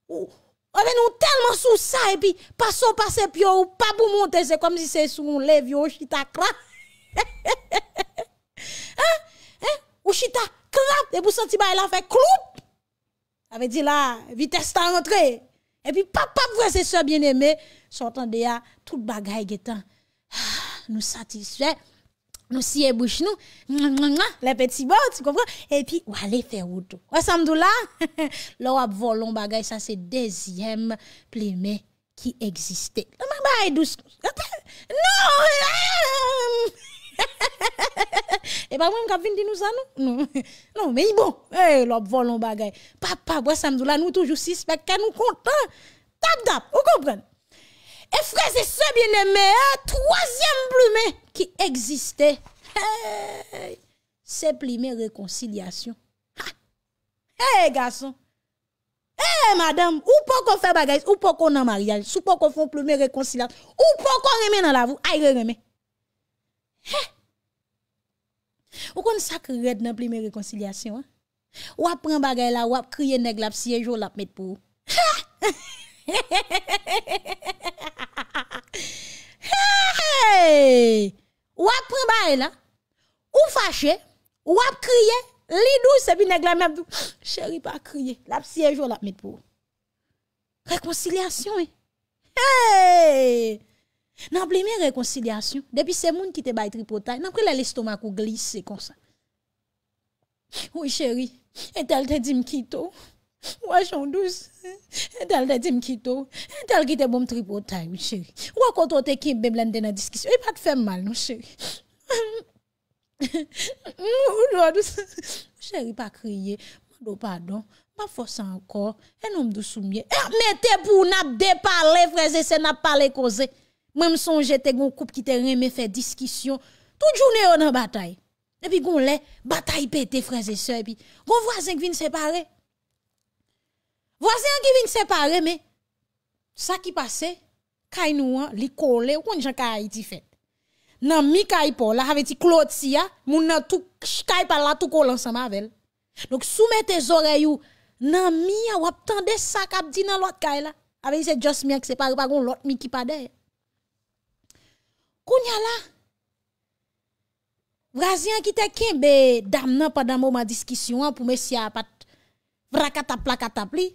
[SPEAKER 1] Ou, on est tellement sous ça, et puis, passe, passez puis, ou pas pour monter, c'est comme si c'est sous un lève, ou chita, crap. *laughs* hein? Hein? Ou chita, crap, et vous sentir bah, elle a fait cloup. Avait dit là, vitesse à rentrer. Et puis, papa, vous, c'est ça, bien aimé. Sortant de là, tout est guetan. Ah, Nou satiswe, nou siye bouch nou, mwen mwen mwen, le peti bot, konpran? E pi wale fer woto. Wè samdou la, lò wap volon bagay, sa se dezyem pleme ki egziste. Mwen mwen mwen ay douz. Non! E pa mwen mwen kap vin di nou sa nou? Non, men yi bon, lò wap volon bagay. Papap, wè samdou la, nou toujou sispek, kè nou kontan. Tap tap, ou konpran? E freze se bienemme, a troasyem plume ki egziste, se plime rekonciliasyon. E, gason, e, madame, ou pou kon fè bagay, ou pou kon nan marial, sou pou kon fon plume rekonciliasyon, ou pou kon reme nan la vou, ayre reme. Ou kon sakred nan plime rekonciliasyon. Ou ap pren bagay la, ou ap kriye neg lap siye, ou ap jol ap met pou. Ha! Ha! *laughs* Ha! Ou ap prebay la Ou fache Ou ap kriye Lidou se bin e glamabdou Chéri pa kriye Lapsiye joun la met pou Rekonsilyasyon Eyyy Nan pleme rekonsilyasyon Depi se moun ki te bay tri potay Nan prele lestoma kou glisse Ou chéri E tel te di mkito Ou a chan douz E dal de tim kito E dal kite bom tripotay Ou a kontote ki beblen dena diskisyon E pat fèm mal nou chéri Chéri pa kriye Mando pardon Ma fosa ankor E noum dou soumye ah, E a metè pou nap depalè Mwen mson jete goun koup Ki te reme fè diskisyon Tout jounè yon nan batay E pi goun lè batay pète e Goun vwa zengvin separe Vwazyan ki vin separe me, sa ki pase, kay nou an, li kole, woun jan kay iti fet. Nan mi kay po la, ave ti klot si ya, moun nan tou, ch kay pala, tou kole ansan mavel. Nouk soume te zore you, nan mi a wap tan de sak ap di nan lot kay la, ave ni se just mi ak separe, bagon lot mi ki pa de. Koun ya la, wwazyan ki te kin, be dam nan pa damo ma diskisyon, pou me si apat, vrakatap plakatap li,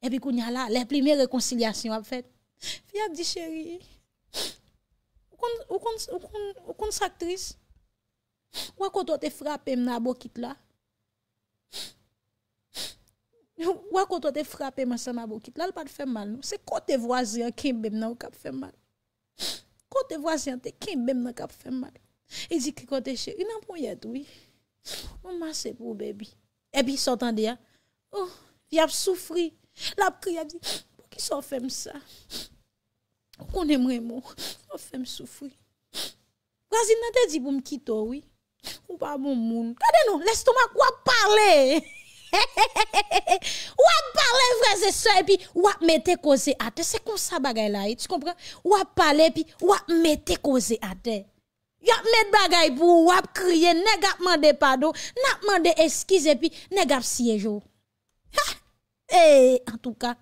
[SPEAKER 1] Epi kou nyala, lè plime rekonciliasyon ap fèt. Fè yap di chéri. Ou kont sak tris. Ou akon to te frape mna bokit la. Ou akon to te frape mna saman bokit la. Lè pat fèm mal nou. Se kote vwazyan ken bem nan wak ap fèm mal. Kote vwazyan te ken bem nan wak ap fèm mal. E di ki kote chéri nan pou yedou. Ou masè pou bebi. Epi sotan di ya. Fè oh, yap soufri. La ap kri ap di, pou ki so fèm sa? Kon emre mou, fèm soufri. Wazil nan te di pou mkito wè? Ou pa moun moun? Kade nou, lestouman kwa pale! Wap pale vreze so e pi, wap mette koze ate. Se kon sa bagay la e, ti kompre? Wap pale pi, wap mette koze ate. Wap met bagay pou wap kriye, ne gap mande pado, ne gap mande eskize pi, ne gap siye jo. Ha! E, en tout ka,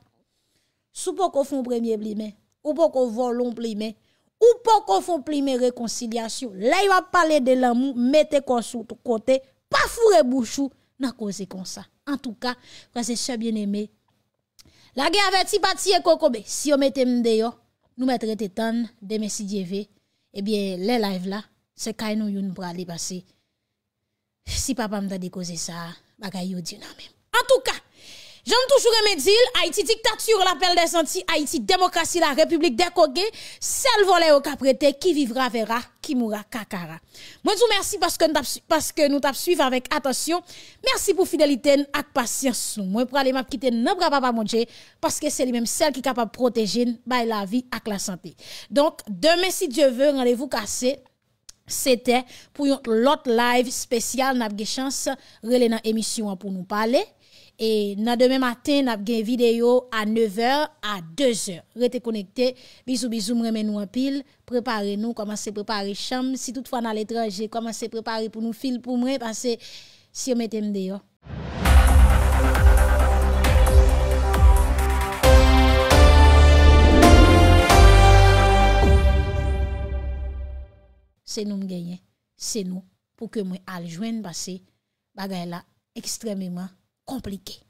[SPEAKER 1] sou pou kon fon premye blime, ou pou kon volon blime, ou pou kon fon plime rekonciliasyon, la yon pa pale de l'amou, mete konsout kote, pa fure bouchou, nan kose konsa. En tout ka, kwa se chè bien eme, la gen avè ti pati e kokobe, si yon mette mde yo, nou mette rete tan, deme si djeve, ebyen le laiv la, se kainou yon prale basi, si papa mta di kose sa, baka yon di nan men. En tout ka, J'aime toujours médile, Haïti dictature, l'appel des Antilles, Haïti démocratie, la République des Kogé, celle volée au caprété, qui vivra verra, qui mourra kakara. Moi, je vous remercie parce que nous parce que avec attention. Merci pour fidélité et patience. Moi, pour aller m'a quitter notre papa manger parce que c'est lui-même celle qui est capable de protéger bah, la vie et la santé. Donc, demain, si Dieu veut, rendez-vous cassé c'était pour l'autre live spécial n'a chance Relais dans émission pour nous parler E nan deme maten ap gen video a 9h, a 2h. Rete konekte. Bizou-bizou mremenou apil. Prepare nou, koman se prepare cham. Si tout fwa nan letranje, koman se prepare pou nou fil pou mre, pase si yo metem deyo. Se nou mgenye, se nou. Pou ke mwen aljwen base, bagay la ekstrememan compliqué.